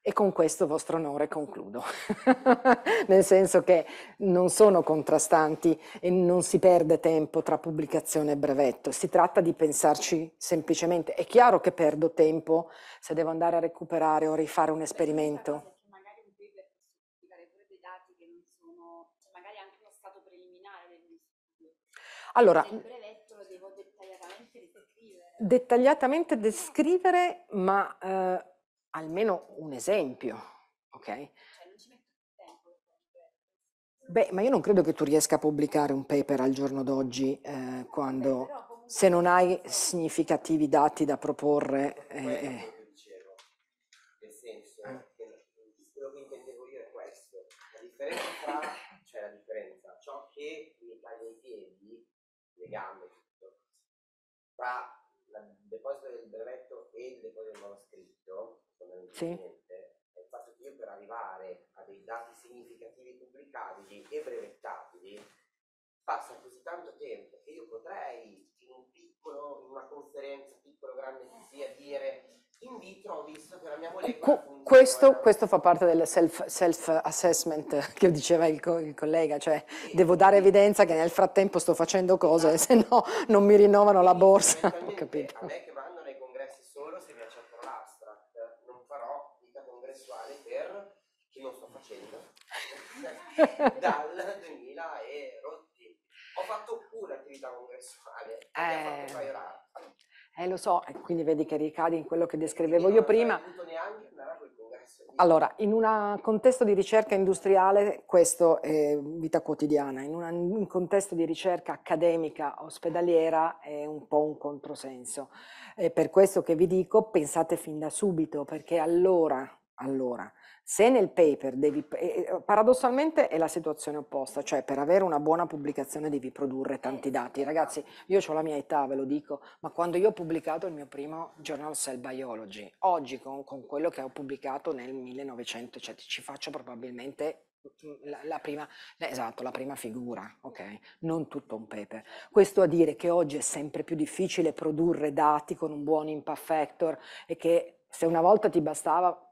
E con questo vostro onore concludo, [laughs] nel senso che non sono contrastanti e non si perde tempo tra pubblicazione e brevetto, si tratta di pensarci semplicemente. È chiaro che perdo tempo se devo andare a recuperare o rifare un esperimento. Allora, il brevetto lo devo dettagliatamente descrivere. Dettagliatamente descrivere, ma eh, almeno un esempio, ok? Cioè, Beh, ma io non credo che tu riesca a pubblicare un paper al giorno d'oggi eh, quando, se non hai significativi dati da proporre... Quello Eh, differenza cioè la differenza, ciò che mi taglio i piedi, le gambe, tutto, tra il deposito del brevetto e il deposito del manoscritto dall'utente. Sì. Nel senso che io per arrivare a dei dati significativi pubblicabili e brevettabili passa così tanto tempo che io potrei in un piccolo, in una conferenza, piccolo grande che sia, dire in vitro ho visto che la mia molecola Questo, questo fa parte del self-assessment [laughs] che diceva il, co il collega, cioè sì. devo dare evidenza che nel frattempo sto facendo cose, sì. Ah. se no non mi rinnovano la borsa. [laughs] Ho capito. A me che [laughs] dal 2000 e rotti. Ho fatto pure attività congressuale, eh... fatto un eh. paio Eh, lo so, eh, quindi vedi che ricadi in quello che descrivevo io, io prima. Allora, in un contesto di ricerca industriale, questo è vita quotidiana, in un contesto di ricerca accademica ospedaliera è un po' un controsenso. È per questo che vi dico, pensate fin da subito, perché allora, allora, se nel paper devi, paradossalmente è la situazione opposta, cioè per avere una buona pubblicazione devi produrre tanti dati. Ragazzi, io ho la mia età, ve lo dico, ma quando io ho pubblicato il mio primo Journal Cell Biology, oggi con, con quello che ho pubblicato nel 1900, cioè ci faccio probabilmente la, la, prima, eh, esatto, la prima figura, ok? Non tutto un paper. Questo a dire che oggi è sempre più difficile produrre dati con un buon impact factor e che se una volta ti bastava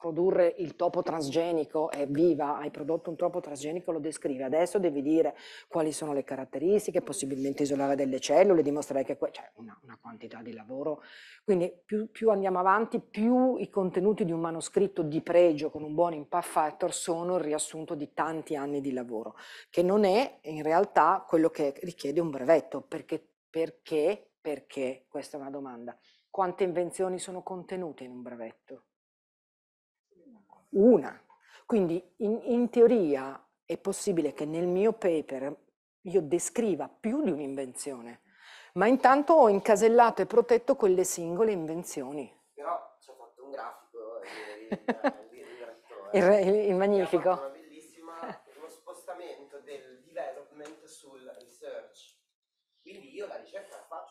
produrre il topo transgenico è viva, hai prodotto un topo transgenico, lo descrivi. Adesso devi dire quali sono le caratteristiche, possibilmente isolare delle cellule, dimostrare che c'è cioè una, una, quantità di lavoro. Quindi più, più, andiamo avanti, più i contenuti di un manoscritto di pregio con un buon impact factor sono il riassunto di tanti anni di lavoro, che non è in realtà quello che richiede un brevetto, perché, perché, perché, questa è una domanda, quante invenzioni sono contenute in un brevetto? una. Quindi in, in teoria è possibile che nel mio paper io descriva più di un'invenzione, ma intanto ho incasellato e protetto quelle singole invenzioni. Però ci ho fatto un grafico, [laughs] il, il, il, il, il, il magnifico. Una [laughs] uno spostamento del development sul research. Quindi io la ricerca la faccio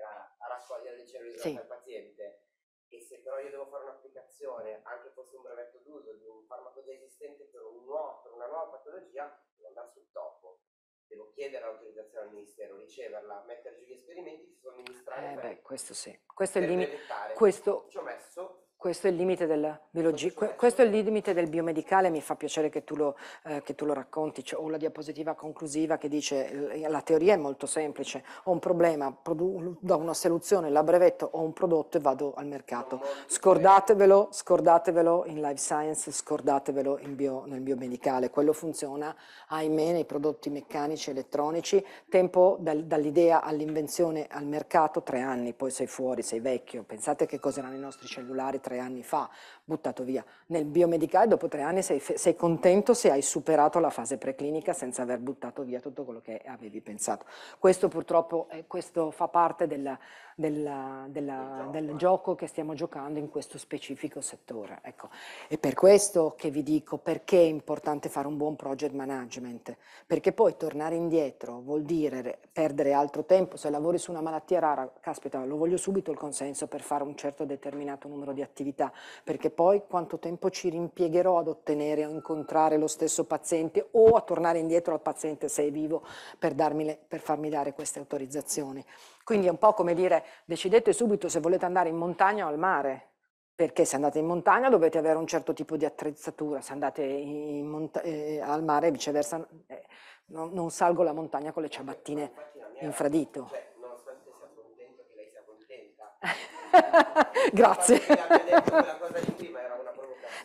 era a raccogliere le cellule sì. dal paziente e se però io devo fare un'applicazione, anche fosse un brevetto d'uso di un farmaco già esistente per, un nuovo, per una nuova patologia, devo andare sul topo. Devo chiedere l'autorizzazione al Ministero, riceverla, mettere giù gli esperimenti, somministrare. Eh beh, questo sì. Questo è il limite. Questo... Ci ho messo questo è, biologia, questo è il limite del biomedicale, mi fa piacere che tu lo, eh, che tu lo racconti, cioè, ho la diapositiva conclusiva che dice eh, la teoria è molto semplice, ho un problema, do una soluzione, la brevetto, ho un prodotto e vado al mercato. Scordatevelo, scordatevelo in life science, scordatevelo bio, nel biomedicale, quello funziona, ahimè, nei prodotti meccanici, elettronici, tempo dal, dall'idea all'invenzione al mercato, tre anni, poi sei fuori, sei vecchio, pensate che cosa erano i nostri cellulari tre anni fa, buttato via. Nel biomedicale dopo tre anni sei, sei contento se hai superato la fase preclinica senza aver buttato via tutto quello che avevi pensato. Questo purtroppo eh, questo fa parte della, della, della, del, gioco. del, eh. gioco. che stiamo giocando in questo specifico settore. Ecco. E per questo che vi dico perché è importante fare un buon project management, perché poi tornare indietro vuol dire perdere altro tempo, se lavori su una malattia rara, caspita, lo voglio subito il consenso per fare un certo determinato numero di attività attività, perché poi quanto tempo ci rimpiegherò ad ottenere o incontrare lo stesso paziente o a tornare indietro al paziente se è vivo per, le, per farmi dare queste autorizzazioni. Quindi è un po' come dire decidete subito se volete andare in montagna o al mare, perché se andate in montagna dovete avere un certo tipo di attrezzatura, se andate eh, al mare viceversa eh, no, non, salgo la montagna con le ciabattine infradito. Cioè, nonostante sia contento che lei sia contenta, [laughs] [laughs] Grazie. Cui,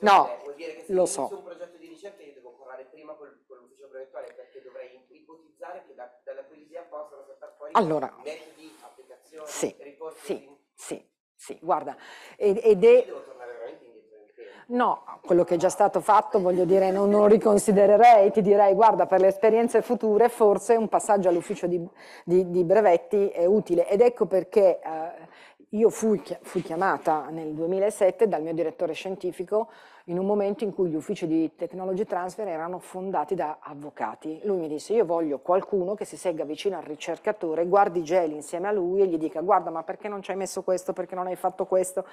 no, cioè, lo so. un progetto di ricerca io devo correre prima con l'ufficio brevettuale perché dovrei ipotizzare che da, dalla poesia possano saltare fuori allora, metodi, applicazioni, sì, riporti. Sì, sì, sì, guarda, ed, ed è... No, quello che è già stato fatto, voglio dire, non lo riconsidererei, ti direi, guarda, per le esperienze future forse un passaggio all'ufficio di, di, di brevetti è utile ed ecco perché eh, io fui, fui, chiamata nel 2007 dal mio direttore scientifico in un momento in cui gli uffici di Technology Transfer erano fondati da avvocati. Lui mi disse io voglio qualcuno che si segga vicino al ricercatore, guardi Geli insieme a lui e gli dica guarda ma perché non ci hai messo questo, perché non hai fatto questo,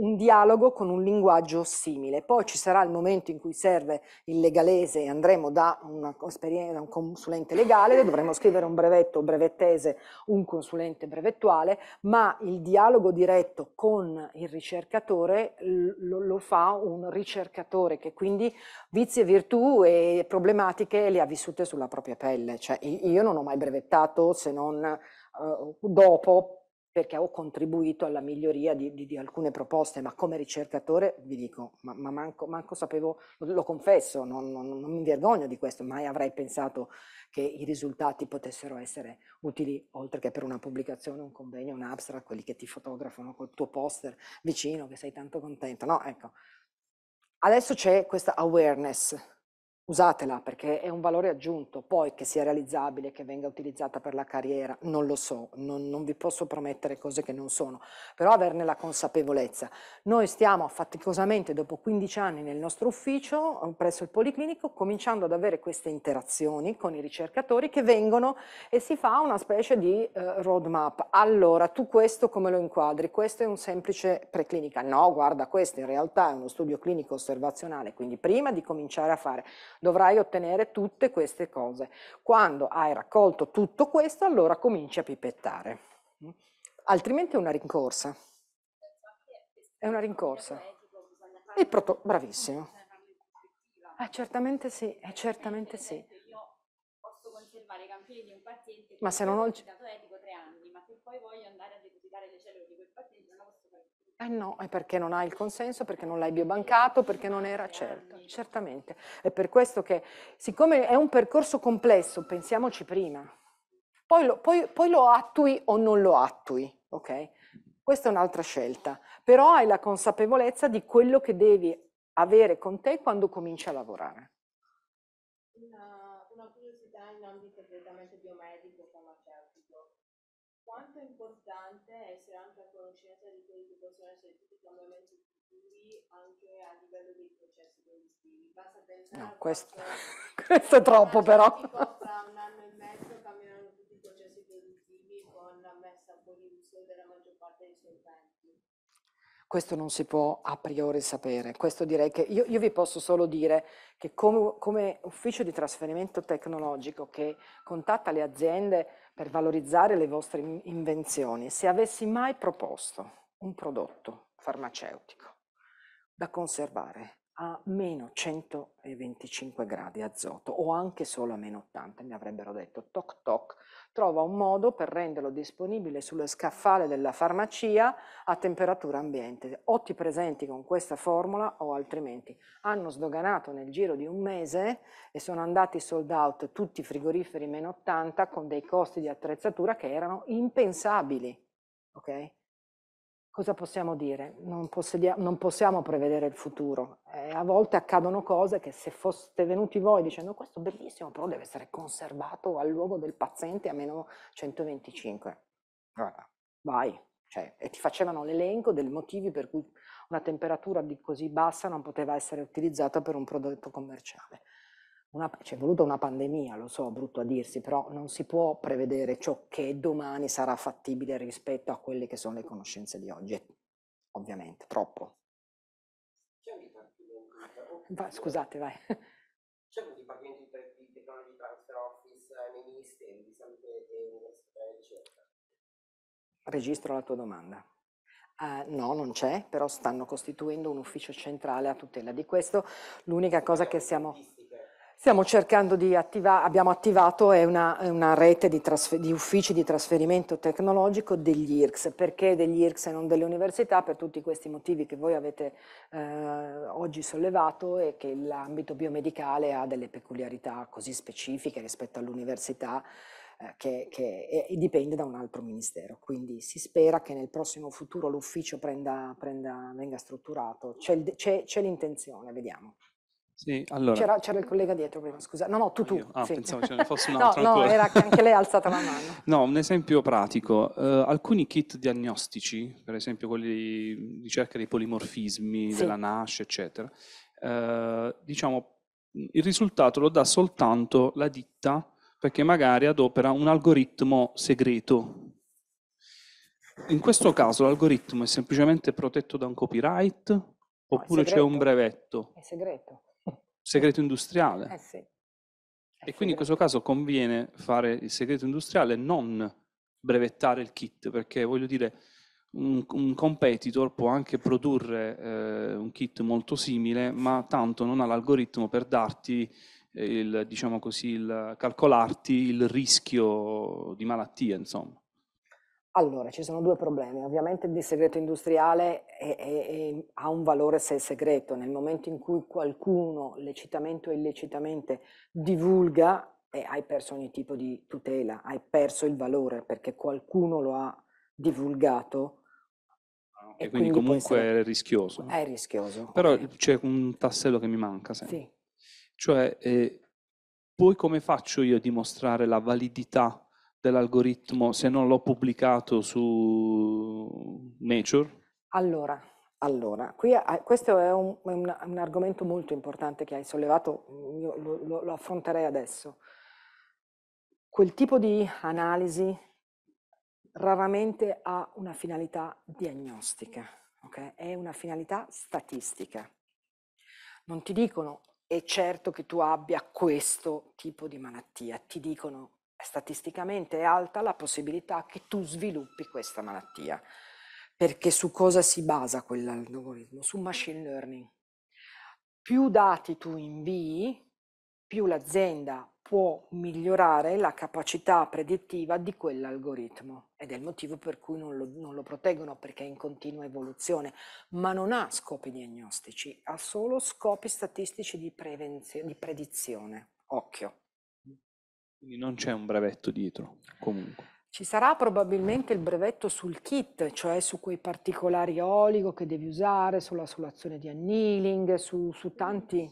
un dialogo con un linguaggio simile. Poi ci sarà il momento in cui serve il legalese e andremo da, una, da un consulente legale, dovremo scrivere un brevetto brevettese, un consulente brevettuale, ma il dialogo diretto con il ricercatore lo, lo fa un ricercatore che quindi vizi e virtù e problematiche le ha vissute sulla propria pelle. Cioè, io non ho mai brevettato se non eh, dopo perché ho contribuito alla miglioria di, di, di, alcune proposte, ma come ricercatore vi dico, ma, ma manco, manco, sapevo, lo confesso, non, non, non, mi vergogno di questo, mai avrei pensato che i risultati potessero essere utili, oltre che per una pubblicazione, un convegno, un abstract, quelli che ti fotografano col tuo poster vicino, che sei tanto contento. No, ecco, adesso c'è questa awareness usatela perché è un valore aggiunto, poi che sia realizzabile, che venga utilizzata per la carriera, non lo so, non, non vi posso promettere cose che non sono, però averne la consapevolezza. Noi stiamo faticosamente dopo 15 anni nel nostro ufficio presso il Policlinico cominciando ad avere queste interazioni con i ricercatori che vengono e si fa una specie di eh, roadmap. Allora, tu questo come lo inquadri? Questo è un semplice preclinica? No, guarda, questo in realtà è uno studio clinico osservazionale, quindi prima di cominciare a fare Dovrai ottenere tutte queste cose. Quando hai raccolto tutto questo, allora cominci a pipettare. Altrimenti è una rincorsa. È una rincorsa. Il proto- bravissimo. Ah, certamente sì, eh, certamente sì. Posso conservare i campioni di un paziente ma se non ho il... etico tre anni, ma se poi voglio andare a depositare le cellule di quel paziente eh no, è perché non hai il consenso, perché non l'hai biobancato, perché non era certa, certamente. È per questo che, siccome è un percorso complesso, pensiamoci prima, poi lo, poi, poi lo attui o non lo attui, ok? Questa è un'altra scelta, però hai la consapevolezza di quello che devi avere con te quando cominci a lavorare. No quanto è importante essere anche a conoscenza di quelli che possono essere tutti i cambiamenti futuri anche a livello dei processi produttivi. Basta pensare no, questo, [laughs] questo è troppo però. Tra un anno e mezzo cambieranno tutti i processi produttivi con la messa a fuoriuso della maggior parte dei solventi. Questo non si può a priori sapere, questo direi che io, io vi posso solo dire che come, come ufficio di trasferimento tecnologico che contatta le aziende per valorizzare le vostre invenzioni, se avessi mai proposto un prodotto farmaceutico da conservare a meno 125 gradi azoto o anche solo a meno 80, mi avrebbero detto toc toc, trova un modo per renderlo disponibile sullo scaffale della farmacia a temperatura ambiente. O ti presenti con questa formula o altrimenti. Hanno sdoganato nel giro di un mese e sono andati sold out tutti i frigoriferi meno 80 con dei costi di attrezzatura che erano impensabili. Okay? cosa possiamo dire? Non, non possiamo prevedere il futuro. Eh, a volte accadono cose che se foste venuti voi dicendo questo è bellissimo, però deve essere conservato al luogo del paziente a meno 125. Allora, vai. Cioè, e ti facevano l'elenco dei motivi per cui una temperatura di così bassa non poteva essere utilizzata per un prodotto commerciale una, c'è cioè, voluta una pandemia, lo so, brutto a dirsi, però non si può prevedere ciò che domani sarà fattibile rispetto a quelle che sono le conoscenze di oggi, ovviamente, troppo. Va, scusate, vai. C'è un dipartimento di tecnologia transfer office eh, nei ministeri di salute e università e ricerca? Registro la tua domanda. Uh, no, non c'è, però stanno costituendo un ufficio centrale a tutela di questo. L'unica cosa che siamo... Stiamo cercando di attivare, abbiamo attivato una, una rete di, di, uffici di trasferimento tecnologico degli IRCS, perché degli IRCS e non delle università, per tutti questi motivi che voi avete eh, oggi sollevato e che l'ambito biomedicale ha delle peculiarità così specifiche rispetto all'università eh, che, che e, e dipende da un altro ministero. Quindi si spera che nel prossimo futuro l'ufficio prenda, prenda, venga strutturato, c'è l'intenzione, vediamo. Sì, allora. c'era, c'era, il collega dietro prima, scusa. No, no, tu, tu. Ah, sì. pensavo ce ne fosse un [laughs] altro no, No, era che anche lei ha alzato la mano. [laughs] no, un esempio pratico. Uh, alcuni kit diagnostici, per esempio quelli di ricerca dei polimorfismi, sì. della NASH, eccetera, uh, diciamo, il risultato lo dà soltanto la ditta perché magari adopera un algoritmo segreto in questo caso l'algoritmo è semplicemente protetto da un copyright no, oppure c'è un brevetto? È segreto segreto industriale. Eh sì. Eh e quindi in questo caso conviene fare il segreto industriale, non brevettare il kit, perché voglio dire, un, un competitor può anche produrre eh, un kit molto simile, ma tanto non ha l'algoritmo per darti eh, il, diciamo così, il, calcolarti il rischio di malattia, insomma. Allora, ci sono due problemi. Ovviamente il segreto industriale è, è, è, ha un valore se è segreto. Nel momento in cui qualcuno, lecitamente o illecitamente, divulga, eh, hai perso ogni tipo di tutela, hai perso il valore perché qualcuno lo ha divulgato. Ah, e, e quindi, quindi comunque essere... è rischioso. È rischioso. Però okay. c'è un tassello che mi manca sempre. Sì. Cioè, eh, poi come faccio io a dimostrare la validità dell'algoritmo se non l'ho pubblicato su Nature? Allora, allora qui, questo è un, un, un, argomento molto importante che hai sollevato, io lo, lo, lo affronterei adesso. Quel tipo di analisi raramente ha una finalità diagnostica, okay? è una finalità statistica. Non ti dicono è certo che tu abbia questo tipo di malattia, ti dicono statisticamente è alta la possibilità che tu sviluppi questa malattia. Perché su cosa si basa quell'algoritmo? Su machine learning. Più dati tu invii, più l'azienda può migliorare la capacità predittiva di quell'algoritmo ed è il motivo per cui non lo, non lo, proteggono perché è in continua evoluzione, ma non ha scopi diagnostici, ha solo scopi statistici di, di predizione. Occhio. Quindi non c'è un brevetto dietro, comunque. Ci sarà probabilmente il brevetto sul kit, cioè su quei particolari oligo che devi usare, sulla solazione di annealing, su, su tanti...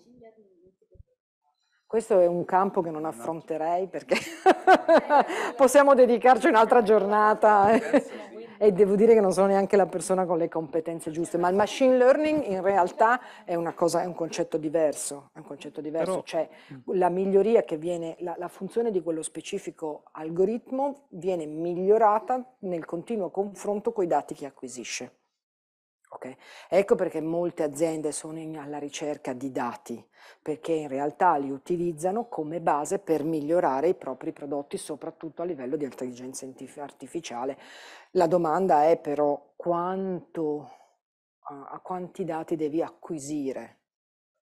Questo è un campo che non affronterei perché [laughs] possiamo dedicarci un'altra giornata e devo dire che non sono neanche la persona con le competenze giuste, ma il machine learning in realtà è, cosa, è un concetto diverso, è un concetto diverso, Però... cioè la miglioria che viene, la, la funzione di quello specifico algoritmo viene migliorata nel continuo confronto con i dati che acquisisce. Okay? Ecco perché molte aziende sono in, alla ricerca di dati, perché in realtà li utilizzano come base per migliorare i propri prodotti, soprattutto a livello di intelligenza artificiale. La domanda è però quanto, a, a quanti dati devi acquisire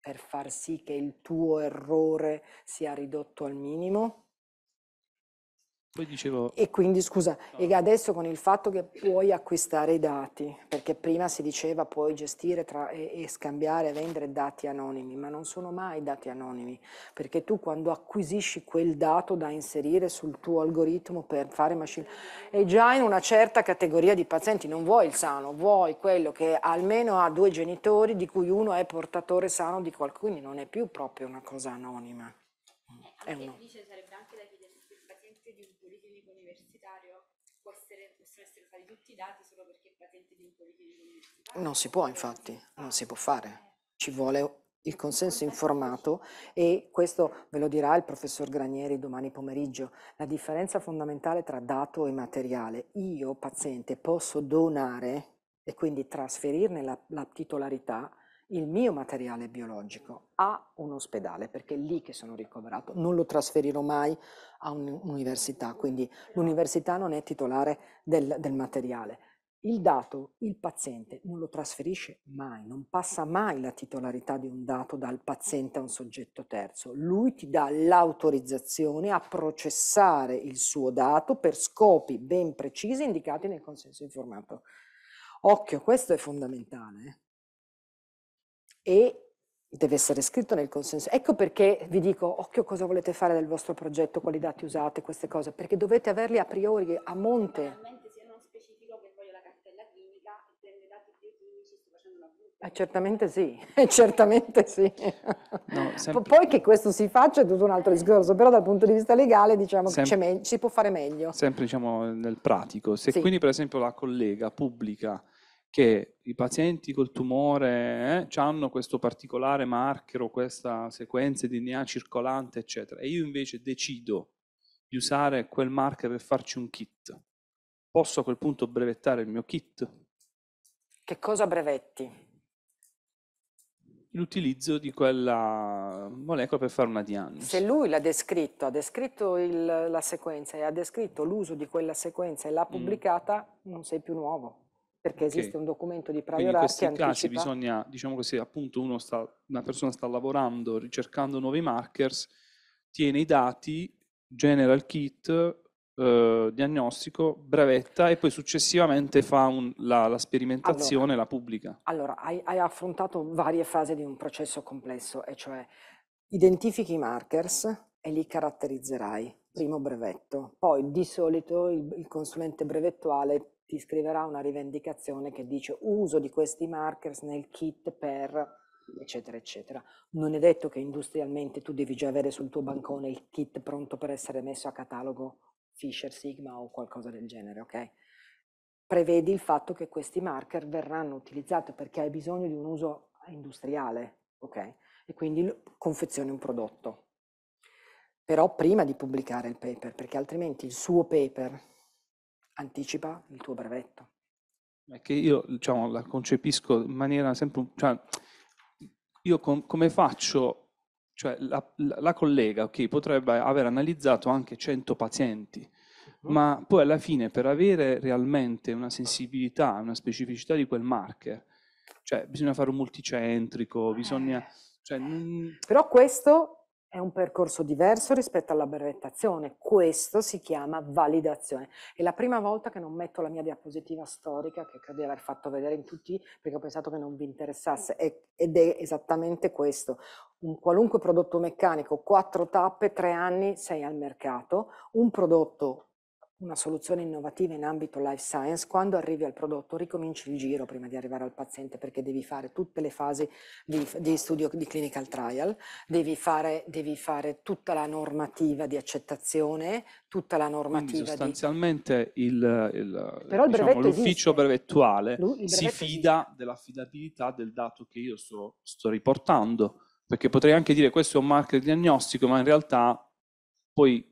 per far sì che il tuo errore sia ridotto al minimo? Dicevo... E quindi scusa, no. e adesso con il fatto che puoi acquistare i dati, perché prima si diceva puoi gestire tra, e, e, scambiare e vendere dati anonimi, ma non sono mai dati anonimi, perché tu quando acquisisci quel dato da inserire sul tuo algoritmo per fare machine, è già in una certa categoria di pazienti, non vuoi il sano, vuoi quello che almeno ha due genitori di cui uno è portatore sano di qualcuno, quindi non è più proprio una cosa anonima. È uno. essere usati tutti i dati solo perché patente di vincoli di Non si può, infatti, non si può fare. Eh. Ci vuole il consenso informato e questo ve lo dirà il professor Granieri domani pomeriggio, la differenza fondamentale tra dato e materiale. Io, paziente, posso donare e quindi trasferirne la, la titolarità il mio materiale biologico a un ospedale, perché è lì che sono ricoverato, non lo trasferirò mai a un'università, quindi l'università non è titolare del, del materiale. Il dato, il paziente, non lo trasferisce mai, non passa mai la titolarità di un dato dal paziente a un soggetto terzo. Lui ti dà l'autorizzazione a processare il suo dato per scopi ben precisi indicati nel consenso informato. Occhio, questo è fondamentale. Eh e deve essere scritto nel consenso. Ecco perché vi dico, occhio cosa volete fare del vostro progetto, quali dati usate, queste cose, perché dovete averli a priori, a monte. Eh, certamente sì, [laughs] eh, certamente sì. No, Poi che questo si faccia è tutto un altro discorso, però dal punto di vista legale diciamo sempre... che si può fare meglio. Sempre diciamo nel pratico, se sì. quindi per esempio la collega pubblica che i pazienti col tumore eh, hanno questo particolare marker o questa sequenza di DNA circolante, eccetera, e io invece decido di usare quel marker per farci un kit, posso a quel punto brevettare il mio kit? Che cosa brevetti? L'utilizzo di quella molecola per fare una diagnosi. Se lui l'ha descritto, ha descritto il, la sequenza e ha descritto l'uso di quella sequenza e l'ha mm. pubblicata, mm. non sei più nuovo perché okay. esiste un documento di prior Quindi in questi casi bisogna, diciamo così, appunto uno sta, una persona sta lavorando, ricercando nuovi markers, tiene i dati, genera il kit, eh, diagnostico, brevetta e poi successivamente fa un, la, la, sperimentazione, allora, la pubblica. Allora, hai, hai affrontato varie fasi di un processo complesso, e cioè identifichi i markers e li caratterizzerai primo brevetto. Poi di solito il, il, consulente brevettuale ti scriverà una rivendicazione che dice uso di questi markers nel kit per eccetera eccetera. Non è detto che industrialmente tu devi già avere sul tuo bancone il kit pronto per essere messo a catalogo Fisher, Sigma o qualcosa del genere, ok? Prevedi il fatto che questi marker verranno utilizzati perché hai bisogno di un uso industriale, ok? E quindi confezioni un prodotto. Però prima di pubblicare il paper, perché altrimenti il suo paper anticipa il tuo brevetto. È che io diciamo, la concepisco in maniera sempre... Cioè, io com- come faccio... Cioè, la, la collega okay, potrebbe aver analizzato anche 100 pazienti, mhm. ma poi alla fine per avere realmente una sensibilità, una specificità di quel marker, cioè bisogna fare un multicentrico, bisogna... Eh. Cioè... Però questo è un percorso diverso rispetto alla brevettazione. questo si chiama validazione. È la prima volta che non metto la mia diapositiva storica che credo di aver fatto vedere in tutti perché ho pensato che non vi interessasse ed è esattamente questo. Un qualunque prodotto meccanico, quattro tappe, tre anni, sei al mercato, un prodotto una soluzione innovativa in ambito life science, quando arrivi al prodotto ricominci il giro prima di arrivare al paziente perché devi fare tutte le fasi di, di studio di clinical trial, devi fare, devi fare, tutta la normativa di accettazione, tutta la normativa Quindi sostanzialmente di... il, il, Però il diciamo, l'ufficio esiste. brevettuale Lui, si fida esiste. dell'affidabilità del dato che io sto, sto riportando, perché potrei anche dire questo è un marker diagnostico, ma in realtà poi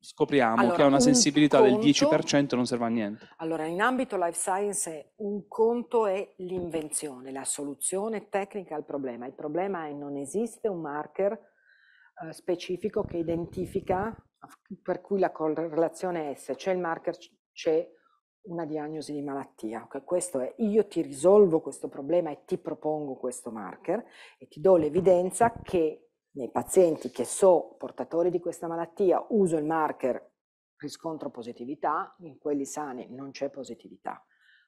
scopriamo allora, che ha una un sensibilità conto, del 10% non serve a niente. Allora, in ambito life science un conto è l'invenzione, la soluzione tecnica al problema. Il problema è che non esiste un marker eh, specifico che identifica per cui la correlazione è S, c'è il marker, c'è una diagnosi di malattia. Okay? Questo è io ti risolvo questo problema e ti propongo questo marker e ti do l'evidenza che nei pazienti che so portatori di questa malattia uso il marker riscontro positività, in quelli sani non c'è positività.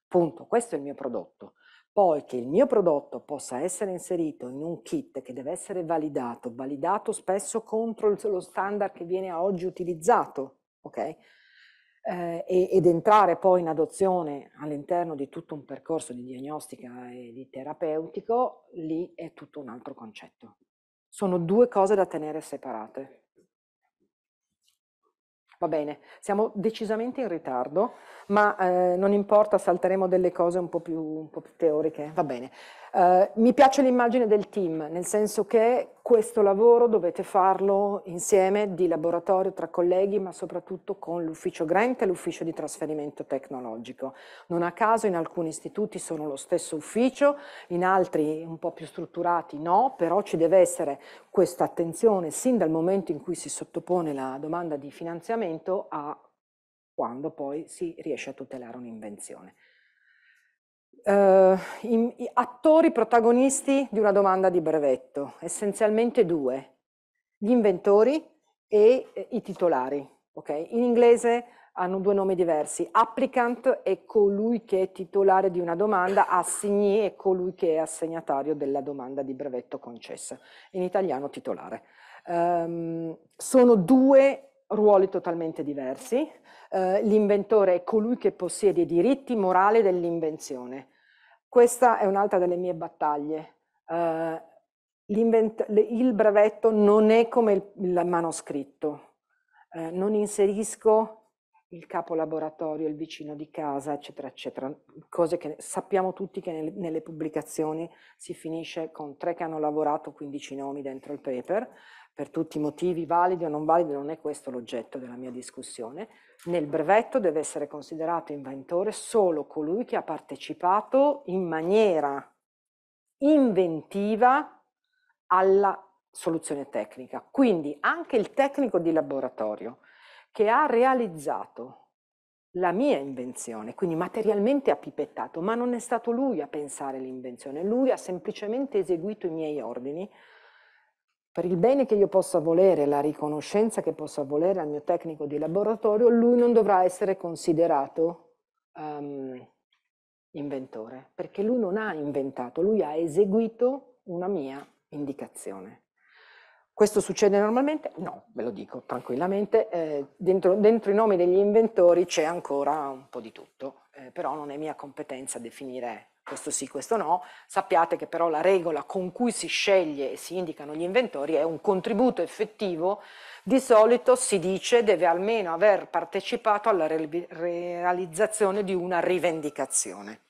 Punto, questo è il mio prodotto. Poi che il mio prodotto possa essere inserito in un kit che deve essere validato, validato spesso contro lo standard che viene oggi utilizzato, ok? Eh, ed entrare poi in adozione all'interno di tutto un percorso di diagnostica e di terapeutico, lì è tutto un altro concetto sono due cose da tenere separate. Va bene, siamo decisamente in ritardo, ma eh, non importa, salteremo delle cose un po, più, un po' più teoriche. Va bene. Eh, mi piace l'immagine del team, nel senso che questo lavoro dovete farlo insieme di laboratorio tra colleghi, ma soprattutto con l'ufficio Grant e l'ufficio di trasferimento tecnologico. Non a caso in alcuni istituti sono lo stesso ufficio, in altri un po' più strutturati no, però ci deve essere questa attenzione sin dal momento in cui si sottopone la domanda di finanziamento a quando poi si riesce a tutelare un'invenzione eh, in, attori protagonisti di una domanda di brevetto, essenzialmente due, gli inventori e eh, i titolari. Okay? In inglese hanno due nomi diversi, applicant è colui che è titolare di una domanda, assignee è colui che è assegnatario della domanda di brevetto concessa, in italiano titolare. Um, sono due ruoli totalmente diversi. Uh, l'inventore è colui che possiede i diritti morali dell'invenzione. Questa è un'altra delle mie battaglie. Uh, il brevetto non è come il, il manoscritto, uh, non inserisco il capo laboratorio, il vicino di casa, eccetera, eccetera. Cose che sappiamo tutti che nel, nelle pubblicazioni si finisce con tre che hanno lavorato, 15 nomi dentro il paper, per tutti i motivi validi o non validi, non è questo l'oggetto della mia discussione. Nel brevetto deve essere considerato inventore solo colui che ha partecipato in maniera inventiva alla soluzione tecnica. Quindi anche il tecnico di laboratorio che ha realizzato la mia invenzione, quindi materialmente ha pipettato, ma non è stato lui a pensare l'invenzione, lui ha semplicemente eseguito i miei ordini per il bene che io possa volere, la riconoscenza che possa volere al mio tecnico di laboratorio, lui non dovrà essere considerato um, inventore, perché lui non ha inventato, lui ha eseguito una mia indicazione. Questo succede normalmente? No, ve lo dico tranquillamente, eh, dentro, dentro, i nomi degli inventori c'è ancora un po' di tutto, eh, però non è mia competenza definire questo sì, questo no. Sappiate che però la regola con cui si sceglie e si indicano gli inventori è un contributo effettivo, di solito si dice deve almeno aver partecipato alla re realizzazione di una rivendicazione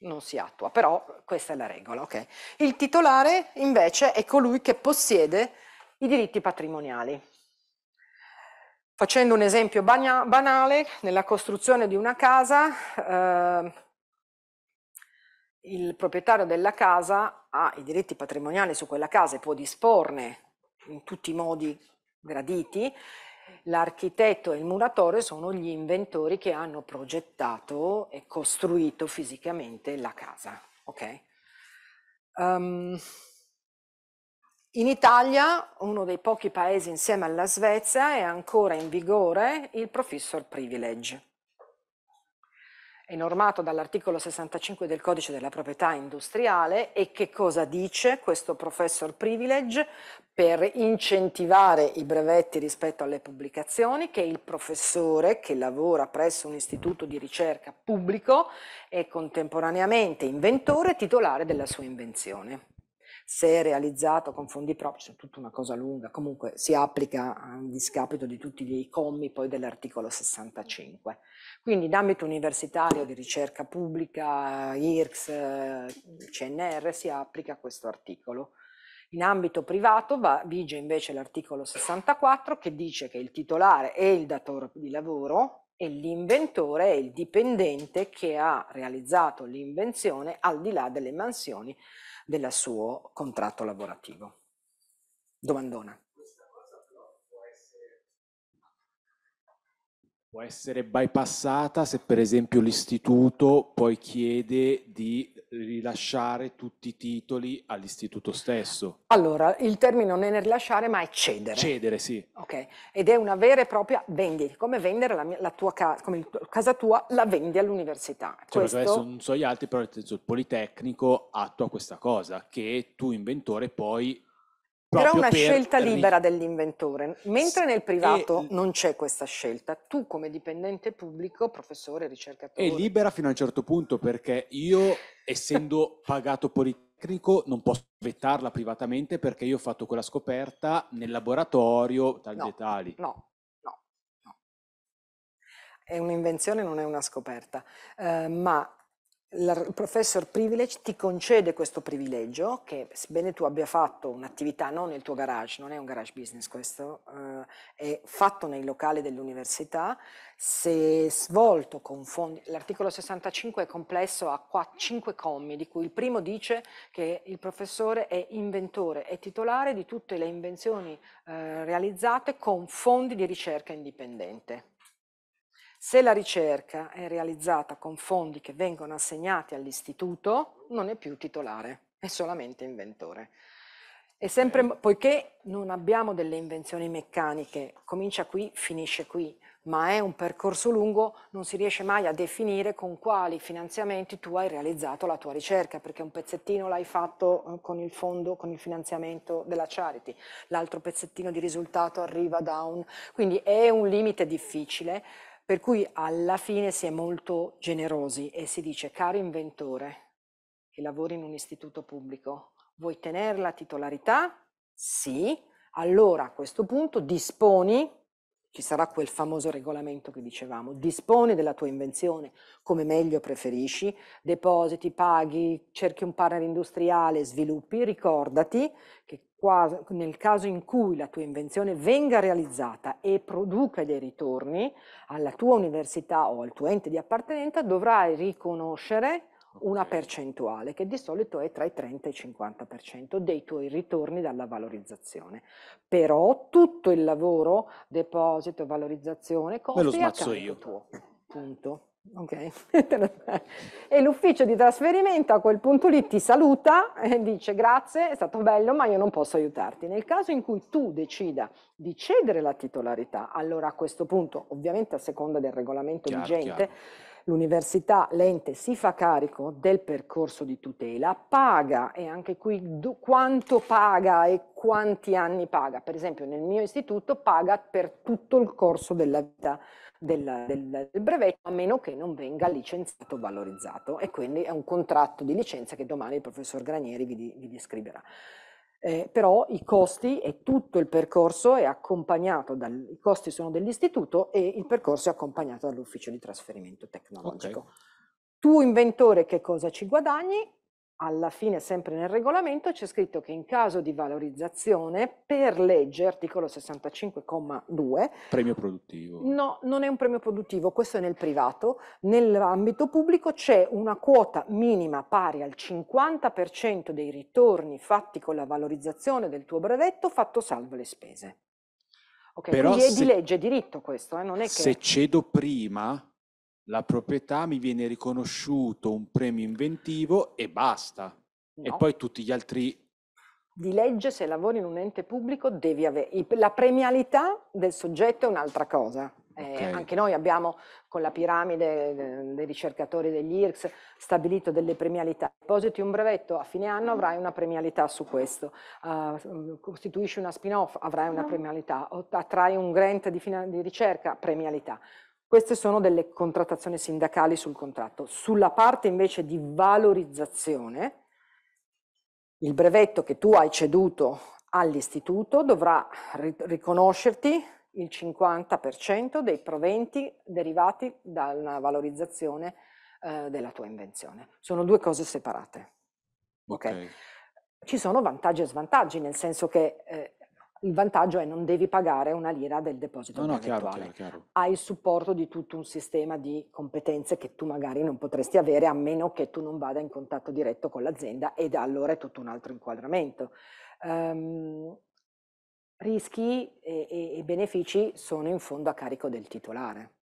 non si attua, però questa è la regola. Okay? Il titolare invece è colui che possiede i diritti patrimoniali. Facendo un esempio banale, nella costruzione di una casa, eh, il proprietario della casa ha i diritti patrimoniali su quella casa e può disporne in tutti i modi graditi L'architetto e il muratore sono gli inventori che hanno progettato e costruito fisicamente la casa. Okay? Um, in Italia, uno dei pochi paesi insieme alla Svezia, è ancora in vigore il professor privilege è normato dall'articolo 65 del codice della proprietà industriale e che cosa dice questo professor privilege per incentivare i brevetti rispetto alle pubblicazioni che il professore che lavora presso un istituto di ricerca pubblico è contemporaneamente inventore e titolare della sua invenzione se realizzato con fondi propri, c'è tutta una cosa lunga, comunque si applica a discapito di tutti i commi poi dell'articolo 65. Quindi in ambito universitario di ricerca pubblica, IRCS, CNR si applica questo articolo. In ambito privato va, vige invece l'articolo 64 che dice che il titolare è il datore di lavoro e l'inventore è il dipendente che ha realizzato l'invenzione al di là delle mansioni del suo contratto lavorativo. Domandona. Può essere bypassata se per esempio l'istituto poi chiede di rilasciare tutti i titoli all'istituto stesso. Allora, il termine non è rilasciare, ma è cedere. Cedere, sì. Ok, ed è una vera e propria vendita, come vendere la, la tua casa, come il, casa tua la vendi all'università. Cioè, Questo... adesso non so gli altri, però il Politecnico attua questa cosa, che tu inventore poi però è una per scelta libera dell'inventore, mentre nel privato non c'è questa scelta. Tu come dipendente pubblico, professore, ricercatore... È libera fino a un certo punto perché io, [laughs] essendo pagato Politecnico, non posso vettarla privatamente perché io ho fatto quella scoperta nel laboratorio, tali no, e No, no, no. È un'invenzione, non è una scoperta. Uh, ma il professor privilege ti concede questo privilegio che sebbene tu abbia fatto un'attività non nel tuo garage, non è un garage business questo, eh, è fatto nei locali dell'università, se svolto con fondi, l'articolo 65 è complesso, ha 4, 5 commi, di cui il primo dice che il professore è inventore e titolare di tutte le invenzioni eh, realizzate con fondi di ricerca indipendente se la ricerca è realizzata con fondi che vengono assegnati all'istituto, non è più titolare, è solamente inventore. E sempre, poiché non abbiamo delle invenzioni meccaniche, comincia qui, finisce qui, ma è un percorso lungo, non si riesce mai a definire con quali finanziamenti tu hai realizzato la tua ricerca, perché un pezzettino l'hai fatto eh, con il fondo, con il finanziamento della charity, l'altro pezzettino di risultato arriva da un... Quindi è un limite difficile per cui alla fine si è molto generosi e si dice, caro inventore che lavori in un istituto pubblico, vuoi tenere la titolarità? Sì. Allora a questo punto disponi ci sarà quel famoso regolamento che dicevamo, dispone della tua invenzione come meglio preferisci, depositi, paghi, cerchi un partner industriale, sviluppi, ricordati che quasi, nel caso in cui la tua invenzione venga realizzata e produca dei ritorni alla tua università o al tuo ente di appartenenza, dovrai riconoscere una percentuale che di solito è tra i 30 e i 50% dei tuoi ritorni dalla valorizzazione. Però tutto il lavoro, deposito, valorizzazione, costi è a carico tuo. Punto. Okay. [laughs] e l'ufficio di trasferimento a quel punto lì ti saluta e dice grazie, è stato bello, ma io non posso aiutarti. Nel caso in cui tu decida di cedere la titolarità, allora a questo punto, ovviamente a seconda del regolamento chiaro, vigente, chiaro L'università, l'ente, si fa carico del percorso di tutela, paga e anche qui do, quanto paga e quanti anni paga. Per esempio nel mio istituto paga per tutto il corso della vita del, del, del brevetto, a meno che non venga licenziato o valorizzato e quindi è un contratto di licenza che domani il professor Granieri vi, vi descriverà. Eh, però i costi e tutto il percorso è accompagnato dal, i costi sono dell'istituto e il percorso è accompagnato dall'ufficio di trasferimento tecnologico. Okay. Tu inventore che cosa ci guadagni? alla fine sempre nel regolamento c'è scritto che in caso di valorizzazione per legge articolo 65,2 premio produttivo no non è un premio produttivo questo è nel privato nell'ambito pubblico c'è una quota minima pari al 50% dei ritorni fatti con la valorizzazione del tuo brevetto fatto salvo le spese ok Però quindi è se, di legge è diritto questo eh? non è che se cedo prima la proprietà mi viene riconosciuto un premio inventivo e basta. No. E poi tutti gli altri... Di legge se lavori in un ente pubblico devi avere... La premialità del soggetto è un'altra cosa. Eh, okay. Eh, anche noi abbiamo con la piramide dei ricercatori degli IRCS stabilito delle premialità. Depositi un brevetto a fine anno avrai una premialità su questo, uh, costituisci una spin-off avrai una premialità, attrai un grant di, di ricerca premialità. Queste sono delle contrattazioni sindacali sul contratto. Sulla parte invece di valorizzazione, il brevetto che tu hai ceduto all'istituto dovrà riconoscerti il 50% dei proventi derivati dalla valorizzazione eh, della tua invenzione. Sono due cose separate. Okay. Okay. Ci sono vantaggi e svantaggi, nel senso che eh, il vantaggio è non devi pagare una lira del deposito no, no, chiaro, chiaro, chiaro. Hai il supporto di tutto un sistema di competenze che tu magari non potresti avere a meno che tu non vada in contatto diretto con l'azienda ed allora è tutto un altro inquadramento. Um, rischi e, e, e benefici sono in fondo a carico del titolare.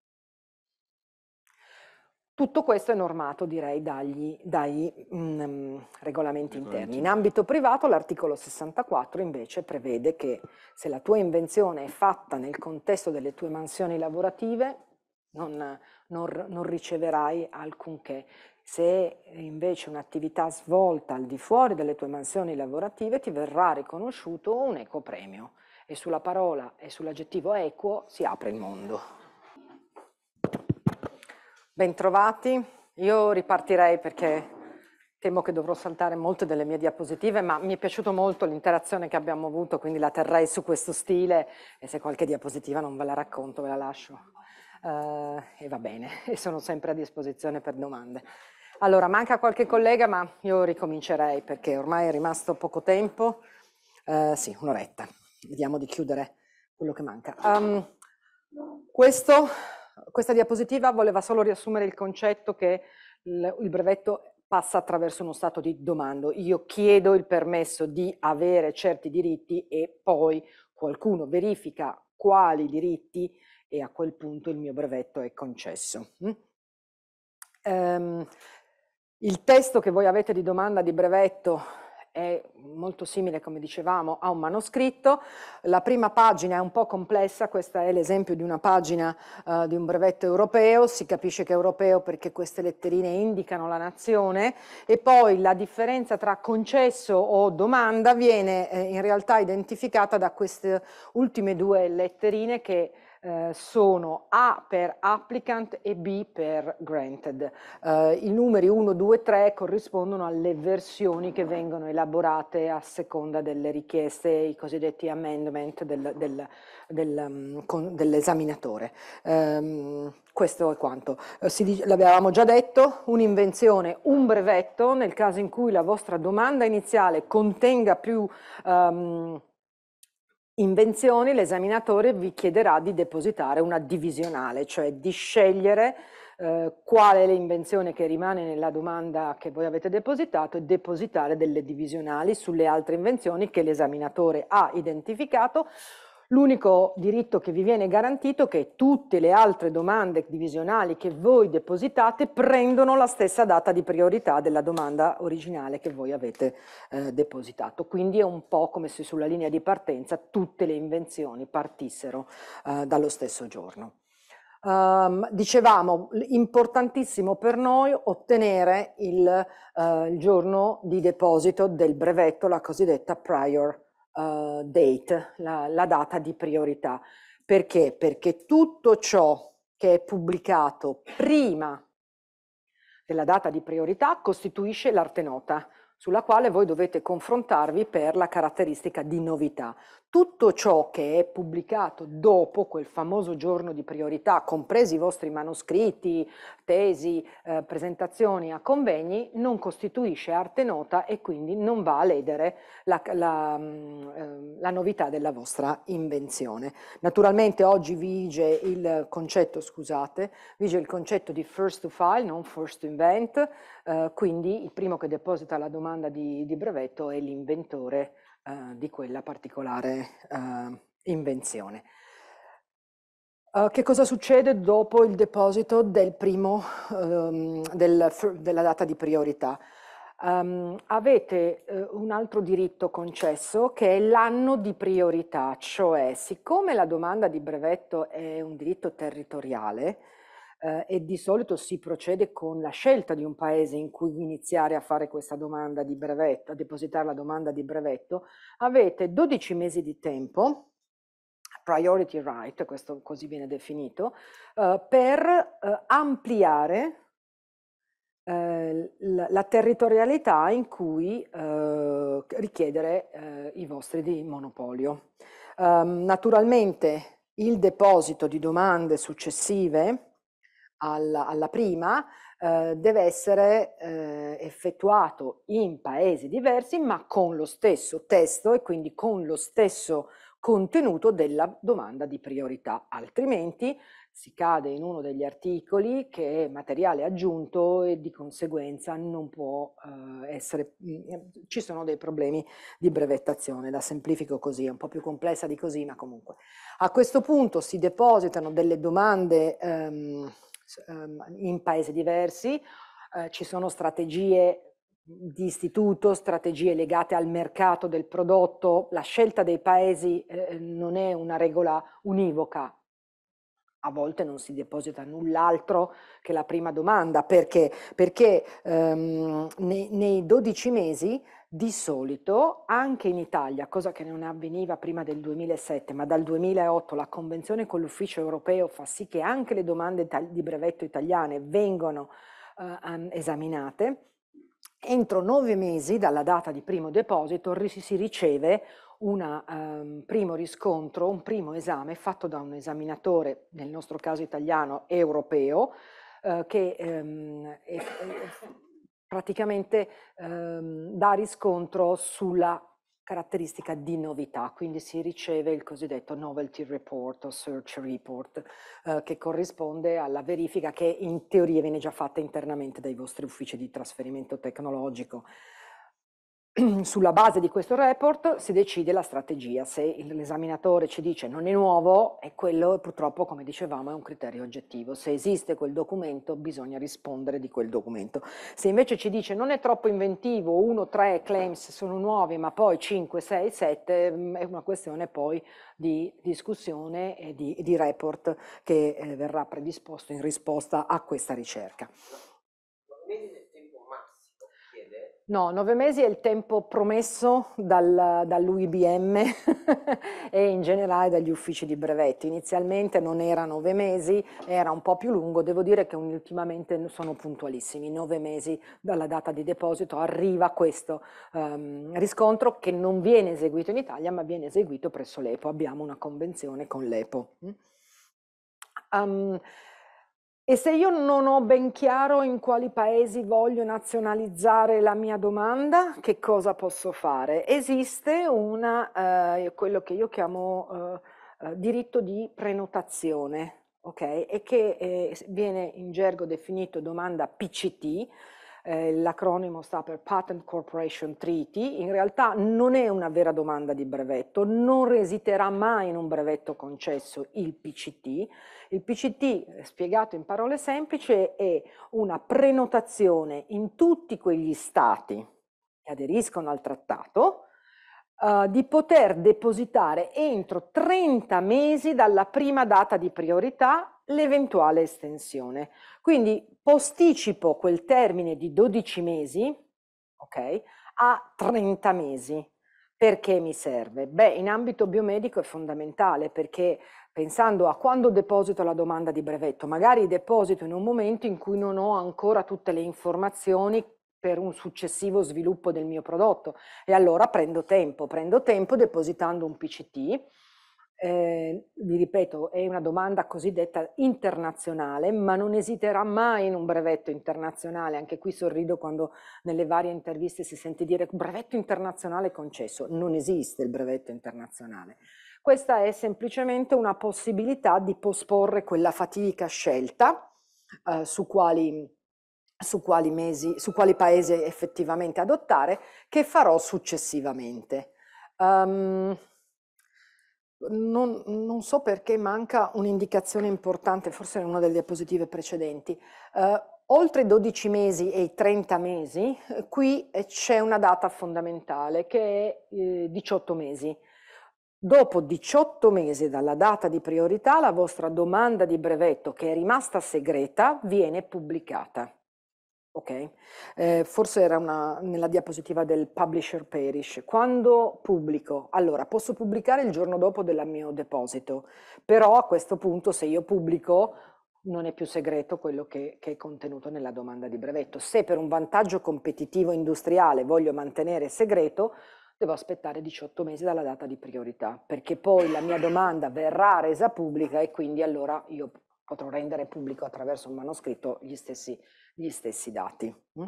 Tutto questo è normato, direi, dagli, dai mm, regolamenti interni. In ambito privato l'articolo 64 invece prevede che se la tua invenzione è fatta nel contesto delle tue mansioni lavorative, non, non, non riceverai alcunché. Se invece un'attività svolta al di fuori delle tue mansioni lavorative ti verrà riconosciuto un eco premio. e sulla parola e sull'aggettivo equo si apre il mondo. Bentrovati, io ripartirei perché temo che dovrò saltare molte delle mie diapositive, ma mi è piaciuto molto l'interazione che abbiamo avuto, quindi la terrei su questo stile e se qualche diapositiva non ve la racconto ve la lascio. Uh, e va bene, [laughs] e sono sempre a disposizione per domande. Allora, manca qualche collega, ma io ricomincerei perché ormai è rimasto poco tempo. Uh, sì, un'oretta. Vediamo di chiudere quello che manca. Um, questo questa diapositiva voleva solo riassumere il concetto che il brevetto passa attraverso uno stato di domando. Io chiedo il permesso di avere certi diritti e poi qualcuno verifica quali diritti e a quel punto il mio brevetto è concesso. Mm? Um, il testo che voi avete di domanda di brevetto è molto simile, come dicevamo, a un manoscritto. La prima pagina è un po' complessa, questo è l'esempio di una pagina eh, di un brevetto europeo, si capisce che è europeo perché queste letterine indicano la nazione e poi la differenza tra concesso o domanda viene eh, in realtà identificata da queste ultime due letterine che eh, sono A per applicant e B per granted. Eh, I numeri 1, 2, 3 corrispondono alle versioni che vengono elaborate a seconda delle richieste, i cosiddetti amendment del, del, del, mm, dell'esaminatore. Eh, questo è quanto. Eh, l'avevamo già detto, un'invenzione, un brevetto, nel caso in cui la vostra domanda iniziale contenga più... Um, invenzioni l'esaminatore vi chiederà di depositare una divisionale, cioè di scegliere eh, quale è l'invenzione che rimane nella domanda che voi avete depositato e depositare delle divisionali sulle altre invenzioni che l'esaminatore ha identificato L'unico diritto che vi viene garantito è che tutte le altre domande divisionali che voi depositate prendono la stessa data di priorità della domanda originale che voi avete eh, depositato. Quindi è un po' come se sulla linea di partenza tutte le invenzioni partissero eh, dallo stesso giorno. Um, dicevamo, importantissimo per noi ottenere il, uh, il giorno di deposito del brevetto, la cosiddetta prior uh, date, la, la data di priorità. Perché? Perché tutto ciò che è pubblicato prima della data di priorità costituisce l'arte nota, sulla quale voi dovete confrontarvi per la caratteristica di novità tutto ciò che è pubblicato dopo quel famoso giorno di priorità, compresi i vostri manoscritti, tesi, eh, presentazioni a convegni, non costituisce arte nota e quindi non va a ledere la, la, mm, eh, la novità della vostra invenzione. Naturalmente oggi vige il concetto, scusate, vige il concetto di first to file, non first to invent, eh, quindi il primo che deposita la domanda di, di brevetto è l'inventore eh, di quella particolare ehm, eh, invenzione. Uh, che cosa succede dopo il deposito del primo, um, del, della data di priorità? Um, avete uh, un altro diritto concesso che è l'anno di priorità, cioè siccome la domanda di brevetto è un diritto territoriale, eh, e di solito si procede con la scelta di un paese in cui iniziare a fare questa domanda di brevetto, a depositare la domanda di brevetto, avete 12 mesi di tempo, priority right, questo così viene definito, eh, per eh, ampliare eh, la, la, territorialità in cui eh, richiedere eh, i vostri di monopolio. Ehm, naturalmente il deposito di domande successive alla, alla prima, eh, deve essere eh, effettuato in paesi diversi ma con lo stesso testo e quindi con lo stesso contenuto della domanda di priorità, altrimenti si cade in uno degli articoli che è materiale aggiunto e di conseguenza non può eh, essere, mm, ci sono dei problemi di brevettazione, la semplifico così, è un po' più complessa di così, ma comunque. A questo punto si depositano delle domande ehm, Ehm, in paesi diversi, eh, ci sono strategie di istituto, strategie legate al mercato del prodotto, la scelta dei paesi eh, eh, non è una regola univoca. A volte non si deposita null'altro che la prima domanda, perché? Perché ehm, nei, nei 12 mesi di solito, anche in Italia, cosa che non avveniva prima del 2007, ma dal 2008 la convenzione con l'ufficio europeo fa sì che anche le domande di brevetto italiane vengano eh, esaminate, entro nove mesi dalla data di primo deposito si riceve un um, ehm, primo riscontro, un primo esame fatto da un esaminatore, nel nostro caso italiano, europeo, eh, che ehm, è, eh, praticamente ehm, dà riscontro sulla caratteristica di novità, quindi si riceve il cosiddetto novelty report o search report eh, che corrisponde alla verifica che in teoria viene già fatta internamente dai vostri uffici di trasferimento tecnologico. [clears throat] sulla base di questo report si decide la strategia. Se l'esaminatore ci dice non è nuovo, è quello purtroppo, come dicevamo, è un criterio oggettivo. Se esiste quel documento, bisogna rispondere di quel documento. Se invece ci dice non è troppo inventivo, 1, 3 claims sono nuovi, ma poi 5, 6, 7, è una questione poi di discussione e di, di report che eh, verrà predisposto in risposta a questa ricerca. No, nove mesi è il tempo promesso dal, dall'UIBM [laughs] e in generale dagli uffici di brevetti. Inizialmente non era nove mesi, era un po' più lungo, devo dire che ultimamente sono puntualissimi, nove mesi dalla data di deposito arriva questo um, riscontro che non viene eseguito in Italia ma viene eseguito presso l'EPO, abbiamo una convenzione con l'EPO. Um, mm. E se io non ho ben chiaro in quali paesi voglio nazionalizzare la mia domanda, che cosa posso fare? Esiste una, eh, quello che io chiamo eh, eh diritto di prenotazione, ok? E che eh, viene in gergo definito domanda PCT, eh, l'acronimo sta per Patent Corporation Treaty, in realtà non è una vera domanda di brevetto, non resiterà mai in un brevetto concesso il PCT. Il PCT, eh, spiegato in parole semplici, è una prenotazione in tutti quegli stati che aderiscono al trattato, Uh, di poter depositare entro 30 mesi dalla prima data di priorità l'eventuale estensione. Quindi posticipo quel termine di 12 mesi okay, a 30 mesi. Perché mi serve? Beh, in ambito biomedico è fondamentale perché pensando a quando deposito la domanda di brevetto, magari deposito in un momento in cui non ho ancora tutte le informazioni per un successivo sviluppo del mio prodotto e allora prendo tempo, prendo tempo depositando un PCT eh, vi ripeto, è una domanda cosiddetta internazionale, ma non esiterà mai in un brevetto internazionale. Anche qui sorrido quando nelle varie interviste si sente dire brevetto internazionale concesso. Non esiste il brevetto internazionale. Questa è semplicemente una possibilità di posporre quella fatica scelta eh, su quali su quali, mesi, su quali paesi effettivamente adottare, che farò successivamente. Um, non, non, so perché manca un'indicazione importante, forse in una delle diapositive precedenti. Eh, oltre i 12 mesi e i 30 mesi, eh, qui eh, c'è una data fondamentale che è eh, 18 mesi. Dopo 18 mesi dalla data di priorità, la vostra domanda di brevetto, che è rimasta segreta, viene pubblicata. Ok, eh, forse era una, nella diapositiva del publisher perish. Quando pubblico? Allora, posso pubblicare il giorno dopo del mio deposito, però a questo punto se io pubblico non è più segreto quello che, che, è contenuto nella domanda di brevetto. Se per un vantaggio competitivo industriale voglio mantenere segreto, devo aspettare 18 mesi dalla data di priorità, perché poi la mia domanda verrà resa pubblica e quindi allora io potrò rendere pubblico attraverso un manoscritto gli stessi, gli stessi dati. Mm?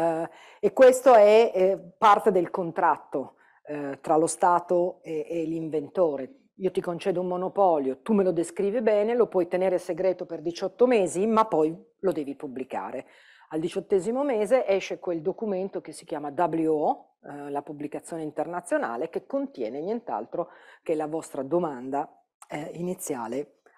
Eh, e questo è eh, parte del contratto eh, tra lo Stato e, e l'inventore. Io ti concedo un monopolio, tu me lo descrivi bene, lo puoi tenere segreto per 18 mesi, ma poi lo devi pubblicare. Al diciottesimo mese esce quel documento che si chiama WO, eh, la pubblicazione internazionale, che contiene nient'altro che la vostra domanda eh, iniziale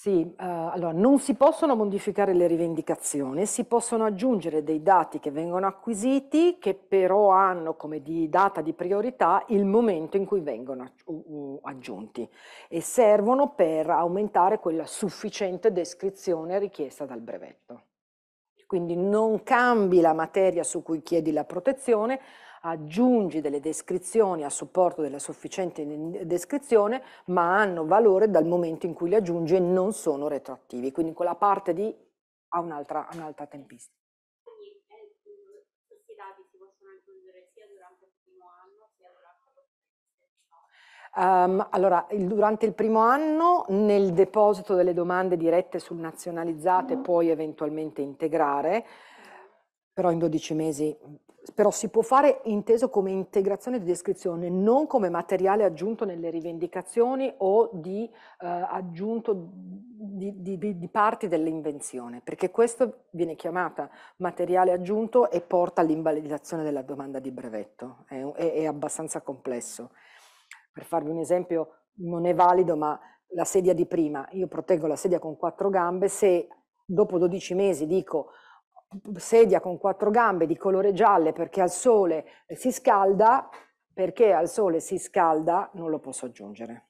Sì, eh, allora non si possono modificare le rivendicazioni, si possono aggiungere dei dati che vengono acquisiti che però hanno come di data di priorità il momento in cui vengono aggiunti e servono per aumentare quella sufficiente descrizione richiesta dal brevetto. Quindi non cambi la materia su cui chiedi la protezione, aggiungi delle descrizioni a supporto della sufficiente descrizione, ma hanno valore dal momento in cui le aggiungi e non sono retroattivi. Quindi quella parte di ha un'altra, un'altra tempistica. Um, eh, ehm, allora, il, durante il primo anno nel deposito delle domande dirette sul nazionalizzate puoi eventualmente integrare, però in 12 mesi però si può fare inteso come integrazione di descrizione, non come materiale aggiunto nelle rivendicazioni o di eh, aggiunto di, di, di, di parti dell'invenzione, perché questo viene chiamata materiale aggiunto e porta all'invalidazione della domanda di brevetto, è, è, è abbastanza complesso. Per farvi un esempio, non è valido, ma la sedia di prima, io proteggo la sedia con quattro gambe, se dopo 12 mesi dico sedia con quattro gambe di colore gialle perché al sole si scalda, perché al sole si scalda non lo posso aggiungere.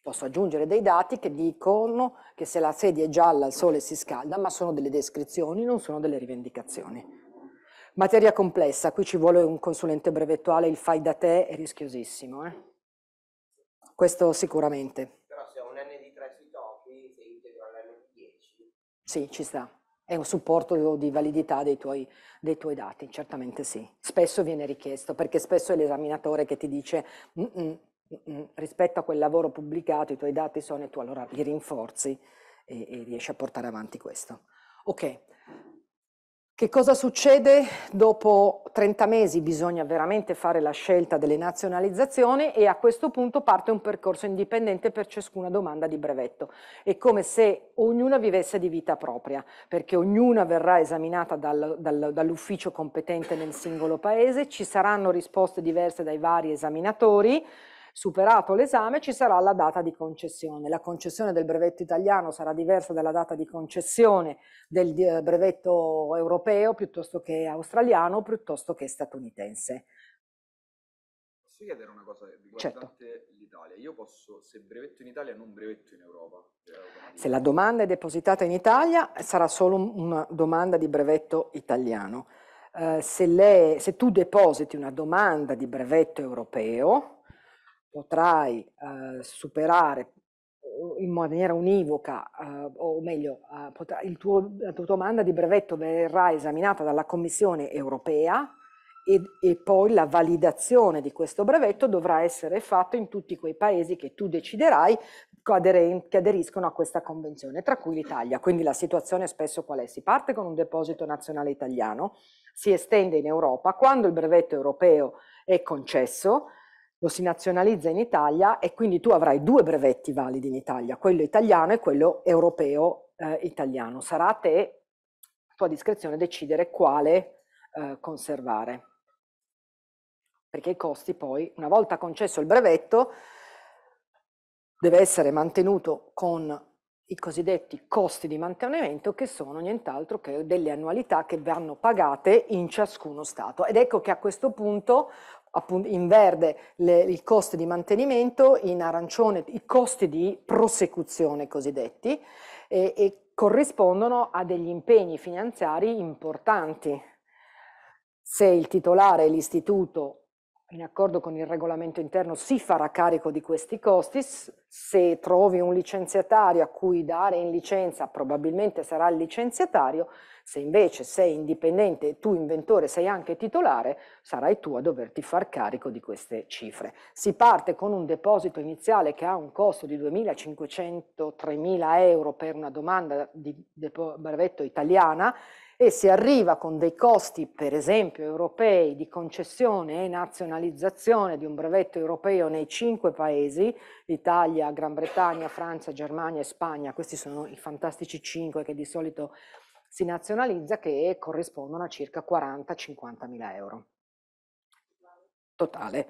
Posso aggiungere dei dati che dicono che se la sedia è gialla al sole si scalda, ma sono delle descrizioni, non sono delle rivendicazioni. Materia complessa, qui ci vuole un consulente brevettuale, il fai da te è rischiosissimo. Eh? Questo sicuramente. Però se ho un N di 3 sui topi, se integro l'N di 10. Sì, ci sta è un supporto di validità dei tuoi, dei tuoi, dati, certamente sì. Spesso viene richiesto, perché spesso è l'esaminatore che ti dice mm, mm, mm, rispetto a quel lavoro pubblicato i tuoi dati sono e tu allora li rinforzi e, e riesci a portare avanti questo. Ok, che cosa succede? Dopo 30 mesi bisogna veramente fare la scelta delle nazionalizzazioni e a questo punto parte un percorso indipendente per ciascuna domanda di brevetto. È come se ognuna vivesse di vita propria, perché ognuna verrà esaminata dal, dal, dall'ufficio competente nel singolo paese, ci saranno risposte diverse dai vari esaminatori, superato l'esame ci sarà la data di concessione. La concessione del brevetto italiano sarà diversa dalla data di concessione del eh, brevetto europeo piuttosto che australiano, piuttosto che statunitense. Posso chiedere una cosa certo. riguardante certo. l'Italia? Io posso, se brevetto in Italia, non brevetto in Europa? Se la domanda è depositata in Italia, sarà solo una domanda di brevetto italiano. Uh, se, lei, se, tu depositi una domanda di brevetto europeo, potrai eh, superare in maniera univoca, eh, o meglio, eh, potrà, tuo, la tua domanda di brevetto verrà esaminata dalla Commissione europea e, e poi la validazione di questo brevetto dovrà essere fatta in tutti quei paesi che tu deciderai che aderiscono a questa convenzione, tra cui l'Italia. Quindi la situazione è spesso qual è? Si parte con un deposito nazionale italiano, si estende in Europa, quando il brevetto europeo è concesso, lo si nazionalizza in Italia e quindi tu avrai due brevetti validi in Italia, quello italiano e quello europeo eh, italiano. Sarà a te, a tua discrezione, decidere quale eh, conservare. Perché i costi poi, una volta concesso il brevetto, deve essere mantenuto con i cosiddetti costi di mantenimento che sono nient'altro che delle annualità che vanno pagate in ciascuno Stato. Ed ecco che a questo punto appunto in verde le, il costo di mantenimento, in arancione i costi di prosecuzione cosiddetti e, e corrispondono a degli impegni finanziari importanti. Se il titolare e l'istituto in accordo con il regolamento interno si farà carico di questi costi, se trovi un licenziatario a cui dare in licenza probabilmente sarà il licenziatario, se invece sei indipendente e tu inventore sei anche titolare, sarai tu a doverti far carico di queste cifre. Si parte con un deposito iniziale che ha un costo di 2.500-3.000 euro per una domanda di brevetto italiana e si arriva con dei costi, per esempio, europei di concessione e nazionalizzazione di un brevetto europeo nei cinque paesi, Italia, Gran Bretagna, Francia, Germania e Spagna, questi sono i fantastici cinque che di solito si nazionalizza che corrispondono a circa 40-50 mila euro totale,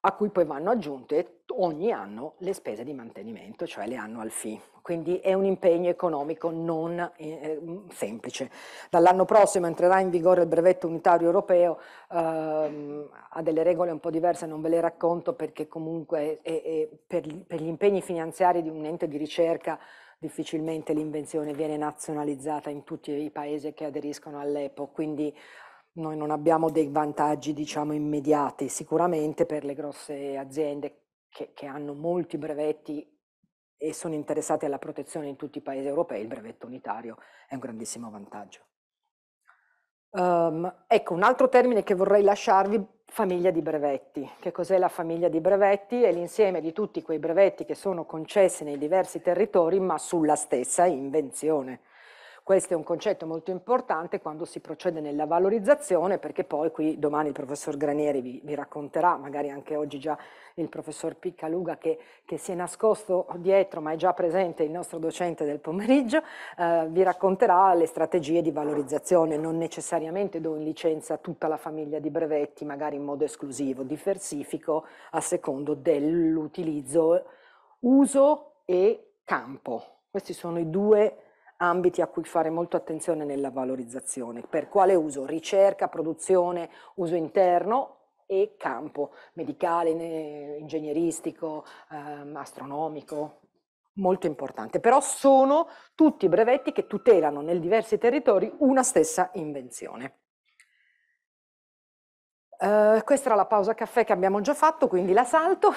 a cui poi vanno aggiunte ogni anno le spese di mantenimento, cioè le annual fee. Quindi è un impegno economico non eh, mm, semplice. Dall'anno prossimo entrerà in vigore il brevetto unitario europeo, ehm, ha delle regole un po' diverse, non ve le racconto perché comunque è, è, per, per gli impegni finanziari di un ente di ricerca difficilmente l'invenzione viene nazionalizzata in tutti i paesi che aderiscono all'EPO, quindi noi non abbiamo dei vantaggi diciamo, immediati, sicuramente per le grosse aziende che, che hanno molti brevetti e sono interessate alla protezione in tutti i paesi europei, il brevetto unitario è un grandissimo vantaggio. Um, ecco, un altro termine che vorrei lasciarvi, famiglia di brevetti. Che cos'è la famiglia di brevetti? È l'insieme di tutti quei brevetti che sono concessi nei diversi territori, ma sulla stessa invenzione. Questo è un concetto molto importante quando si procede nella valorizzazione perché poi qui domani il professor Granieri vi, vi racconterà, magari anche oggi già il professor Piccaluga che, che, si è nascosto dietro ma è già presente il nostro docente del pomeriggio, eh, vi racconterà le strategie di valorizzazione, non necessariamente do in licenza tutta la famiglia di brevetti, magari in modo esclusivo, diversifico a secondo dell'utilizzo uso e campo. Questi sono i due ambiti a cui fare molta attenzione nella valorizzazione. Per quale uso? Ricerca, produzione, uso interno e campo medicale, ingegneristico, ehm, astronomico, molto importante, però sono tutti brevetti che tutelano nei diversi territori una stessa invenzione. Uh, questa era la pausa caffè che abbiamo già fatto, quindi la salto.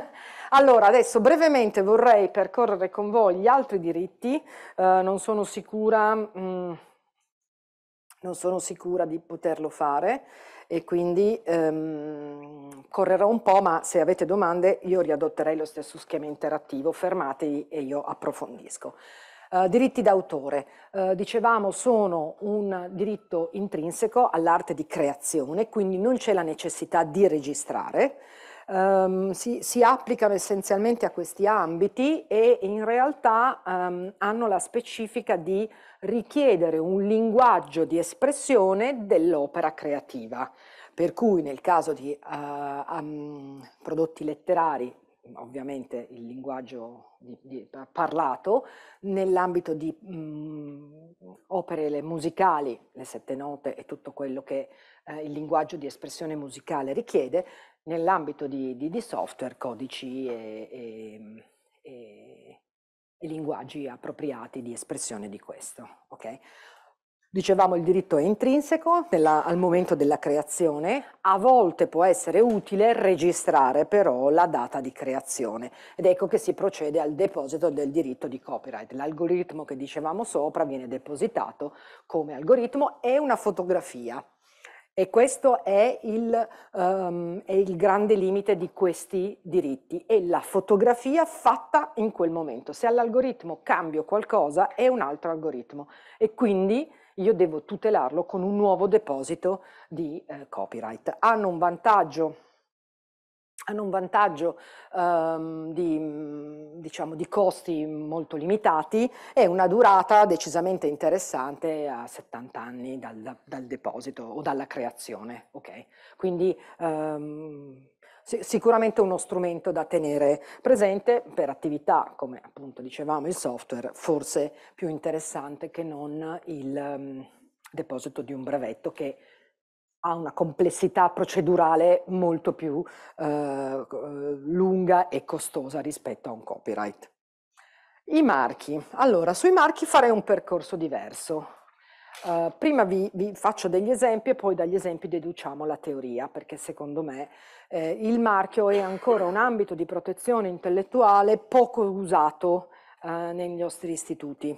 [laughs] allora, adesso brevemente vorrei percorrere con voi gli altri diritti, uh, non sono sicura... Mh, mm, non sono sicura di poterlo fare e quindi ehm, correrò un po', ma se avete domande io riadotterei lo stesso schema interattivo, fermatevi e io approfondisco. Eh, diritti d'autore, uh, dicevamo, sono un diritto intrinseco all'arte di creazione, quindi non c'è la necessità di registrare. Um, si, si, applicano essenzialmente a questi ambiti e in realtà um, hanno la specifica di richiedere un linguaggio di espressione dell'opera creativa. Per cui nel caso di uh, um, prodotti letterari ovviamente il linguaggio di, di, parlato, nell'ambito di mh, mm, opere musicali, le sette note e tutto quello che eh, il linguaggio di espressione musicale richiede, nell'ambito di, di, software, codici e, e, e, e, linguaggi appropriati di espressione di questo. Okay? Dicevamo il diritto è intrinseco nella, al momento della creazione, a volte può essere utile registrare però la data di creazione ed ecco che si procede al deposito del diritto di copyright. L'algoritmo che dicevamo sopra viene depositato come algoritmo e una fotografia. E questo è il, um, è il, grande limite di questi diritti, è la fotografia fatta in quel momento. Se all'algoritmo cambio qualcosa è un altro algoritmo e quindi io devo tutelarlo con un nuovo deposito di eh, copyright. Hanno un vantaggio hanno un vantaggio um, di, mm, diciamo, di, costi molto limitati e una durata decisamente interessante a 70 anni dal, dal deposito o dalla creazione. Okay? Quindi um, sicuramente uno strumento da tenere presente per attività, come appunto dicevamo, il software, forse più interessante che non il um, deposito di un brevetto che ha una complessità procedurale molto più eh, lunga e costosa rispetto a un copyright. I marchi. Allora, sui marchi farei un percorso diverso. Uh, prima vi, vi, faccio degli esempi e poi dagli esempi deduciamo la teoria, perché secondo me eh, il marchio è ancora un ambito di protezione intellettuale poco usato uh, negli nostri istituti.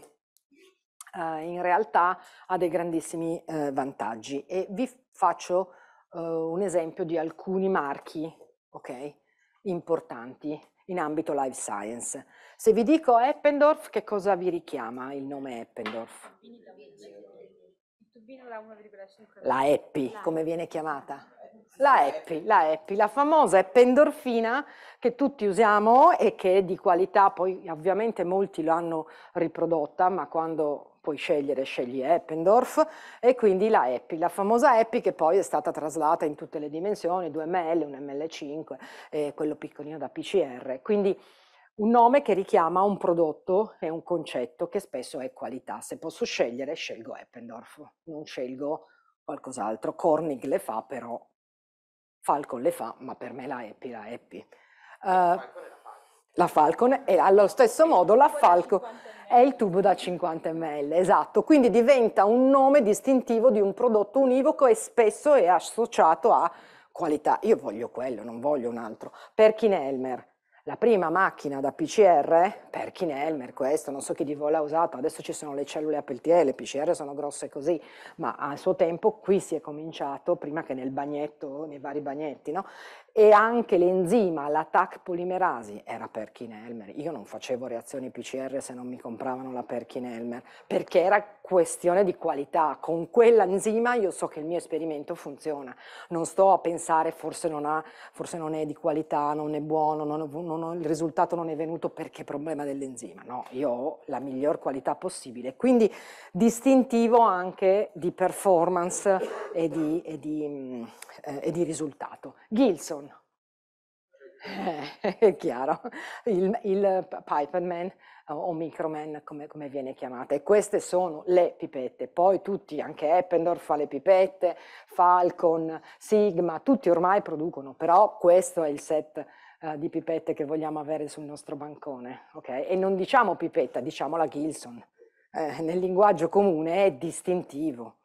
Uh, in realtà ha dei grandissimi vantaggi e vi faccio un esempio di alcuni marchi okay, importanti in ambito life science. Se vi dico Eppendorf, che cosa vi richiama il nome Eppendorf? La Eppi, come viene chiamata? La Eppi, la EPI, la famosa Eppendorfina che tutti usiamo e che è di qualità, poi ovviamente molti l'hanno riprodotta, ma quando puoi scegliere, scegli Eppendorf, e quindi la Eppi, la famosa Eppi che poi è stata traslata in tutte le dimensioni, 2 ml, 1 ml5, e quello piccolino da PCR. Quindi un nome che richiama un prodotto e un concetto che spesso è qualità. Se posso scegliere, scelgo Eppendorf, non scelgo qualcos'altro. Cornig le fa, però Falcon le fa, ma per me la Eppi, la Eppi. Uh, eh, la, Falcon e allo stesso modo la Falcon è il tubo da 50 ml, esatto, quindi diventa un nome distintivo di un prodotto univoco e spesso è associato a qualità. Io voglio quello, non voglio un altro. Perkin Elmer, la prima macchina da PCR, per Kinelmer, questo, non so chi di voi l'ha usato, adesso ci sono le cellule a le PCR sono grosse così, ma al suo tempo qui si è cominciato, prima che nel bagnetto, nei vari bagnetti, no? e anche l'enzima, la TAC polimerasi, era Perkin-Elmer. Io non facevo reazioni PCR se non mi compravano la Perkin-Elmer, perché era questione di qualità. Con quell'enzima io so che il mio esperimento funziona. Non sto a pensare forse non, ha, forse non è di qualità, non è buono, non ho, non ho, il risultato non è venuto perché è problema dell'enzima. No, io ho la miglior qualità possibile. Quindi distintivo anche di performance e di, e di, mm, eh, e di risultato. Gilson, [laughs] è chiaro, il, il Piperman o Microman come, come, viene chiamata e queste sono le pipette, poi tutti, anche Eppendorf fa le pipette, Falcon, Sigma, tutti ormai producono, però questo è il set eh, di pipette che vogliamo avere sul nostro bancone, ok? E non diciamo pipetta, diciamo la Gilson, eh, nel linguaggio comune è distintivo.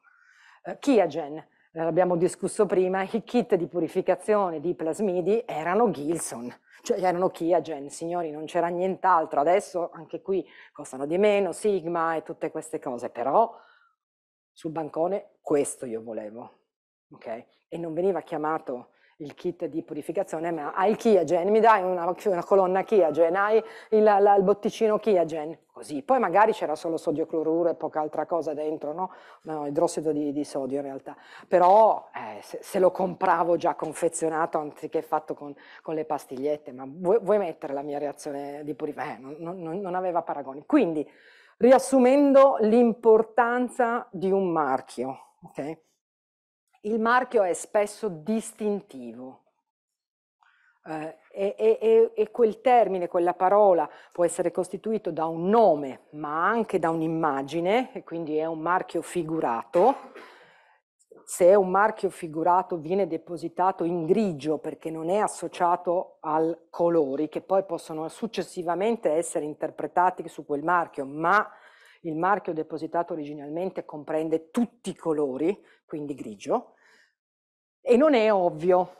Eh, Kiagen, l'abbiamo discusso prima, i kit di purificazione di plasmidi erano Gilson, cioè erano Kiagen, signori, non c'era nient'altro. Adesso anche qui costano di meno, Sigma e tutte queste cose, però sul bancone questo io volevo, ok? E non veniva chiamato il kit di purificazione, ma hai il Kiagen, mi dai una, una colonna Kiagen, hai il, la, il botticino Kiagen, così. Poi magari c'era solo sodio cloruro e poca altra cosa dentro, no? no idrossido di, di, sodio in realtà. Però eh, se, se, lo compravo già confezionato anziché fatto con, con le pastigliette, ma vuoi, vuoi, mettere la mia reazione di purificazione? Eh, non, non, non aveva paragoni. Quindi, riassumendo l'importanza di un marchio, ok? il marchio è spesso distintivo. Eh, e, e, quel termine, quella parola può essere costituito da un nome, ma anche da un'immagine, e quindi è un marchio figurato. Se è un marchio figurato viene depositato in grigio perché non è associato al colori che poi possono successivamente essere interpretati su quel marchio, ma il marchio depositato originalmente comprende tutti i colori, quindi grigio, e non è ovvio.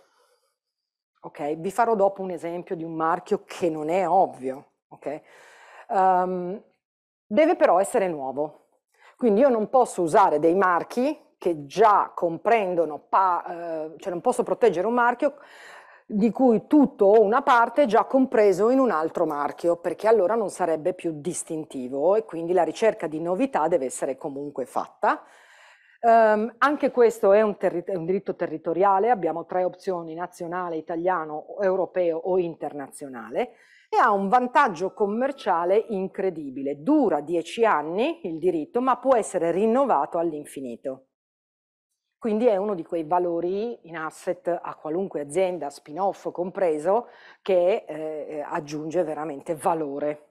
Ok, vi farò dopo un esempio di un marchio che non è ovvio. Ok, um, deve però essere nuovo. Quindi io non posso usare dei marchi che già comprendono, pa, eh, cioè non posso proteggere un marchio di cui tutto o una parte è già compreso in un altro marchio, perché allora non sarebbe più distintivo e quindi la ricerca di novità deve essere comunque fatta. Um, anche questo è un, è un, diritto territoriale, abbiamo tre opzioni, nazionale, italiano, europeo o internazionale, e ha un vantaggio commerciale incredibile. Dura dieci anni il diritto, ma può essere rinnovato all'infinito. Quindi è uno di quei valori in asset a qualunque azienda, spin-off compreso, che eh, eh aggiunge veramente valore.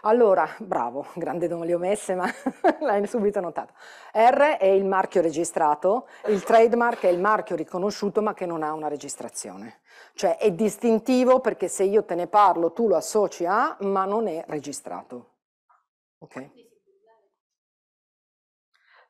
Allora, bravo, grande non le ho messe, ma [laughs] l'hai subito notato. R è il marchio registrato, il trademark è il marchio riconosciuto ma che non ha una registrazione. Cioè è distintivo perché se io te ne parlo tu lo associ a, ma non è registrato. Ok?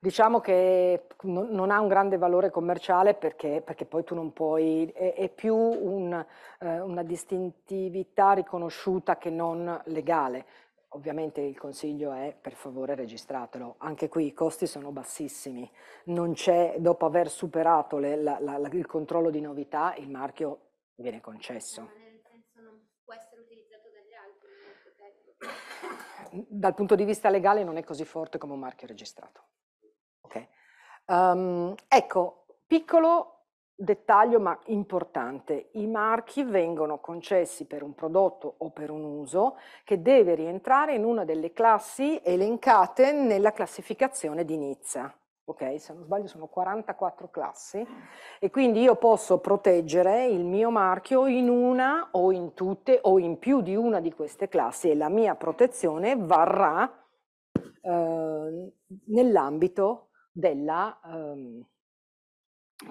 diciamo che non, ha un grande valore commerciale perché, perché poi tu non puoi, è, è più un, eh, una distintività riconosciuta che non legale. Ovviamente il consiglio è per favore registratelo, anche qui i costi sono bassissimi, non c'è, dopo aver superato le, la, la, il controllo di novità il marchio viene concesso. Ma nel senso non può essere utilizzato Dal punto di vista legale non è così forte come un marchio registrato. Ok? Um, ecco, piccolo dettaglio ma importante, i marchi vengono concessi per un prodotto o per un uso che deve rientrare in una delle classi elencate nella classificazione di Nizza. Ok, se non sbaglio sono 44 classi e quindi io posso proteggere il mio marchio in una o in tutte o in più di una di queste classi e la mia protezione varrà eh, nell'ambito della ehm,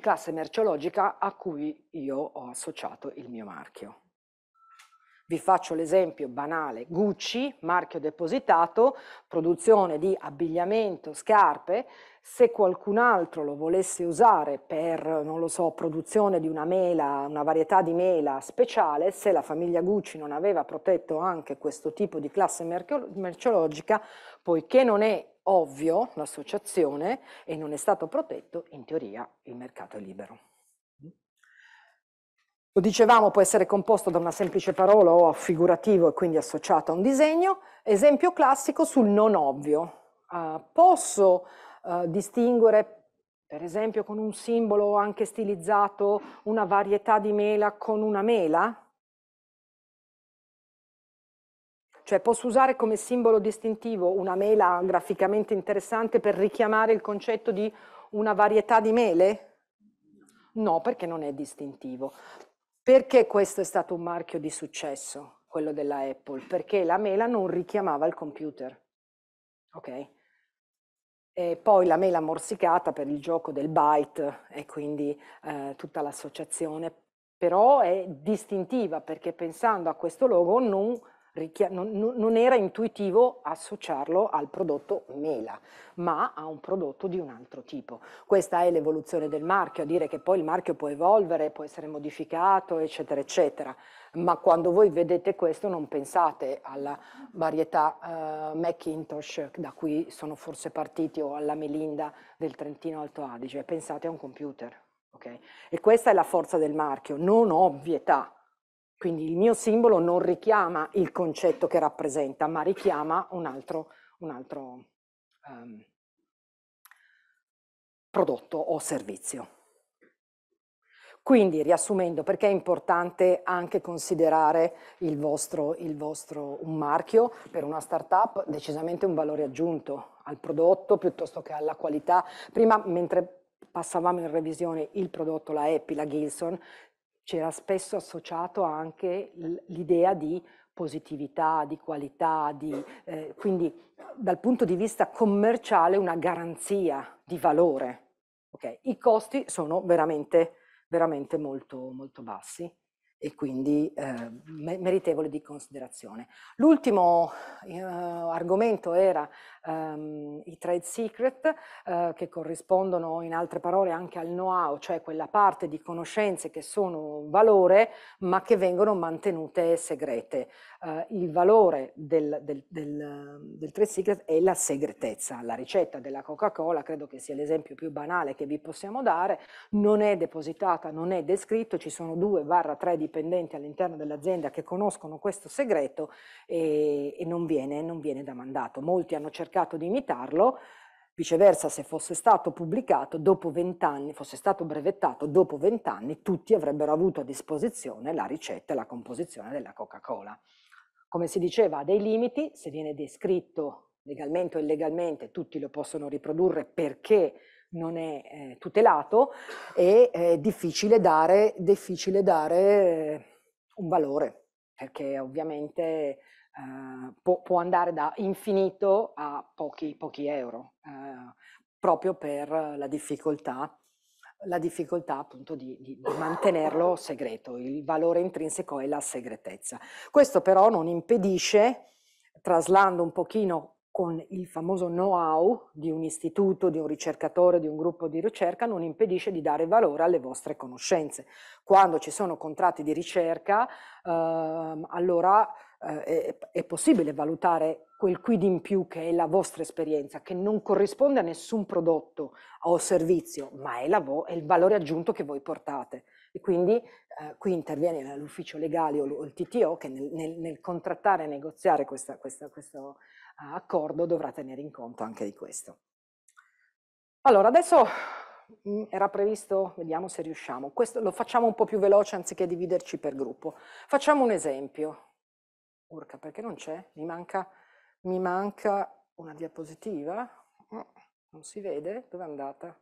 classe merceologica a cui io ho associato il mio marchio. Vi faccio l'esempio banale, Gucci, marchio depositato, produzione di abbigliamento, scarpe, se qualcun altro lo volesse usare per, non lo so, produzione di una mela, una varietà di mela speciale, se la famiglia Gucci non aveva protetto anche questo tipo di classe merceologica, poiché non è ovvio l'associazione e non è stato protetto, in teoria il mercato è libero. Lo dicevamo, può essere composto da una semplice parola o figurativo e quindi associato a un disegno. Esempio classico sul non ovvio. Uh, posso uh, distinguere, per esempio, con un simbolo anche stilizzato, una varietà di mela con una mela? Cioè posso usare come simbolo distintivo una mela graficamente interessante per richiamare il concetto di una varietà di mele? No, perché non è distintivo. Perché questo è stato un marchio di successo, quello della Apple? Perché la mela non richiamava il computer. Ok? E poi la mela morsicata per il gioco del byte e quindi eh, tutta l'associazione, però è distintiva perché pensando a questo logo non non, era intuitivo associarlo al prodotto mela, ma a un prodotto di un altro tipo. Questa è l'evoluzione del marchio, a dire che poi il marchio può evolvere, può essere modificato, eccetera, eccetera. Ma quando voi vedete questo non pensate alla varietà eh, Macintosh da cui sono forse partiti o alla Melinda del Trentino Alto Adige, pensate a un computer. Okay? E questa è la forza del marchio, non ovvietà quindi il mio simbolo non richiama il concetto che rappresenta, ma richiama un altro, un altro um, prodotto o servizio. Quindi, riassumendo, perché è importante anche considerare il vostro, il vostro un marchio per una startup decisamente un valore aggiunto al prodotto piuttosto che alla qualità. Prima, mentre passavamo in revisione il prodotto, la Epi, la Gilson, c'era spesso associato anche l'idea di positività, di qualità, di, eh, quindi dal punto di vista commerciale una garanzia di valore. Okay? I costi sono veramente, veramente molto, molto bassi e quindi eh, meritevole di considerazione. L'ultimo eh, argomento era ehm, i trade secret, eh, che corrispondono in altre parole anche al know-how, cioè quella parte di conoscenze che sono valore ma che vengono mantenute segrete. Eh, il valore del, del, del, del trade secret è la segretezza. La ricetta della Coca-Cola, credo che sia l'esempio più banale che vi possiamo dare, non è depositata, non è descritto, ci sono due barra tre di dipendenti all'interno dell'azienda che conoscono questo segreto e, e non, viene, non viene da mandato. Molti hanno cercato di imitarlo, Viceversa, se fosse stato pubblicato dopo vent'anni, fosse stato brevettato dopo vent'anni, tutti avrebbero avuto a disposizione la ricetta e la composizione della Coca-Cola. Come si diceva, ha dei limiti, se viene descritto legalmente o illegalmente, tutti lo possono riprodurre perché non è eh, tutelato e è difficile dare, difficile dare eh, un valore, perché ovviamente eh, può, può, andare da infinito a pochi, pochi euro, eh, proprio per la difficoltà la difficoltà appunto di, di, mantenerlo segreto, il valore intrinseco è la segretezza. Questo però non impedisce, traslando un pochino con il famoso know-how di un istituto, di un ricercatore, di un gruppo di ricerca, non impedisce di dare valore alle vostre conoscenze. Quando ci sono contratti di ricerca, ehm, allora eh, è, è, possibile valutare quel quid in più che è la vostra esperienza, che non corrisponde a nessun prodotto o servizio, ma è, la vo- è il valore aggiunto che voi portate. E quindi eh, qui interviene l'ufficio legale o il TTO che nel, nel, nel contrattare e negoziare questa, questa, questo accordo dovrà tenere in conto anche di questo. Allora, adesso mm, era previsto, vediamo se riusciamo, questo lo facciamo un po' più veloce anziché dividerci per gruppo. Facciamo un esempio. Urca, perché non c'è? Mi manca, mi manca una diapositiva? Mm, non si vede? Dove è andata?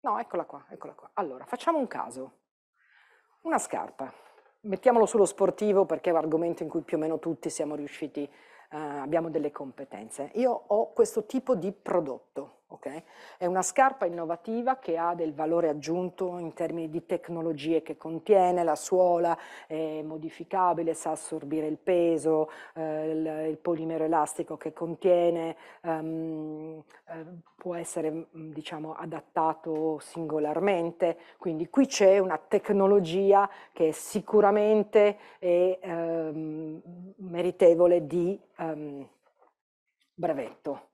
No, eccola qua, eccola qua. Allora, facciamo un caso. Una scarpa. Mettiamolo sullo sportivo perché è un argomento in cui più o meno tutti siamo riusciti a eh, abbiamo delle competenze. Io ho questo tipo di prodotto, Okay? È una scarpa innovativa che ha del valore aggiunto in termini di tecnologie che contiene, la suola è modificabile, sa assorbire il peso, eh, il, il, polimero elastico che contiene, um, eh, può essere mm, diciamo, adattato singolarmente, quindi qui c'è una tecnologia che sicuramente è ehm, meritevole di ehm, brevetto.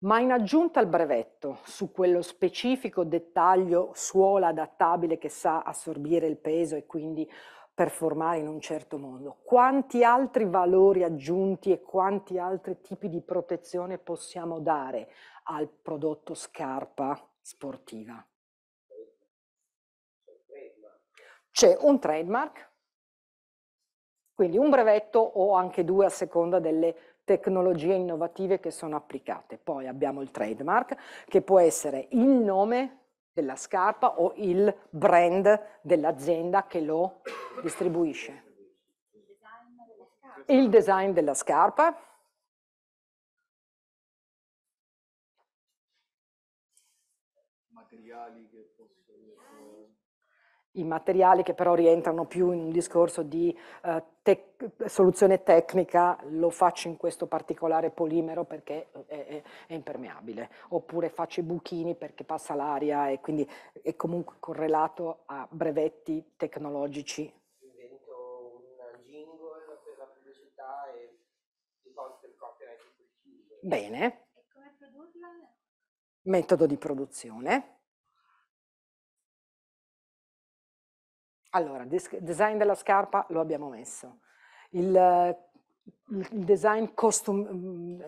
Ma in aggiunta al brevetto, su quello specifico dettaglio suola adattabile che sa assorbire il peso e quindi performare in un certo modo, quanti altri valori aggiunti e quanti altri tipi di protezione possiamo dare al prodotto scarpa sportiva? C'è un trademark, quindi un brevetto o anche due a seconda delle tecnologie innovative che sono applicate. Poi abbiamo il trademark, che può essere il nome della scarpa o il brand dell'azienda che lo distribuisce. Il design della scarpa. Materiali i materiali che però rientrano più in un discorso di eh, tec- soluzione tecnica, lo faccio in questo particolare polimero perché eh, è, è, è, impermeabile, oppure faccio i buchini perché passa l'aria e quindi è comunque correlato a brevetti tecnologici. Invento un jingle per la pubblicità e Bene. E come produrla? Metodo di produzione. Allora, design della scarpa lo abbiamo messo. Il, il design costume, mm,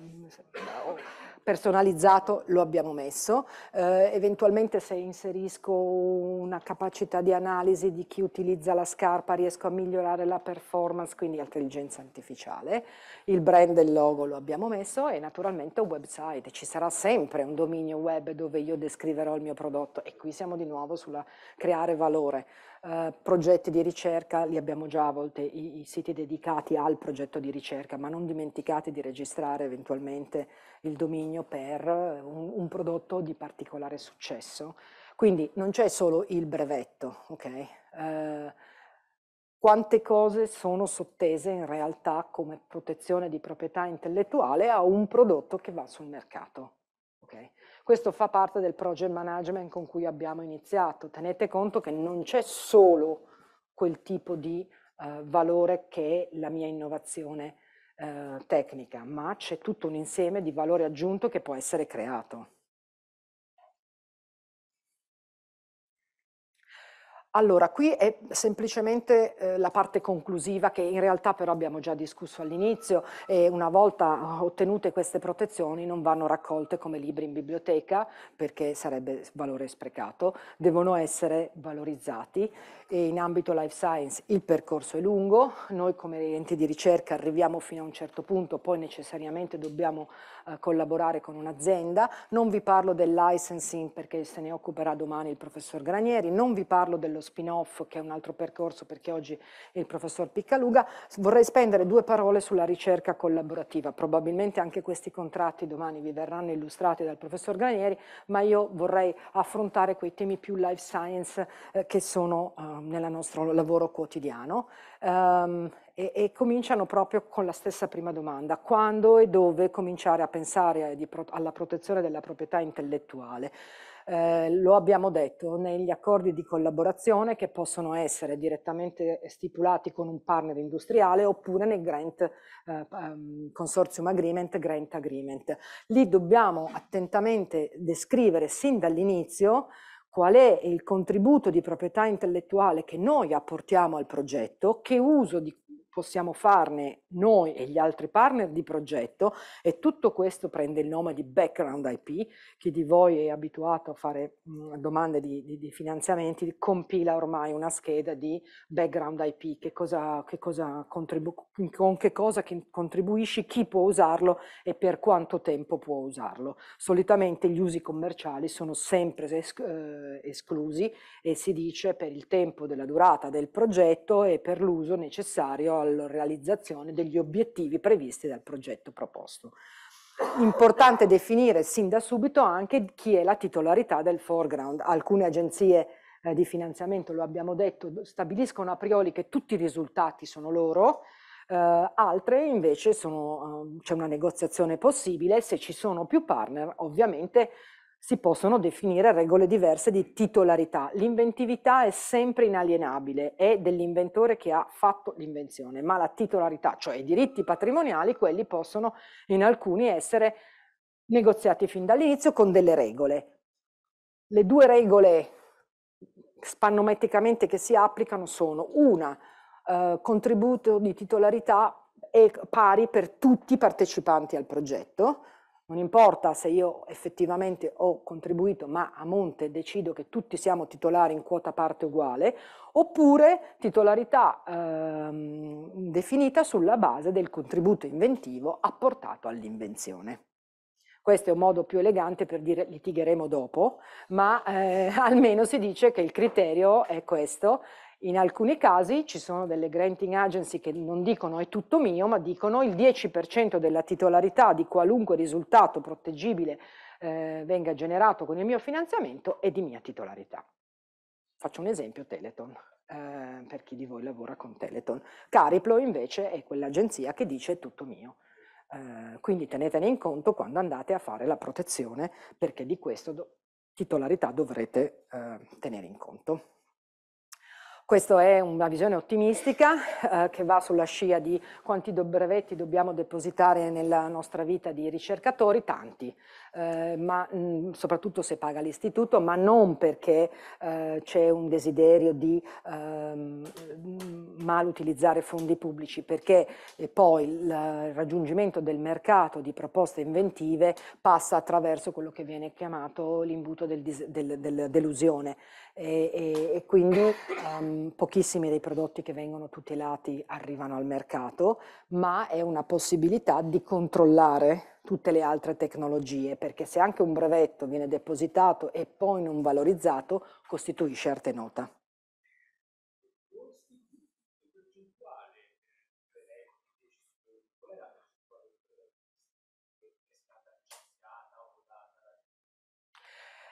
personalizzato lo abbiamo messo, eh, eventualmente se inserisco una capacità di analisi di chi utilizza la scarpa riesco a migliorare la performance, quindi intelligenza artificiale, il brand e il logo lo abbiamo messo e naturalmente un website, ci sarà sempre un dominio web dove io descriverò il mio prodotto e qui siamo di nuovo sulla creare valore. Eh, progetti di ricerca, li abbiamo già a volte i, i, siti dedicati al progetto di ricerca, ma non dimenticate di registrare eventualmente il dominio per un, un prodotto di particolare successo. Quindi non c'è solo il brevetto, ok? Eh, quante cose sono sottese in realtà come protezione di proprietà intellettuale a un prodotto che va sul mercato. Questo fa parte del project management con cui abbiamo iniziato. Tenete conto che non c'è solo quel tipo di eh, valore che è la mia innovazione eh, tecnica, ma c'è tutto un insieme di valore aggiunto che può essere creato. Allora, qui è semplicemente eh, la parte conclusiva che in realtà però abbiamo già discusso all'inizio e una volta eh, ottenute queste protezioni non vanno raccolte come libri in biblioteca perché sarebbe valore sprecato, devono essere valorizzati e in ambito life science il percorso è lungo, noi come enti di ricerca arriviamo fino a un certo punto, poi necessariamente dobbiamo eh, collaborare con un'azienda, non vi parlo del licensing perché se ne occuperà domani il professor Granieri, non vi parlo dello spin-off, che è un altro percorso perché oggi è il professor Piccaluga, vorrei spendere due parole sulla ricerca collaborativa. Probabilmente anche questi contratti domani vi verranno illustrati dal professor Granieri, ma io vorrei affrontare quei temi più life science eh, che sono eh, nel nostro lavoro quotidiano. Um, e, e, cominciano proprio con la stessa prima domanda, quando e dove cominciare a pensare alla protezione della proprietà intellettuale. Eh, lo abbiamo detto, negli accordi di collaborazione che possono essere direttamente stipulati con un partner industriale oppure nel grant eh, ehm, consortium agreement, grant agreement. Lì dobbiamo attentamente descrivere sin dall'inizio qual è il contributo di proprietà intellettuale che noi apportiamo al progetto, che uso di possiamo farne noi e gli altri partner di progetto e tutto questo prende il nome di background IP, chi di voi è abituato a fare mh, mm, domande di, di, di, finanziamenti compila ormai una scheda di background IP, che cosa, che cosa con che cosa contribuisci, chi può usarlo e per quanto tempo può usarlo. Solitamente gli usi commerciali sono sempre es eh, esclusi e si dice per il tempo della durata del progetto e per l'uso necessario alla realizzazione degli obiettivi previsti dal progetto proposto. Importante definire sin da subito anche chi è la titolarità del foreground. Alcune agenzie eh, di finanziamento, lo abbiamo detto, stabiliscono a priori che tutti i risultati sono loro, Uh, altre invece sono, uh, c'è una negoziazione possibile, se ci sono più partner ovviamente si possono definire regole diverse di titolarità. L'inventività è sempre inalienabile, è dell'inventore che ha fatto l'invenzione, ma la titolarità, cioè i diritti patrimoniali, quelli possono in alcuni essere negoziati fin dall'inizio con delle regole. Le due regole spannometricamente che si applicano sono una, eh, contributo di titolarità è pari per tutti i partecipanti al progetto, non importa se io effettivamente ho contribuito, ma a monte decido che tutti siamo titolari in quota parte uguale, oppure titolarità ehm, definita sulla base del contributo inventivo apportato all'invenzione. Questo è un modo più elegante per dire litigheremo dopo, ma eh, [laughs] almeno si dice che il criterio è questo in alcuni casi ci sono delle granting agency che non dicono è tutto mio, ma dicono il 10% della titolarità di qualunque risultato proteggibile eh, venga generato con il mio finanziamento è di mia titolarità. Faccio un esempio, Teleton, eh, per chi di voi lavora con Teleton. Cariplo invece è quell'agenzia che dice è tutto mio. Eh, quindi tenetene in conto quando andate a fare la protezione, perché di questo do titolarità dovrete eh, tenere in conto. Questa è una visione ottimistica eh, che va sulla scia di quanti brevetti dobbiamo depositare nella nostra vita di ricercatori, tanti. Eh, ma mh, mm, soprattutto se paga l'istituto, ma non perché eh, c'è un desiderio di ehm, mm, mal utilizzare fondi pubblici, perché eh, poi il raggiungimento del mercato di proposte inventive passa attraverso quello che viene chiamato l'imbuto del del, del, delusione e, e, e quindi um, pochissimi dei prodotti che vengono tutelati arrivano al mercato, ma è una possibilità di controllare tutte le altre tecnologie, perché se anche un brevetto viene depositato e poi non valorizzato, costituisce arte nota.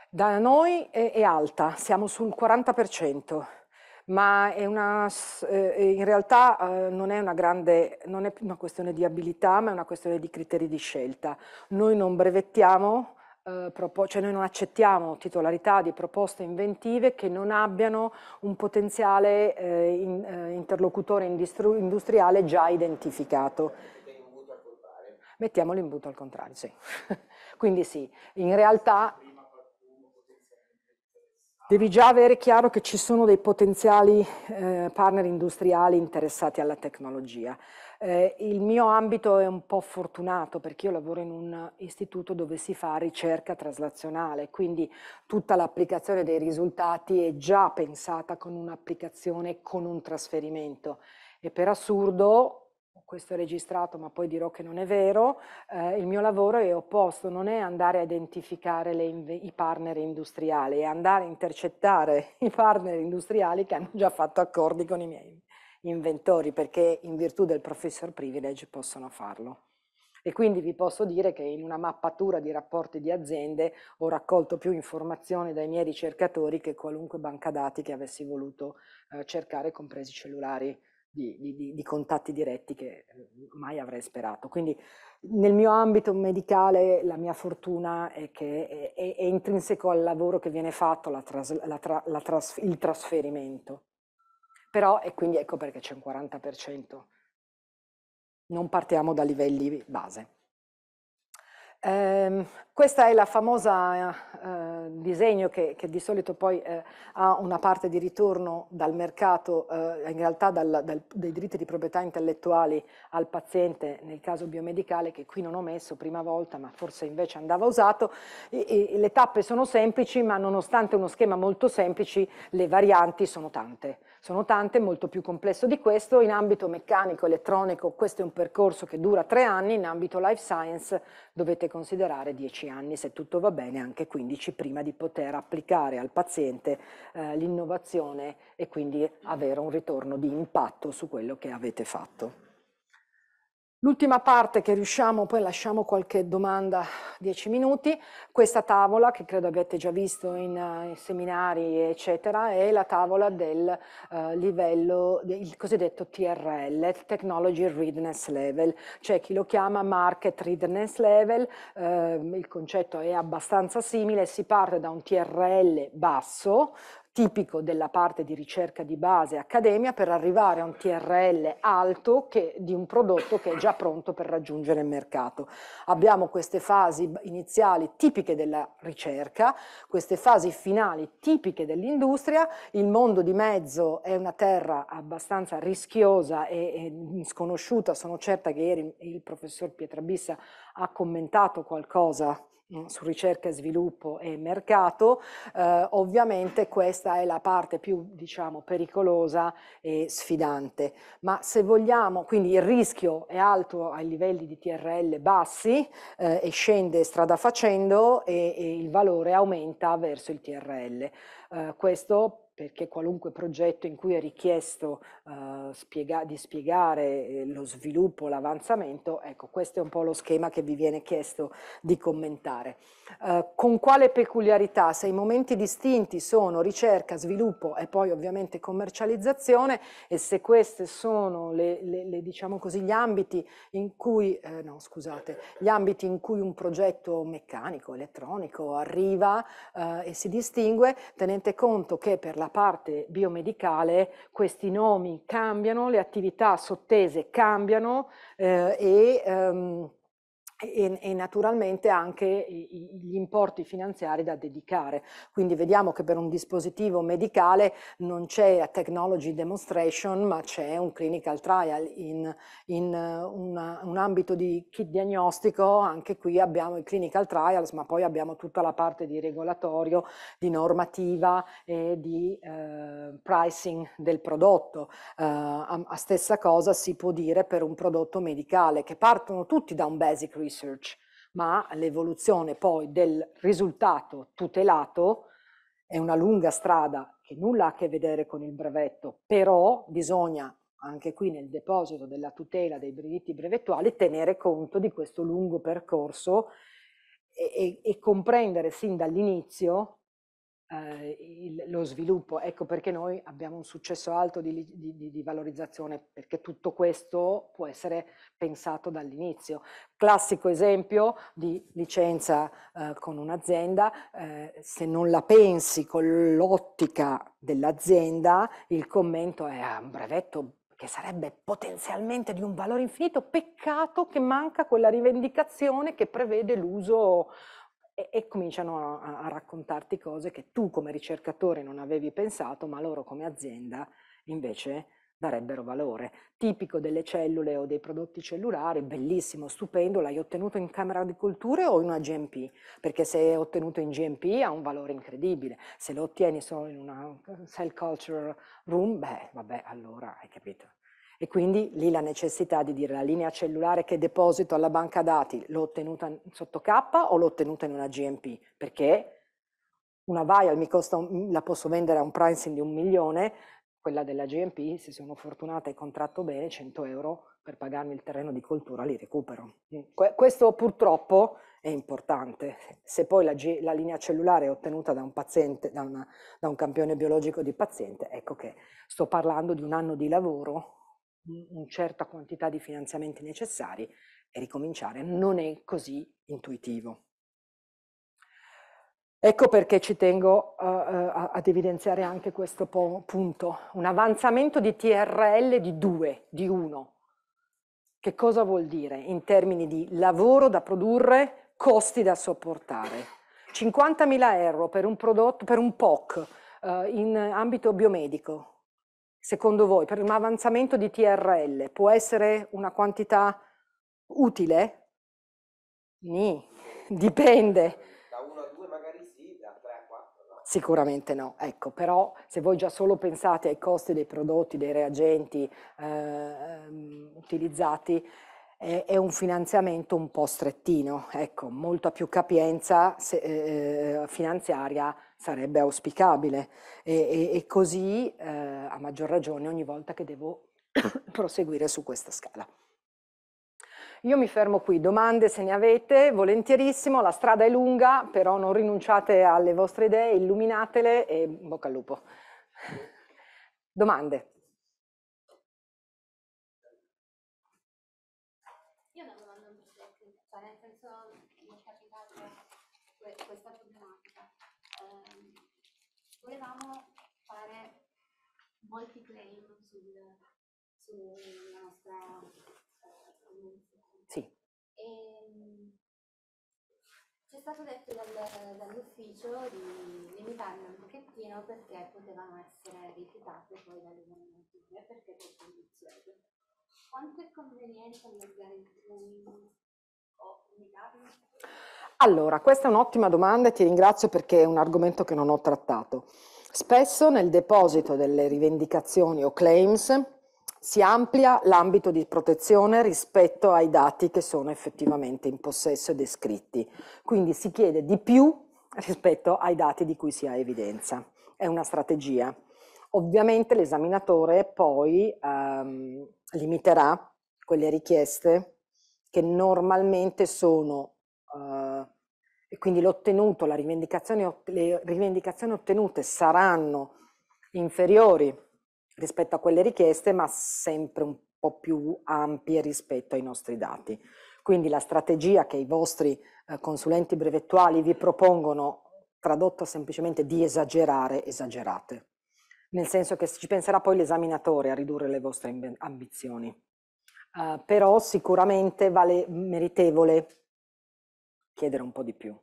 Da noi è, alta, siamo sul 40% ma una, eh, eh, in realtà eh, non, è grande, non è una questione di abilità, ma è una questione di criteri di scelta. Noi non brevettiamo, eh, cioè noi non accettiamo titolarità di proposte inventive che non abbiano un potenziale eh, in, eh, interlocutore industriale già identificato. Mettiamo l'imbuto al contrario, sì. [laughs] Quindi sì, in realtà devi già avere chiaro che ci sono dei potenziali eh, partner industriali interessati alla tecnologia. Eh, il mio ambito è un po' fortunato perché io lavoro in un istituto dove si fa ricerca traslazionale, quindi tutta l'applicazione dei risultati è già pensata con un'applicazione, con un trasferimento. E per assurdo questo è registrato ma poi dirò che non è vero, eh, il mio lavoro è opposto, non è andare a identificare le, i partner industriali, è andare a intercettare [laughs] i partner industriali che hanno già fatto accordi con i miei inventori perché in virtù del professor privilege possono farlo. E quindi vi posso dire che in una mappatura di rapporti di aziende ho raccolto più informazioni dai miei ricercatori che qualunque banca dati che avessi voluto eh, cercare, compresi i cellulari di, di, di, contatti diretti che eh, mai avrei sperato. Quindi nel mio ambito medicale la mia fortuna è che è, è, è intrinseco al lavoro che viene fatto la tras, la tra, la tras, il trasferimento. Però, e quindi ecco perché c'è un 40%, non partiamo da livelli base. Eh, questa è la famosa eh, disegno che, che, di solito poi eh, ha una parte di ritorno dal mercato, eh, in realtà dal, dal, dai diritti di proprietà intellettuali al paziente nel caso biomedicale che qui non ho messo prima volta ma forse invece andava usato. I, i, le tappe sono semplici ma nonostante uno schema molto semplice le varianti sono tante sono tante, molto più complesso di questo. In ambito meccanico, elettronico, questo è un percorso che dura tre anni, in ambito life science dovete considerare dieci anni, se tutto va bene anche 15 prima di poter applicare al paziente eh, l'innovazione e quindi avere un ritorno di impatto su quello che avete fatto. L'ultima parte che riusciamo, poi lasciamo qualche domanda, 10 minuti, questa tavola che credo abbiate già visto in, eh, in seminari eccetera è la tavola del uh, livello, il cosiddetto TRL, Technology Readiness Level, cioè chi lo chiama Market Readiness Level, uh, il concetto è abbastanza simile, si parte da un TRL basso, tipico della parte di ricerca di base accademia per arrivare a un TRL alto che, di un prodotto che è già pronto per raggiungere il mercato. Abbiamo queste fasi iniziali tipiche della ricerca, queste fasi finali tipiche dell'industria, il mondo di mezzo è una terra abbastanza rischiosa e, e sconosciuta, sono certa che ieri il professor Pietrabissa ha commentato qualcosa Mm, su ricerca, sviluppo e mercato, eh, ovviamente questa è la parte più diciamo, pericolosa e sfidante, ma se vogliamo, quindi il rischio è alto ai livelli di TRL bassi eh, e scende strada facendo e, e, il valore aumenta verso il TRL. Eh, questo perché qualunque progetto in cui è richiesto eh, spiega di spiegare eh, lo sviluppo, l'avanzamento, ecco, questo è un po' lo schema che vi viene chiesto di commentare. Eh, con quale peculiarità? Se i momenti distinti sono ricerca, sviluppo e poi ovviamente commercializzazione e se questi sono le, le, le, diciamo così, gli, ambiti cui, eh, no, scusate, gli ambiti in cui un progetto meccanico, elettronico arriva eh, e si distingue, tenete conto che per la nella parte biomedicale questi nomi cambiano, le attività sottese cambiano eh, e ehm, e, e, naturalmente anche gli importi finanziari da dedicare. Quindi vediamo che per un dispositivo medicale non c'è a technology demonstration, ma c'è un clinical trial in, in uh, una, un ambito di kit diagnostico, anche qui abbiamo i clinical trials, ma poi abbiamo tutta la parte di regolatorio, di normativa e di eh, pricing del prodotto. Eh, a, a stessa cosa si può dire per un prodotto medicale, che partono tutti da un basic research research, ma l'evoluzione poi del risultato tutelato è una lunga strada che nulla ha a che vedere con il brevetto, però bisogna anche qui nel deposito della tutela dei brevetti brevettuali tenere conto di questo lungo percorso e, e, e comprendere sin dall'inizio eh, il, lo sviluppo. Ecco perché noi abbiamo un successo alto di, di, di valorizzazione, perché tutto questo può essere pensato dall'inizio. Classico esempio di licenza eh, con un'azienda, eh, se non la pensi con l'ottica dell'azienda, il commento è ah, un brevetto che sarebbe potenzialmente di un valore infinito, peccato che manca quella rivendicazione che prevede l'uso e, e cominciano a, a, raccontarti cose che tu come ricercatore non avevi pensato, ma loro come azienda invece darebbero valore. Tipico delle cellule o dei prodotti cellulari, bellissimo, stupendo, l'hai ottenuto in camera di colture o in una GMP? Perché se è ottenuto in GMP ha un valore incredibile, se lo ottieni solo in una cell culture room, beh, vabbè, allora hai capito. E quindi lì la necessità di dire la linea cellulare che deposito alla banca dati l'ho ottenuta sotto K o l'ho ottenuta in una GMP? Perché una vial mi costa, un, mm, la posso vendere a un pricing di un milione, quella della GMP, se sono fortunata e contratto bene, 100 euro per pagarmi il terreno di coltura li recupero. Mm. Questo purtroppo è importante. Se poi la, la linea cellulare è ottenuta da un paziente, da, una, da un campione biologico di paziente, ecco che sto parlando di un anno di lavoro una certa quantità di finanziamenti necessari e ricominciare non è così intuitivo. Ecco perché ci tengo uh, uh, ad evidenziare anche questo po- punto, un avanzamento di TRL di 2, di 1. Che cosa vuol dire in termini di lavoro da produrre, costi da sopportare? 50.000 euro per un, prodotto, per un POC uh, eh, in ambito biomedico, secondo voi, per un avanzamento di TRL può essere una quantità utile? Ni, [laughs] dipende. Sicuramente no, ecco, però se voi già solo pensate ai costi dei prodotti, dei reagenti eh, utilizzati, è, è, un finanziamento un po' strettino, ecco, molta più capienza se, eh, eh finanziaria sarebbe auspicabile e, e, e così eh, a maggior ragione ogni volta che devo [coughs] proseguire su questa scala. Io mi fermo qui, domande se ne avete, volentierissimo, la strada è lunga, però non rinunciate alle vostre idee, illuminatele e bocca al lupo. Domande? volevamo fare molti claim sul, sulla nostra eh, sì. E, ehm, ci è stato detto dal, dall'ufficio di limitarne un pochettino perché potevano essere rifiutate poi dalle donative perché troppo ambiziose. Quanto è conveniente allargare il claim allora, questa è un'ottima domanda e ti ringrazio perché è un argomento che non ho trattato. Spesso nel deposito delle rivendicazioni o claims si amplia l'ambito di protezione rispetto ai dati che sono effettivamente in possesso e descritti. Quindi si chiede di più rispetto ai dati di cui si ha evidenza. È una strategia. Ovviamente l'esaminatore poi ehm, limiterà quelle richieste che normalmente sono, eh, e quindi l'ottenuto, la rivendicazione, le rivendicazioni ottenute saranno inferiori rispetto a quelle richieste, ma sempre un po' più ampie rispetto ai nostri dati. Quindi la strategia che i vostri eh, consulenti brevettuali vi propongono, tradotta semplicemente di esagerare, esagerate nel senso che ci penserà poi l'esaminatore a ridurre le vostre ambizioni uh, però sicuramente vale meritevole chiedere un po' di più.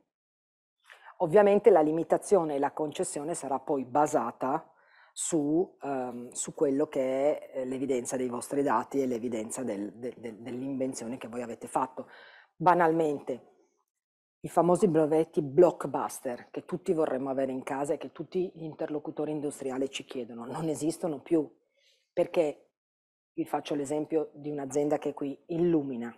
Ovviamente la limitazione e la concessione sarà poi basata su, um, su quello che è eh, l'evidenza dei vostri dati e l'evidenza del, del, del, dell'invenzione che voi avete fatto. Banalmente, i famosi brevetti blockbuster che tutti vorremmo avere in casa e che tutti gli interlocutori industriali ci chiedono, non esistono più perché vi faccio l'esempio di un'azienda che qui illumina.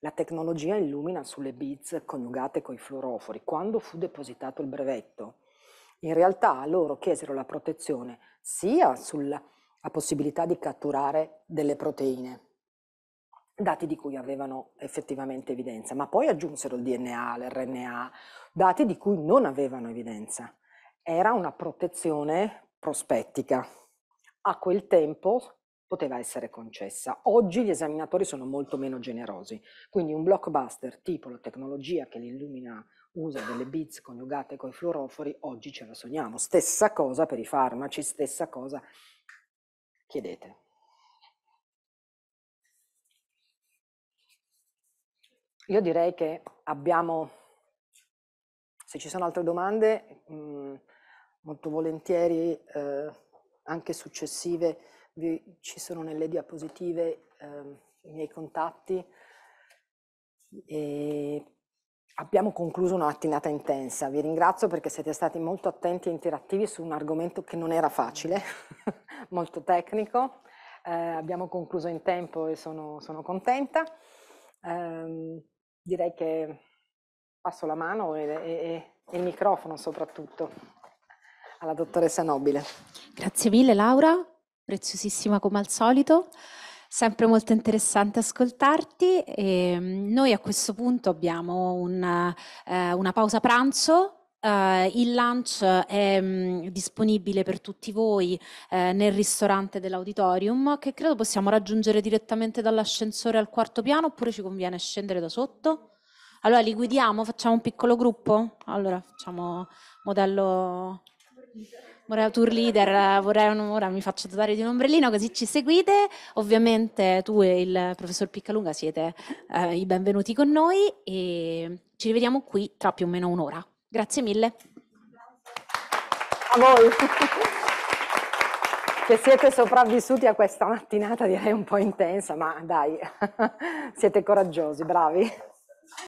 La tecnologia illumina sulle bits coniugate con i fluorofori. Quando fu depositato il brevetto, in realtà loro chiesero la protezione sia sulla possibilità di catturare delle proteine, dati di cui avevano effettivamente evidenza, ma poi aggiunsero il DNA, l'RNA, dati di cui non avevano evidenza. Era una protezione prospettica. A quel tempo poteva essere concessa. Oggi gli esaminatori sono molto meno generosi, quindi un blockbuster tipo la tecnologia che l'illumina usa delle bits coniugate con i fluorofori, oggi ce la sogniamo. Stessa cosa per i farmaci, stessa cosa. Chiedete. Io direi che abbiamo, se ci sono altre domande, mm, molto volentieri eh, anche successive, vi, ci sono nelle diapositive eh, i miei contatti e abbiamo concluso una mattinata intensa. Vi ringrazio perché siete stati molto attenti e interattivi su un argomento che non era facile, [laughs] molto tecnico. Eh, abbiamo concluso in tempo e sono, sono contenta. Eh, direi che passo la mano e, e, e il microfono soprattutto alla dottoressa Nobile. Grazie mille Laura preziosissima come al solito, sempre molto interessante ascoltarti. E ehm, noi a questo punto abbiamo una, eh, una pausa pranzo Uh, il lunch è mh, mm, disponibile per tutti voi eh, nel ristorante dell'auditorium che credo possiamo raggiungere direttamente dall'ascensore al quarto piano oppure ci conviene scendere da sotto. Allora li guidiamo, facciamo un piccolo gruppo? Allora facciamo modello... Moreo Tour Leader, vorrei un'ora, mi faccio dotare di un ombrellino così ci seguite. Ovviamente tu e il professor Piccalunga siete eh, i benvenuti con noi e ci rivediamo qui tra più o meno un'ora. Grazie mille. A voi. Che siete sopravvissuti a questa mattinata direi un po' intensa, ma dai, [laughs] siete coraggiosi, bravi.